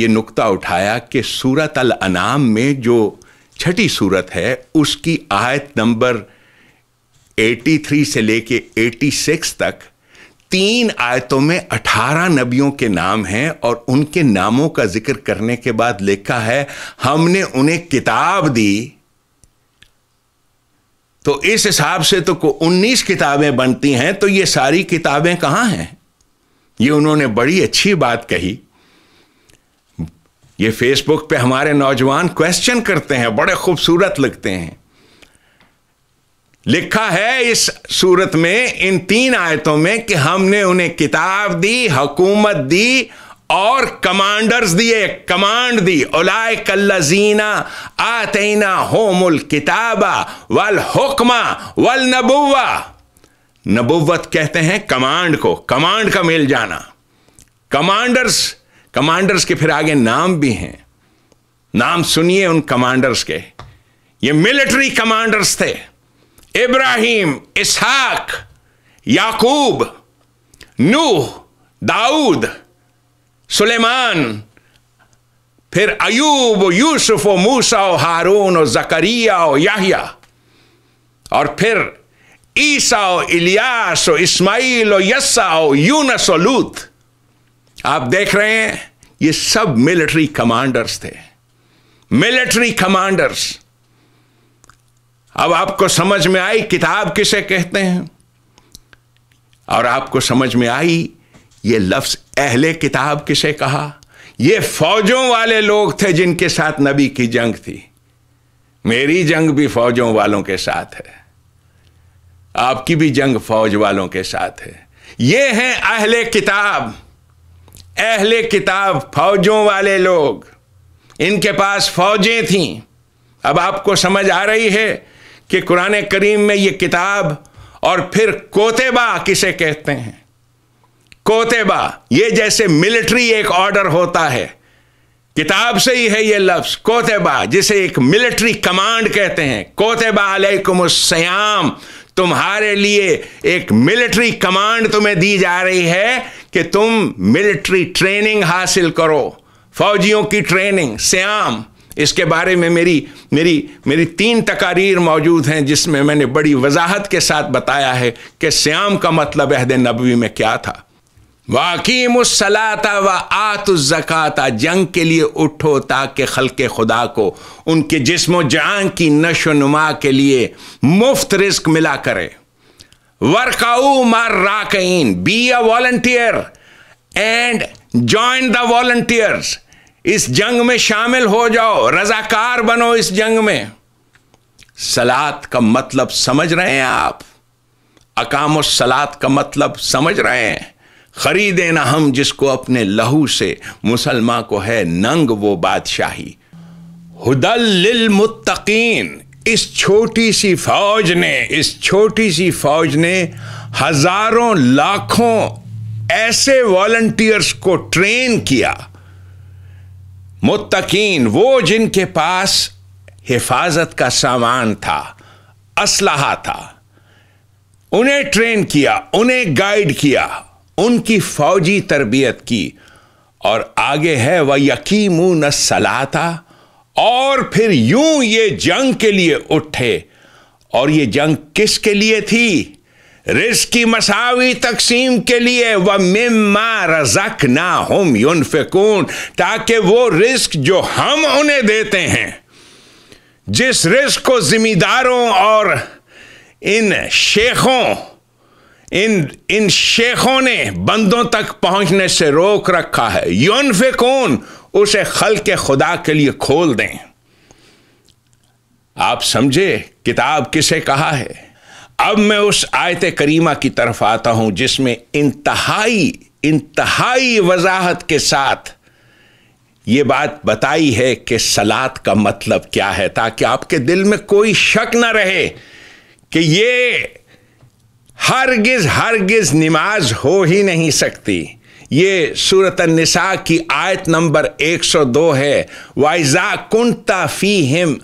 ये नुक्ता उठाया कि सूरत अल अनाम में जो छठी सूरत है उसकी आयत नंबर 83 से लेके 86 तक तीन आयतों में अठारह नबियों के नाम हैं और उनके नामों का जिक्र करने के बाद लिखा है हमने उन्हें किताब दी तो इस हिसाब से तो को उन्नीस किताबें बनती हैं तो ये सारी किताबें कहां हैं ये उन्होंने बड़ी अच्छी बात कही ये फेसबुक पे हमारे नौजवान क्वेश्चन करते हैं बड़े खूबसूरत लगते हैं लिखा है इस सूरत में इन तीन आयतों में कि हमने उन्हें किताब दी हकूमत दी और कमांडर्स दिए कमांड दी ओलाय कल्लाजीना आतना होमुल किताबा वल हुक्मा वल नबुवा नबुवत कहते हैं कमांड को कमांड का मिल जाना कमांडर्स कमांडर्स के फिर आगे नाम भी हैं नाम सुनिए उन कमांडर्स के ये मिलिट्री कमांडर्स थे इब्राहिम इसहाक याकूब नूह दाऊद सुलेमान फिर अयूब यूसुफ मूसा हारून जकरिया याहिया और फिर ईसा इलियास इस्माइल यस्सा यूनस लूत आप देख रहे हैं ये सब मिलिट्री कमांडर्स थे मिलिट्री कमांडर्स अब आपको समझ में आई किताब किसे कहते हैं और आपको समझ में आई ये लफ्ज अहले किताब किसे कहा ये फौजों वाले लोग थे जिनके साथ नबी की जंग थी मेरी जंग भी फौजों वालों के साथ है आपकी भी जंग फौज वालों के साथ है ये हैं अहले किताब अहले किताब फौजों वाले लोग इनके पास फौजें थीं अब आपको समझ आ रही है कि कुरान करीम में ये किताब और फिर कोतेबा किसे कहते हैं कोतेबा ये जैसे मिलिट्री एक ऑर्डर होता है किताब से ही है ये लफ्ज कोतेबा जिसे एक मिलिट्री कमांड कहते हैं कोतेबा अलैकुमस्याम तुम्हारे लिए एक मिलिट्री कमांड तुम्हें दी जा रही है कि तुम मिलिट्री ट्रेनिंग हासिल करो फौजियों की ट्रेनिंग श्याम इसके बारे में मेरी मेरी मेरी तीन तकारीर मौजूद हैं जिसमें मैंने बड़ी वजाहत के साथ बताया है कि श्याम का मतलब अहद नबवी में क्या था वाकीम सलाता व जकता जंग के लिए उठो ताकि के खुदा को उनके जिसम जान की नशो नुमा के लिए मुफ्त रिस्क मिला करे वर्काऊ मार राकईन be a volunteer and join the volunteers इस जंग में शामिल हो जाओ रजाकार बनो इस जंग में सलात का मतलब समझ रहे हैं आप अकाम सलात का मतलब समझ रहे हैं खरीदे ना हम जिसको अपने लहू से मुसलमान को है नंग वो बादशाही हुदल मुत्तकीन इस छोटी सी फौज ने इस छोटी सी फौज ने हजारों लाखों ऐसे वॉलंटियर्स को ट्रेन किया मुत्तकीन वो जिनके पास हिफाजत का सामान था असलाहा था उन्हें ट्रेन किया उन्हें गाइड किया उनकी फौजी तरबियत की और आगे है वह यकीमू न सलाता और फिर यूं ये जंग के लिए उठे और ये जंग किसके लिए थी रिस्क की मसावी तकसीम के लिए व मिम्मा रजक ना हम यूनफिकून ताकि वो रिस्क जो हम उन्हें देते हैं जिस रिस्क को जिम्मेदारों और इन शेखों इन इन शेखों ने बंदों तक पहुंचने से रोक रखा है यूनफिकून उसे खल के खुदा के लिए खोल दें आप समझे किताब किसे कहा है अब मैं उस आयत करीमा की तरफ आता हूं जिसमें इंतहाई इंतहाई वजाहत के साथ ये बात बताई है कि सलात का मतलब क्या है ताकि आपके दिल में कोई शक ना रहे कि ये हरगिज हरगिज नमाज हो ही नहीं सकती ये सूरत निसा की आयत नंबर 102 है वाइजा कुंता फी हिम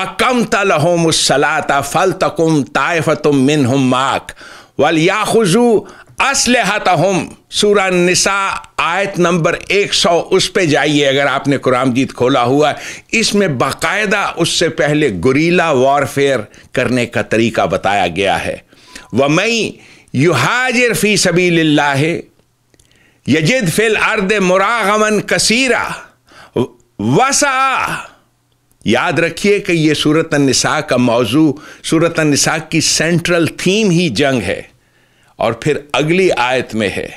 अकम तलहम सलाता फल तकुम तायफ तुम मिन हम माक वल याखुजू असलहत सूरा निसा आयत नंबर 100 उस पर जाइए अगर आपने कुरामजीत खोला हुआ इसमें बाकायदा उससे पहले गुरीला वॉरफेयर करने का तरीका बताया गया है व मई युहाजिर फ़ी सबी ला यजिद फिल अर्द मुरागमन कसीरा वसा याद रखिए कि ये सूरत निसा का मौजू सूरत निसा की सेंट्रल थीम ही जंग है और फिर अगली आयत में है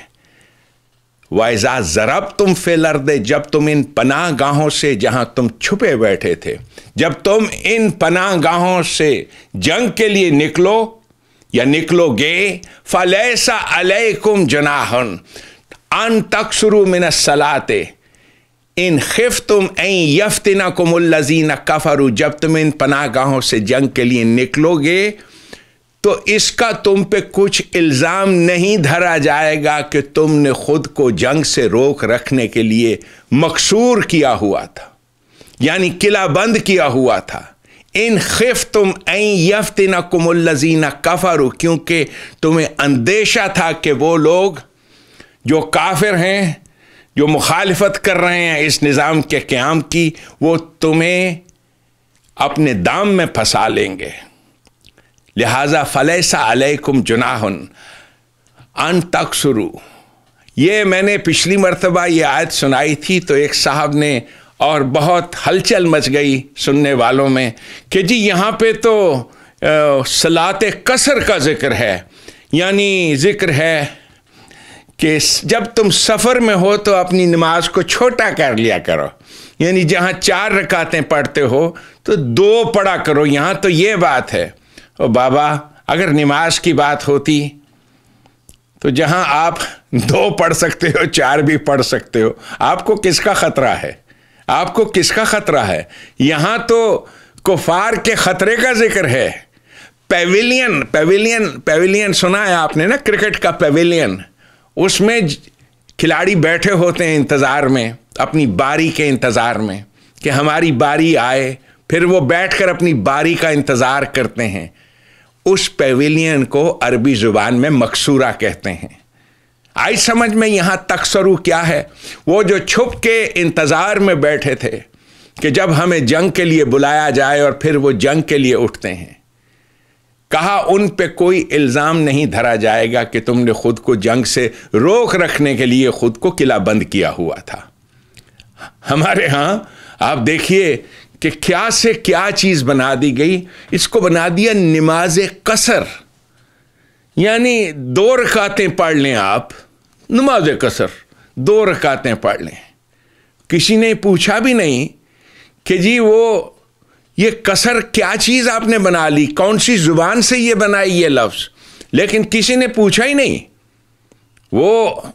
वायजा जरब तुम फिलर दे जब तुम इन पनाह गाहों से जहां तुम छुपे बैठे थे जब तुम इन पनाह गाहों से जंग के लिए निकलो या निकलोगे फलैसा अलैकुम जनाहन अन तक शुरू मिन सलाते इन खिफ तुम ऐं यफ्तना कुमल्लिन कफरू जब तुम इन पनाह गाहों से जंग के लिए निकलोगे तो इसका तुम पे कुछ इल्ज़ाम नहीं धरा जाएगा कि तुमने खुद को जंग से रोक रखने के लिए मकसूर किया हुआ था यानी किला बंद किया हुआ था इन खिफ तुम ऐं यफ्तना कुमल्लिन कफरू क्योंकि तुम्हें अंदेशा था कि वो लोग जो काफिर हैं जो मुखालफत कर रहे हैं इस निज़ाम के क्याम की वो तुम्हें अपने दाम में फंसा लेंगे लिहाजा फलैसा अलैकुम जुनाहन अन तक शुरू ये मैंने पिछली मरतबा ये आयत सुनाई थी तो एक साहब ने और बहुत हलचल मच गई सुनने वालों में कि जी यहाँ पे तो सलात कसर का ज़िक्र है यानी ज़िक्र है कि जब तुम सफ़र में हो तो अपनी नमाज को छोटा कर लिया करो यानी जहाँ चार रकातें पढ़ते हो तो दो पढ़ा करो यहाँ तो ये बात है ओ बाबा अगर नमाज की बात होती तो जहाँ आप दो पढ़ सकते हो चार भी पढ़ सकते हो आपको किसका ख़तरा है आपको किसका ख़तरा है यहाँ तो कुफार के ख़तरे का जिक्र है पेविलियन पेविलियन पेविलियन सुना है आपने ना क्रिकेट का पेविलियन उसमें खिलाड़ी बैठे होते हैं इंतज़ार में अपनी बारी के इंतज़ार में कि हमारी बारी आए फिर वो बैठकर अपनी बारी का इंतज़ार करते हैं उस पेविलियन को अरबी ज़ुबान में मकसूरा कहते हैं आई समझ में यहाँ तकसरू क्या है वो जो छुप के इंतज़ार में बैठे थे कि जब हमें जंग के लिए बुलाया जाए और फिर वो जंग के लिए उठते हैं कहा उन पे कोई इल्ज़ाम नहीं धरा जाएगा कि तुमने खुद को जंग से रोक रखने के लिए खुद को किला बंद किया हुआ था हमारे यहाँ आप देखिए कि क्या से क्या चीज़ बना दी गई इसको बना दिया नमाज कसर यानी दो रकातें पढ़ लें आप नमाज कसर दो रकातें पढ़ लें किसी ने पूछा भी नहीं कि जी वो ये कसर क्या चीज़ आपने बना ली कौन सी ज़ुबान से ये बनाई ये लफ्ज़ लेकिन किसी ने पूछा ही नहीं वो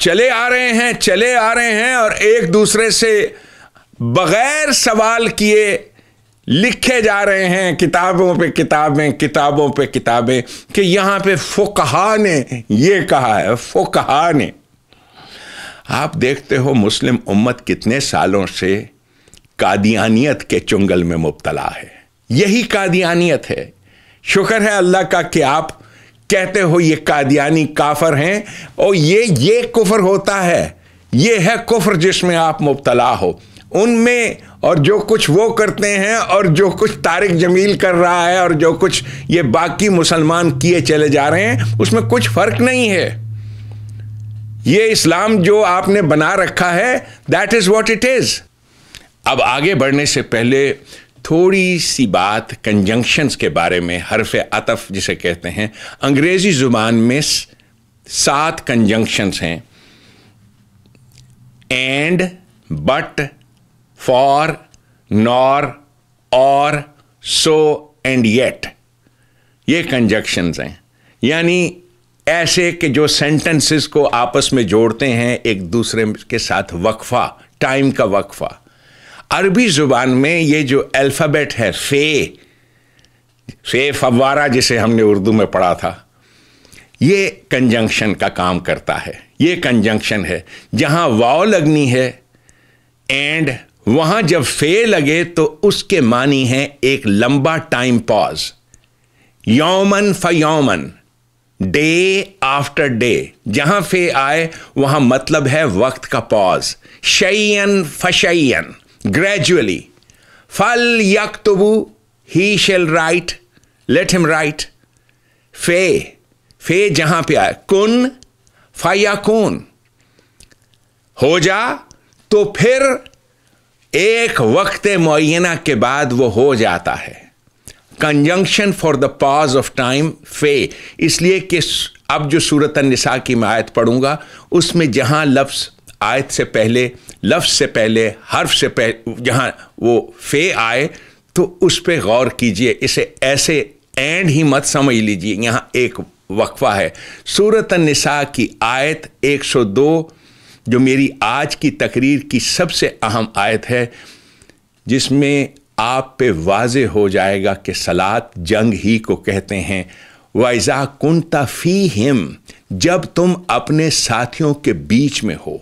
चले आ रहे हैं चले आ रहे हैं और एक दूसरे से बगैर सवाल किए लिखे जा रहे हैं किताबों पे किताबें किताबों पे किताबें कि यहां पे फुकहा ने ये कहा है फुकहा ने आप देखते हो मुस्लिम उम्मत कितने सालों से कादियानियत के चुंगल में मुबतला है यही कादियानियत है शुक्र है अल्लाह का कि आप कहते हो ये कादियानी काफर हैं और ये ये कुफर होता है ये है कुफर जिसमें आप मुबतला हो उनमें और जो कुछ वो करते हैं और जो कुछ तारिक जमील कर रहा है और जो कुछ ये बाकी मुसलमान किए चले जा रहे हैं उसमें कुछ फ़र्क नहीं है ये इस्लाम जो आपने बना रखा है that is what it is अब आगे बढ़ने से पहले थोड़ी सी बात कंजंक्शंस के बारे में हरफ अतफ जिसे कहते हैं अंग्रेज़ी ज़ुबान में सात कंजंक्शंस हैं and but for nor or so and yet ये कंजंक्शंस हैं यानी ऐसे कि जो सेंटेंसेस को आपस में जोड़ते हैं एक दूसरे के साथ वक्फा टाइम का वक्फा अरबी ज़ुबान में ये जो अल्फ़ाबेट है फ़े फ़े फवारा जिसे हमने उर्दू में पढ़ा था ये कंजंक्शन का काम करता है ये कंजंक्शन है जहां वाओ लगनी है एंड वहां जब फ़े लगे तो उसके मानी है एक लंबा टाइम पॉज यौमन फयौमन डे आफ्टर डे जहां फे आए वहां मतलब है वक्त का पॉज शयन फशयन gradually. Fal yaktubu, he shall write, let him write. Fe, fe जहां पे आए कुन फाया कौन हो जा तो फिर एक वक्त मुना के बाद वो हो जाता है conjunction for the pause of time फे इसलिए कि अब जो सूरत निसा की मैं आयत पढ़ूंगा उसमें जहां लफ्स आयत से पहले लफ्ज़ से पहले हर्फ से पहले जहाँ वो फे आए तो उस पर गौर कीजिए इसे ऐसे एंड ही मत समझ लीजिए यहाँ एक वक्फा है सूरत निसा की आयत 102 जो मेरी आज की तकरीर की सबसे अहम आयत है जिसमें आप पे वाज हो जाएगा कि सलात जंग ही को कहते हैं वाइजा कुंता फी हिम जब तुम अपने साथियों के बीच में हो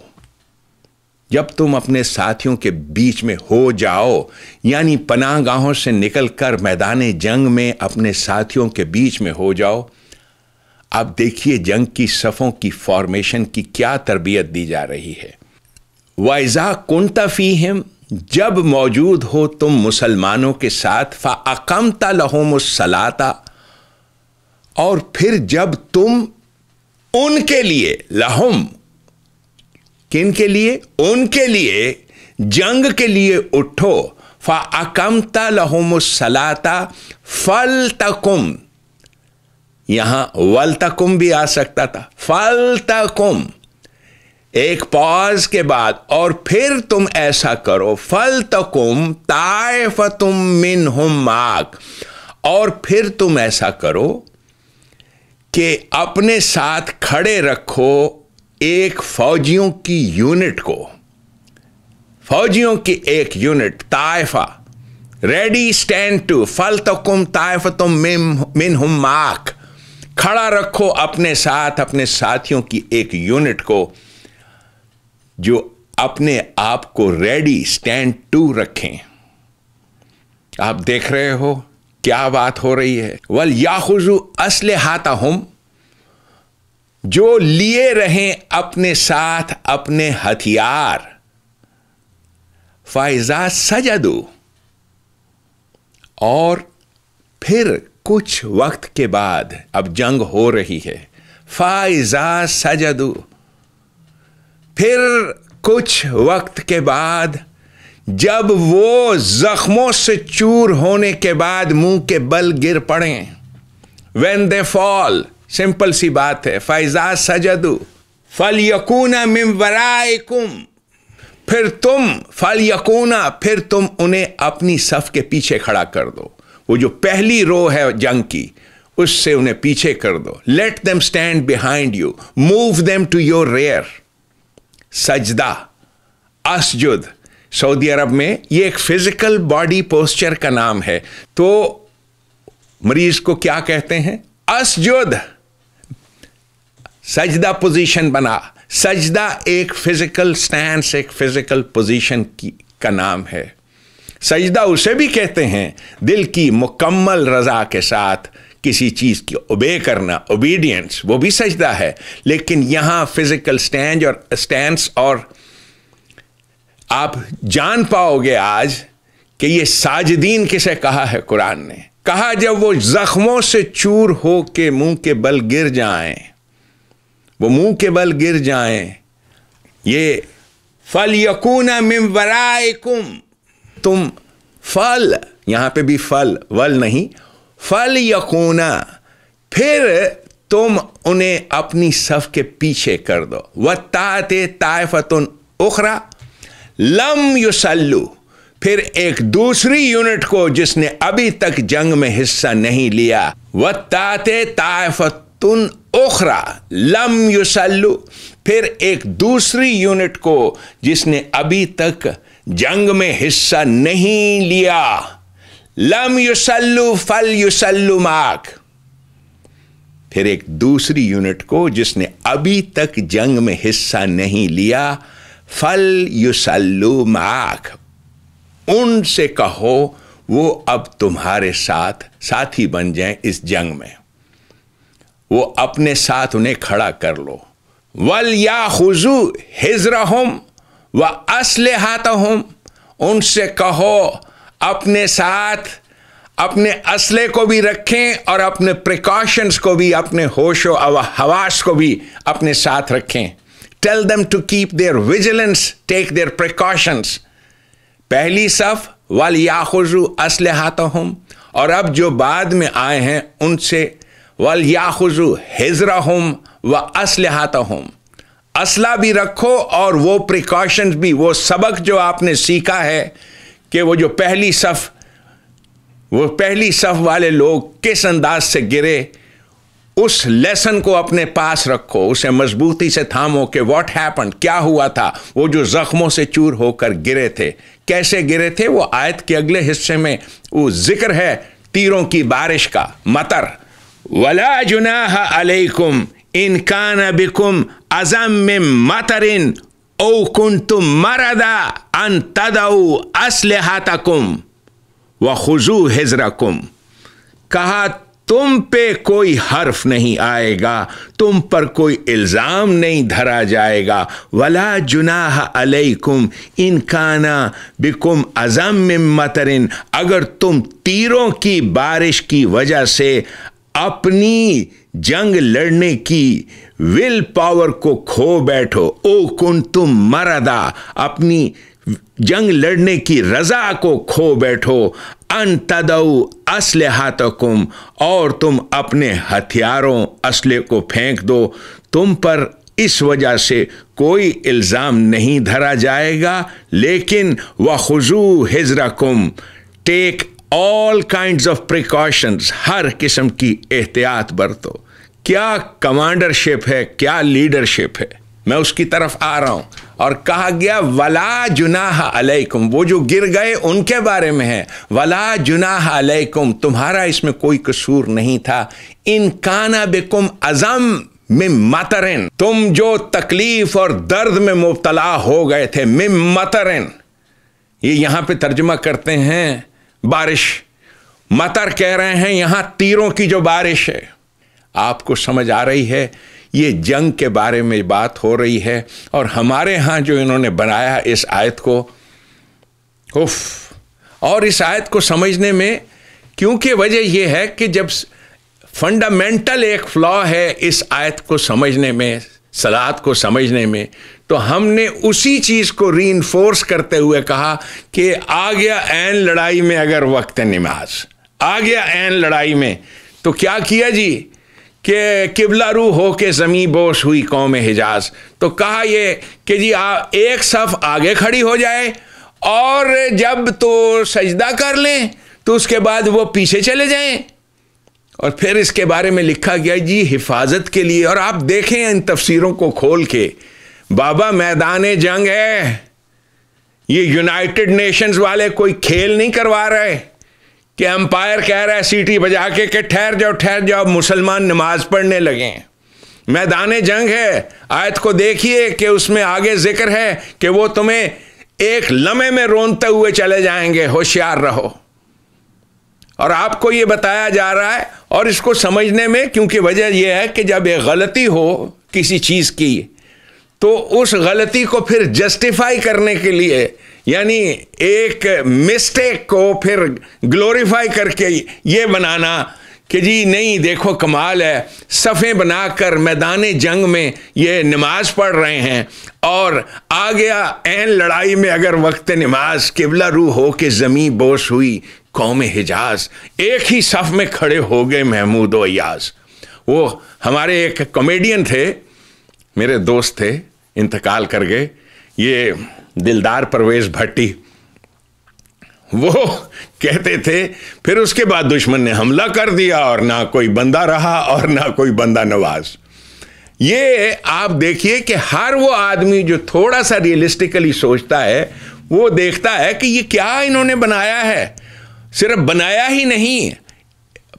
जब तुम अपने साथियों के बीच में हो जाओ यानी पनाह गाहों से निकलकर मैदान जंग में अपने साथियों के बीच में हो जाओ आप देखिए जंग की सफ़ों की फॉर्मेशन की क्या तरबियत दी जा रही है वाइजा कुंता हिम जब मौजूद हो तुम मुसलमानों के साथ फ़ाकमता सलाता और फिर जब तुम उनके लिए लहुम किन के लिए उनके लिए जंग के लिए उठो फा अकमता लहुम सलाता फल तकुम यहां वल तकुम भी आ सकता था फल तकुम एक पॉज के बाद और फिर तुम ऐसा करो फल तकुम तायफ तुम मिन हम और फिर तुम ऐसा करो कि अपने साथ खड़े रखो एक फौजियों की यूनिट को फौजियों की एक यूनिट ताइफा रेडी स्टैंड टू फल तकुम तो ताइफ तुम तो मिन हम माक खड़ा रखो अपने साथ अपने साथियों की एक यूनिट को जो अपने आप को रेडी स्टैंड टू रखें आप देख रहे हो क्या बात हो रही है वल याखुजू असले हाता हम जो लिए रहें अपने साथ अपने हथियार सजा सजदू और फिर कुछ वक्त के बाद अब जंग हो रही है फाइजा सजदू फिर कुछ वक्त के बाद जब वो जख्मों से चूर होने के बाद मुंह के बल गिर पड़े वेन दे फॉल सिंपल सी बात है फैजा सजदू फल यकूना मिमवराय कुम फिर तुम फल यकूना फिर तुम उन्हें अपनी सफ के पीछे खड़ा कर दो वो जो पहली रो है जंग की उससे उन्हें पीछे कर दो let them stand behind you move them to your rear सजदा असजुद सऊदी अरब में ये एक फिजिकल बॉडी पोस्चर का नाम है तो मरीज को क्या कहते हैं असजुद सजदा पोजीशन बना सजदा एक फिजिकल स्टैंड एक फिजिकल पोजीशन की का नाम है सजदा उसे भी कहते हैं दिल की मुकम्मल रजा के साथ किसी चीज़ की ओबे करना ओबीडियंस वो भी सजदा है लेकिन यहां फिजिकल स्टैंड और स्टैंड और आप जान पाओगे आज कि ये साजदीन किसे कहा है कुरान ने कहा जब वो जख्मों से चूर हो के मुंह के बल गिर जाएं वो मुंह के बल गिर जाएं ये फल यकूना मिमवराकुम तुम फल यहां पे भी फल वल नहीं फल यकूना फिर तुम उन्हें अपनी सफ के पीछे कर दो व ताते तायफतुन उखरा लम युसल्लू फिर एक दूसरी यूनिट को जिसने अभी तक जंग में हिस्सा नहीं लिया व ताते ताइफत तुन ओखरा लम युसल्लू फिर एक दूसरी यूनिट को जिसने अभी तक जंग में हिस्सा नहीं लिया लम युसल्लू फल युसल्लू माक फिर एक दूसरी यूनिट को जिसने अभी तक जंग में हिस्सा नहीं लिया फल युसल्लू माक उनसे कहो वो अब तुम्हारे साथ साथी बन जाएं इस जंग में वो अपने साथ उन्हें खड़ा कर लो वल या खुजू हिजरा हम व असल हाथ हम उनसे कहो अपने साथ अपने असले को भी रखें और अपने प्रिकॉशंस को भी अपने होशो हवास को भी अपने साथ रखें tell them to keep their vigilance take their precautions पहली सफ वाल खुजू असले हाथ हम और अब जो बाद में आए हैं उनसे वल याखुजू हिजरा हम व असलहाता हम असला भी रखो और वो प्रिकॉशन भी वो सबक जो आपने सीखा है कि वो जो पहली सफ़ वो पहली सफ़ वाले लोग किस अंदाज से गिरे उस लेसन को अपने पास रखो उसे मजबूती से थामो कि व्हाट हैपन क्या हुआ था वो जो ज़ख्मों से चूर होकर गिरे थे कैसे गिरे थे वो आयत के अगले हिस्से में वो जिक्र है तीरों की बारिश का मतर वला जुनाह अलैकुम इन कान बिकुम अजम मतरिन ओ कुन तुम मरदा अन तदऊ असलहातकुम व खुजू हिजरकुम कहा तुम पे कोई हर्फ नहीं आएगा तुम पर कोई इल्ज़ाम नहीं धरा जाएगा वला जुनाह अलैकुम इन काना बिकुम अजम मतरिन अगर तुम तीरों की बारिश की वजह से अपनी जंग लड़ने की विल पावर को खो बैठो ओ कुन तुम मरदा अपनी जंग लड़ने की रजा को खो बैठो अन तदऊ असल हाथकुम और तुम अपने हथियारों असले को फेंक दो तुम पर इस वजह से कोई इल्ज़ाम नहीं धरा जाएगा लेकिन हिजरा हिजरकुम take all kind of precautions हर किस्म की एहतियात बरतो क्या कमांडरशिप है क्या लीडरशिप है मैं उसकी तरफ आ रहा हूं और कहा गया वला जुनाह अलैकुम वो जो गिर गए उनके बारे में है वला जुनाह अलैकुम तुम्हारा इसमें कोई कसूर नहीं था इन काना बेकुम अजम मिम मतरन तुम जो तकलीफ और दर्द में मुबतला हो गए थे मिम मतरन ये यहां पे तर्जमा करते हैं बारिश मतर कह रहे हैं यहां तीरों की जो बारिश है आपको समझ आ रही है ये जंग के बारे में बात हो रही है और हमारे यहां जो इन्होंने बनाया इस आयत को उफ और इस आयत को समझने में क्योंकि वजह यह है कि जब फंडामेंटल एक फ्लॉ है इस आयत को समझने में सलाद को समझने में तो हमने उसी चीज़ को री करते हुए कहा कि आ गया एन लड़ाई में अगर वक्त नमाज आ गया एन लड़ाई में तो क्या किया जी कि किबला रू हो के ज़मी बोश हुई कौम हिजाज तो कहा ये कि जी आप एक सफ़ आगे खड़ी हो जाए और जब तो सजदा कर लें तो उसके बाद वो पीछे चले जाएं और फिर इसके बारे में लिखा गया जी हिफाजत के लिए और आप देखें इन तफसीरों को खोल के बाबा मैदान जंग है ये यूनाइटेड नेशंस वाले कोई खेल नहीं करवा रहे कि अंपायर कह रहा है सीटी बजा के कि ठहर जाओ ठहर जाओ मुसलमान नमाज पढ़ने लगे मैदान जंग है आयत को देखिए कि उसमें आगे जिक्र है कि वो तुम्हें एक लम्हे में रोनते हुए चले जाएंगे होशियार रहो और आपको ये बताया जा रहा है और इसको समझने में क्योंकि वजह यह है कि जब एक गलती हो किसी चीज़ की तो उस गलती को फिर जस्टिफाई करने के लिए यानी एक मिस्टेक को फिर ग्लोरीफाई करके ये बनाना कि जी नहीं देखो कमाल है सफ़े बनाकर मैदान जंग में ये नमाज पढ़ रहे हैं और आ गया एन लड़ाई में अगर वक्त नमाज किबला रू हो के ज़मी बोश हुई कौम हिजाज एक ही सफ़ में खड़े हो गए महमूद अयाज वो हमारे एक कॉमेडियन थे मेरे दोस्त थे इंतकाल कर गए ये दिलदार परवेज भट्टी वो कहते थे फिर उसके बाद दुश्मन ने हमला कर दिया और ना कोई बंदा रहा और ना कोई बंदा नवाज ये आप देखिए कि हर वो आदमी जो थोड़ा सा रियलिस्टिकली सोचता है वो देखता है कि ये क्या इन्होंने बनाया है सिर्फ बनाया ही नहीं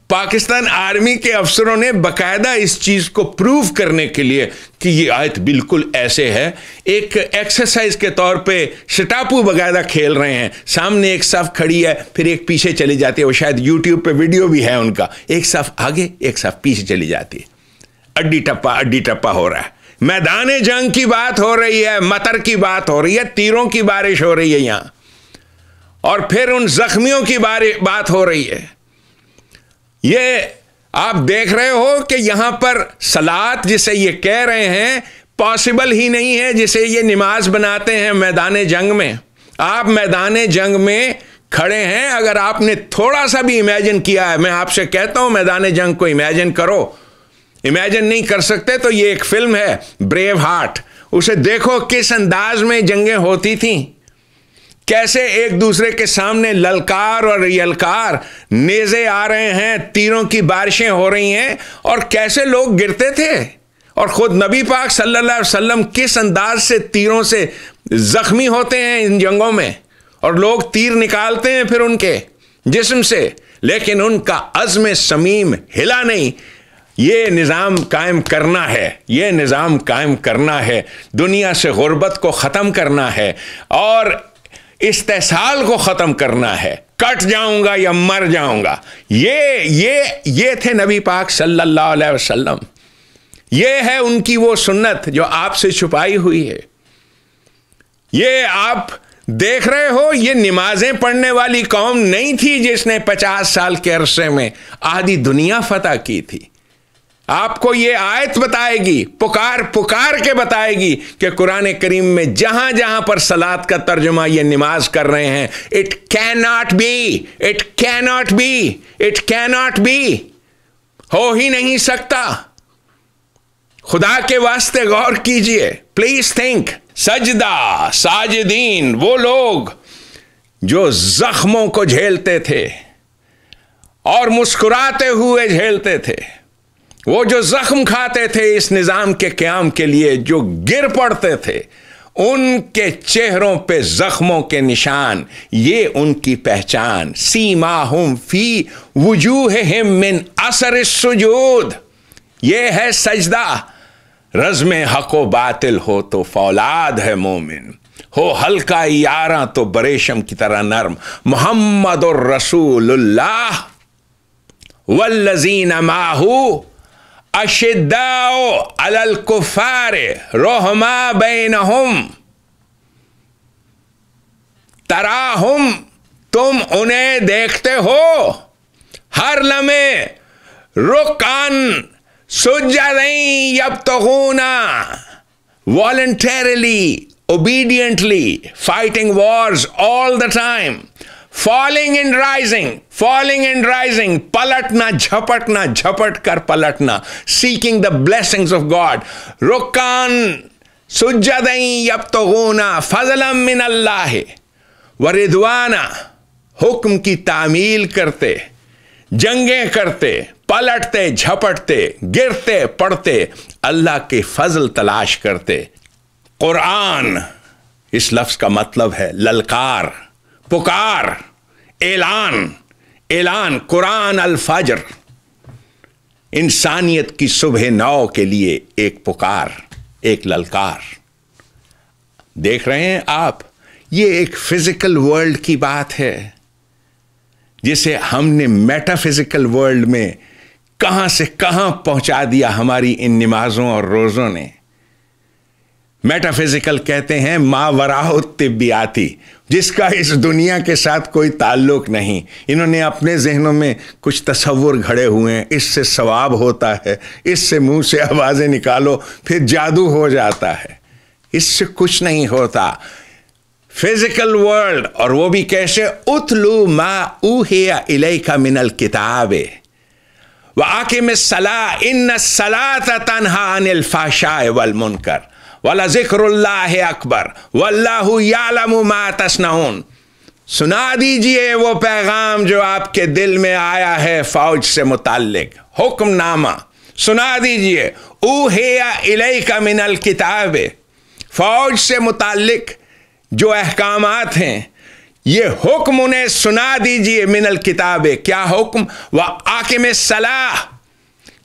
पाकिस्तान आर्मी के अफसरों ने बकायदा इस चीज़ को प्रूव करने के लिए कि ये आयत बिल्कुल ऐसे है एक एक्सरसाइज के तौर पे शटापू बकायदा खेल रहे हैं सामने एक साफ खड़ी है फिर एक पीछे चली जाती है वो शायद यूट्यूब पे वीडियो भी है उनका एक साफ आगे एक साफ पीछे चली जाती है अड्डी टप्पा अड्डी टप्पा हो रहा है मैदान जंग की बात हो रही है मतर की बात हो रही है तीरों की बारिश हो रही है यहां और फिर उन जख्मियों की बात हो रही है ये आप देख रहे हो कि यहां पर सलात जिसे ये कह रहे हैं पॉसिबल ही नहीं है जिसे ये नमाज बनाते हैं मैदान जंग में आप मैदान जंग में खड़े हैं अगर आपने थोड़ा सा भी इमेजिन किया है मैं आपसे कहता हूं मैदान जंग को इमेजिन करो इमेजिन नहीं कर सकते तो ये एक फिल्म है ब्रेव हार्ट उसे देखो किस अंदाज में जंगें होती थीं कैसे एक दूसरे के सामने ललकार और यलकार नेजे आ रहे हैं तीरों की बारिशें हो रही हैं और कैसे लोग गिरते थे और ख़ुद नबी पाक सल्लल्लाहु अलैहि वसल्लम किस अंदाज से तीरों से ज़ख्मी होते हैं इन जंगों में और लोग तीर निकालते हैं फिर उनके जिस्म से लेकिन उनका अज़म समीम हिला नहीं ये निज़ाम कायम करना है ये निज़ाम कायम करना है दुनिया से गुर्बत को ख़त्म करना है और इस्तेसाल को ख़त्म करना है कट जाऊंगा या मर जाऊंगा ये ये ये थे नबी पाक सल्लल्लाहु अलैहि वसल्लम ये है उनकी वो सुन्नत जो आपसे छुपाई हुई है ये आप देख रहे हो ये नमाजें पढ़ने वाली कौम नहीं थी जिसने पचास साल के अरसे में आधी दुनिया फतह की थी आपको ये आयत बताएगी पुकार पुकार के बताएगी कि कुरान करीम में जहां जहां पर सलाद का तर्जुमा ये नमाज कर रहे हैं it can not be it can not be it can not be हो ही नहीं सकता खुदा के वास्ते गौर कीजिए प्लीज थिंक सजदा साजदीन वो लोग जो जख्मों को झेलते थे और मुस्कुराते हुए झेलते थे वो जो जख्म खाते थे इस निज़ाम के क्याम के लिए जो गिर पड़ते थे उनके चेहरों पे जख्मों के निशान ये उनकी पहचान सीमा हम फी वजूह हिम मिन असर सुजूद ये है सजदा रजम हक व बातिल हो तो फौलाद है मोमिन हो हल्का यारा तो बरेशम की तरह नर्म मोहम्मद और रसूल्लाह वल्लजीन माहू अशिदाओ अल कुफार रोहमा तरा तराहुम तुम उन्हें देखते हो हर लमे रुकान सुजा रही अब तो होना voluntarily, obediently fighting wars all the time falling and rising falling and rising पलटना झपटना झपट कर पलटना seeking the blessings of God रुकान सुजदई अब तो होना फजलम मिन अल्लाह व रिदवाना हुक्म की तामील करते जंगें करते पलटते झपटते गिरते पड़ते अल्लाह के फजल तलाश करते कुरान इस लफ्ज़ का मतलब है ललकार पुकार ऐलान ऐलान कुरान अल फजर इंसानियत की सुबह नौ के लिए एक पुकार एक ललकार देख रहे हैं आप ये एक फिजिकल वर्ल्ड की बात है जिसे हमने मेटाफिजिकल वर्ल्ड में कहां से कहां पहुंचा दिया हमारी इन नमाजों और रोज़ों ने मेटाफिजिकल कहते हैं मावराह तिब्बियाती जिसका इस दुनिया के साथ कोई ताल्लुक नहीं इन्होंने अपने जहनों में कुछ तस्वुर घड़े हुए हैं इससे सवाब होता है इससे मुंह से आवाज़ें निकालो फिर जादू हो जाता है इससे कुछ नहीं होता फिजिकल वर्ल्ड और वो भी कैसे उतलू मा ऊहे इलेका मिनल किताबे वाकि आके में सलाह इन सलाह तनहा अनिल फाशाए वल मुनकर वाला जिक्र अकबर वल्लाम सुना दीजिए वो पैगाम जो आपके दिल में आया है फौज से मुतालिक हुक्मनामा सुना दीजिए ऊहिया इलई का मिनल किताब फौज से मुतालिक जो अहकाम हैं ये हुक्म उन्हें सुना दीजिए मिनल किताब क्या हुक्म व आके में सलाह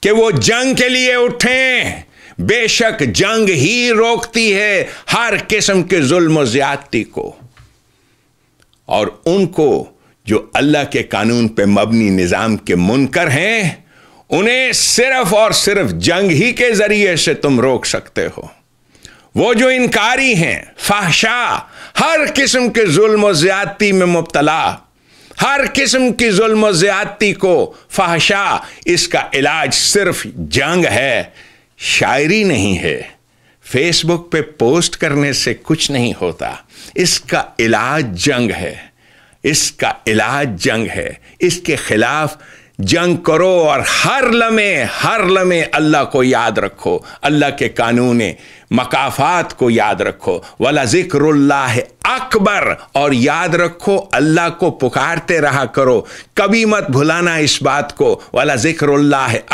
कि वो जंग के लिए उठें बेशक जंग ही रोकती है हर किस्म के जुल्म ज्यादती को और उनको जो अल्लाह के कानून पे मबनी निज़ाम के मुनकर हैं उन्हें सिर्फ और सिर्फ जंग ही के जरिए से तुम रोक सकते हो वो जो इनकारी हैं फाहशा हर किस्म के जुल्म ज्यादती में मुबतला हर किस्म की जुल्म ज्यादती को फाहशा इसका इलाज सिर्फ जंग है शायरी नहीं है फेसबुक पे पोस्ट करने से कुछ नहीं होता इसका इलाज जंग है इसका इलाज जंग है इसके खिलाफ जंग करो और हर लमे हर लमे अल्लाह को याद रखो अल्लाह के कानून मकाफात को याद रखो वाला जिक्र अकबर और याद रखो अल्लाह को पुकारते रहा करो कभी मत भुलाना इस बात को वाला जिक्र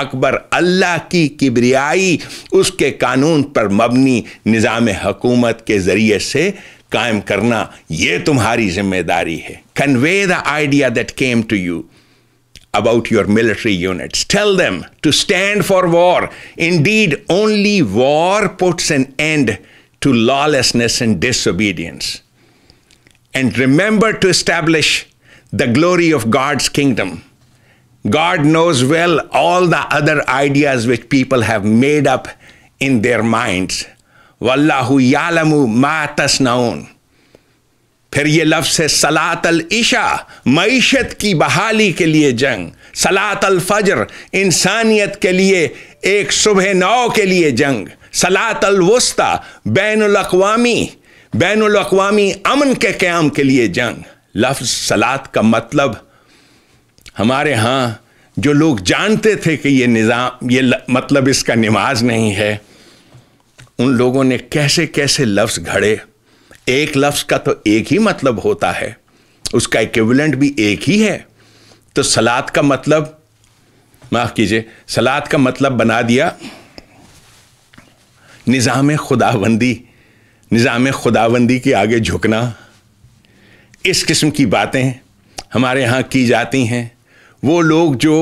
अकबर अल्लाह की किबरियाई उसके कानून पर मबनी निज़ाम हकूमत के ज़रिए से कायम करना ये तुम्हारी जिम्मेदारी है convey the idea that came to you about your military units. Tell them to stand for war. Indeed, only war puts an end to lawlessness and disobedience. And remember to establish the glory of God's kingdom. God knows well all the other ideas which people have made up in their minds. Wallahu yalamu ma tasnaun. फिर ये लफ्स है सलात अल ईशा मीशत की बहाली के लिए जंग सलात अल फजर इंसानियत के लिए एक सुबह नौ के लिए जंग सलात अल वस्ता बैन अवी बैन अवी अमन के क्याम के लिए जंग लफ्ज सलात का मतलब हमारे यहाँ जो लोग जानते थे कि ये निज़ाम ये मतलब इसका नमाज नहीं है उन लोगों ने कैसे कैसे लफ्ज़ घड़े एक लफ्ज का तो एक ही मतलब होता है उसका इक्विवेलेंट भी एक ही है तो सलाद का मतलब माफ कीजिए सलाद का मतलब बना दिया निज़ाम खुदाबंदी निज़ाम खुदाबंदी के आगे झुकना इस किस्म की बातें हमारे यहाँ की जाती हैं वो लोग जो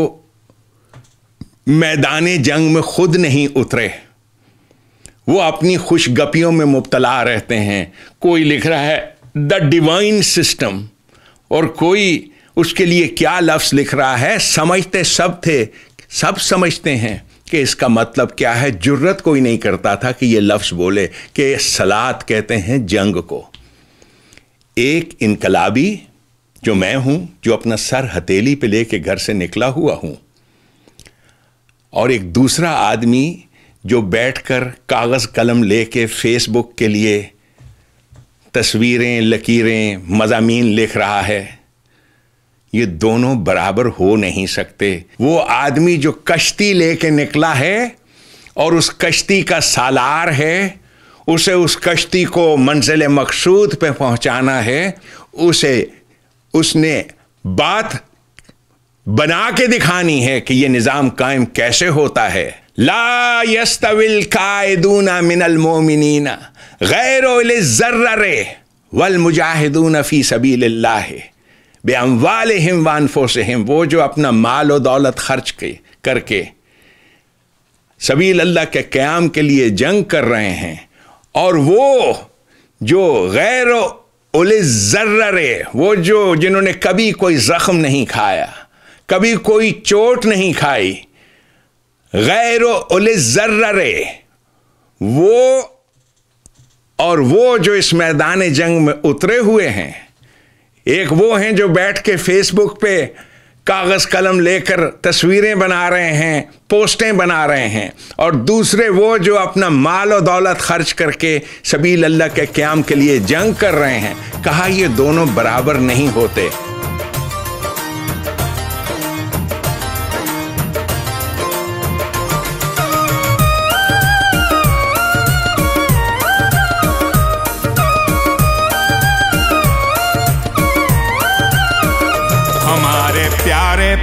मैदान जंग में खुद नहीं उतरे वो अपनी खुशगपियों में मुबतला रहते हैं कोई लिख रहा है द डिवाइन सिस्टम और कोई उसके लिए क्या लफ्ज़ लिख रहा है समझते सब थे सब समझते हैं कि इसका मतलब क्या है जुर्रत कोई नहीं करता था कि ये लफ्ज़ बोले कि सलाद कहते हैं जंग को एक इनकलाबी जो मैं हूँ जो अपना सर हथेली पे लेके घर से निकला हुआ हूँ और एक दूसरा आदमी जो बैठकर कागज़ कलम लेके फेसबुक के लिए तस्वीरें लकीरें मजामी लिख रहा है ये दोनों बराबर हो नहीं सकते वो आदमी जो कश्ती लेके निकला है और उस कश्ती का सालार है उसे उस कश्ती को मंजिल मकसूद पे पहुंचाना है उसे उसने बात बना के दिखानी है कि ये निज़ाम कायम कैसे होता है ला अपना माल और दौलत खर्च के करके सबील अल्लाह के क़्याम के लिए जंग कर रहे हैं और वो जो गैर उले ज़र्रे वो जो जिन्होंने कभी कोई ज़ख्म नहीं खाया कभी कोई चोट नहीं खाई गैर उल जर्रे वो और वो जो इस मैदान जंग में उतरे हुए हैं एक वो हैं जो बैठ के फेसबुक पे कागज़ कलम लेकर तस्वीरें बना रहे हैं पोस्टें बना रहे हैं और दूसरे वो जो अपना माल और दौलत खर्च करके सबील अल्लाह के क्याम के लिए जंग कर रहे हैं कहा ये दोनों बराबर नहीं होते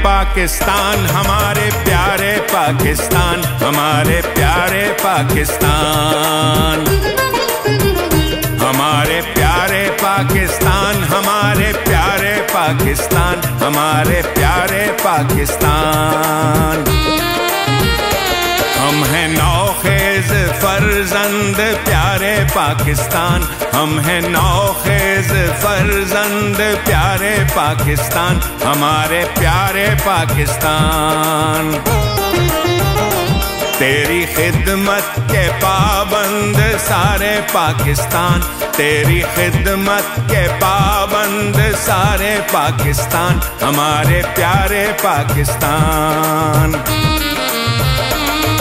पाकिस्तान हमारे प्यारे पाकिस्तान हमारे प्यारे पाकिस्तान हमारे प्यारे पाकिस्तान हमारे प्यारे पाकिस्तान हमारे प्यारे पाकिस्तान हम हैं नौ खेज फर्जंद प्यारे पाकिस्तान हम हैं नौखेज फर्जंद प्यारे पाकिस्तान हमारे प्यारे पाकिस्तान तेरी खिदमत के पाबंद सारे पाकिस्तान तेरी खिदमत के पाबंद सारे पाकिस्तान हमारे प्यारे पाकिस्तान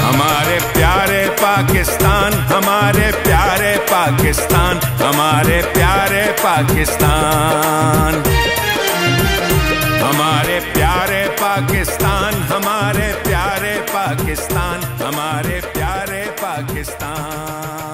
हमारे प्यारे पाकिस्तान हमारे प्यारे पाकिस्तान हमारे प्यारे पाकिस्तान हमारे प्यारे पाकिस्तान हमारे प्यारे पाकिस्तान हमारे प्यारे पाकिस्तान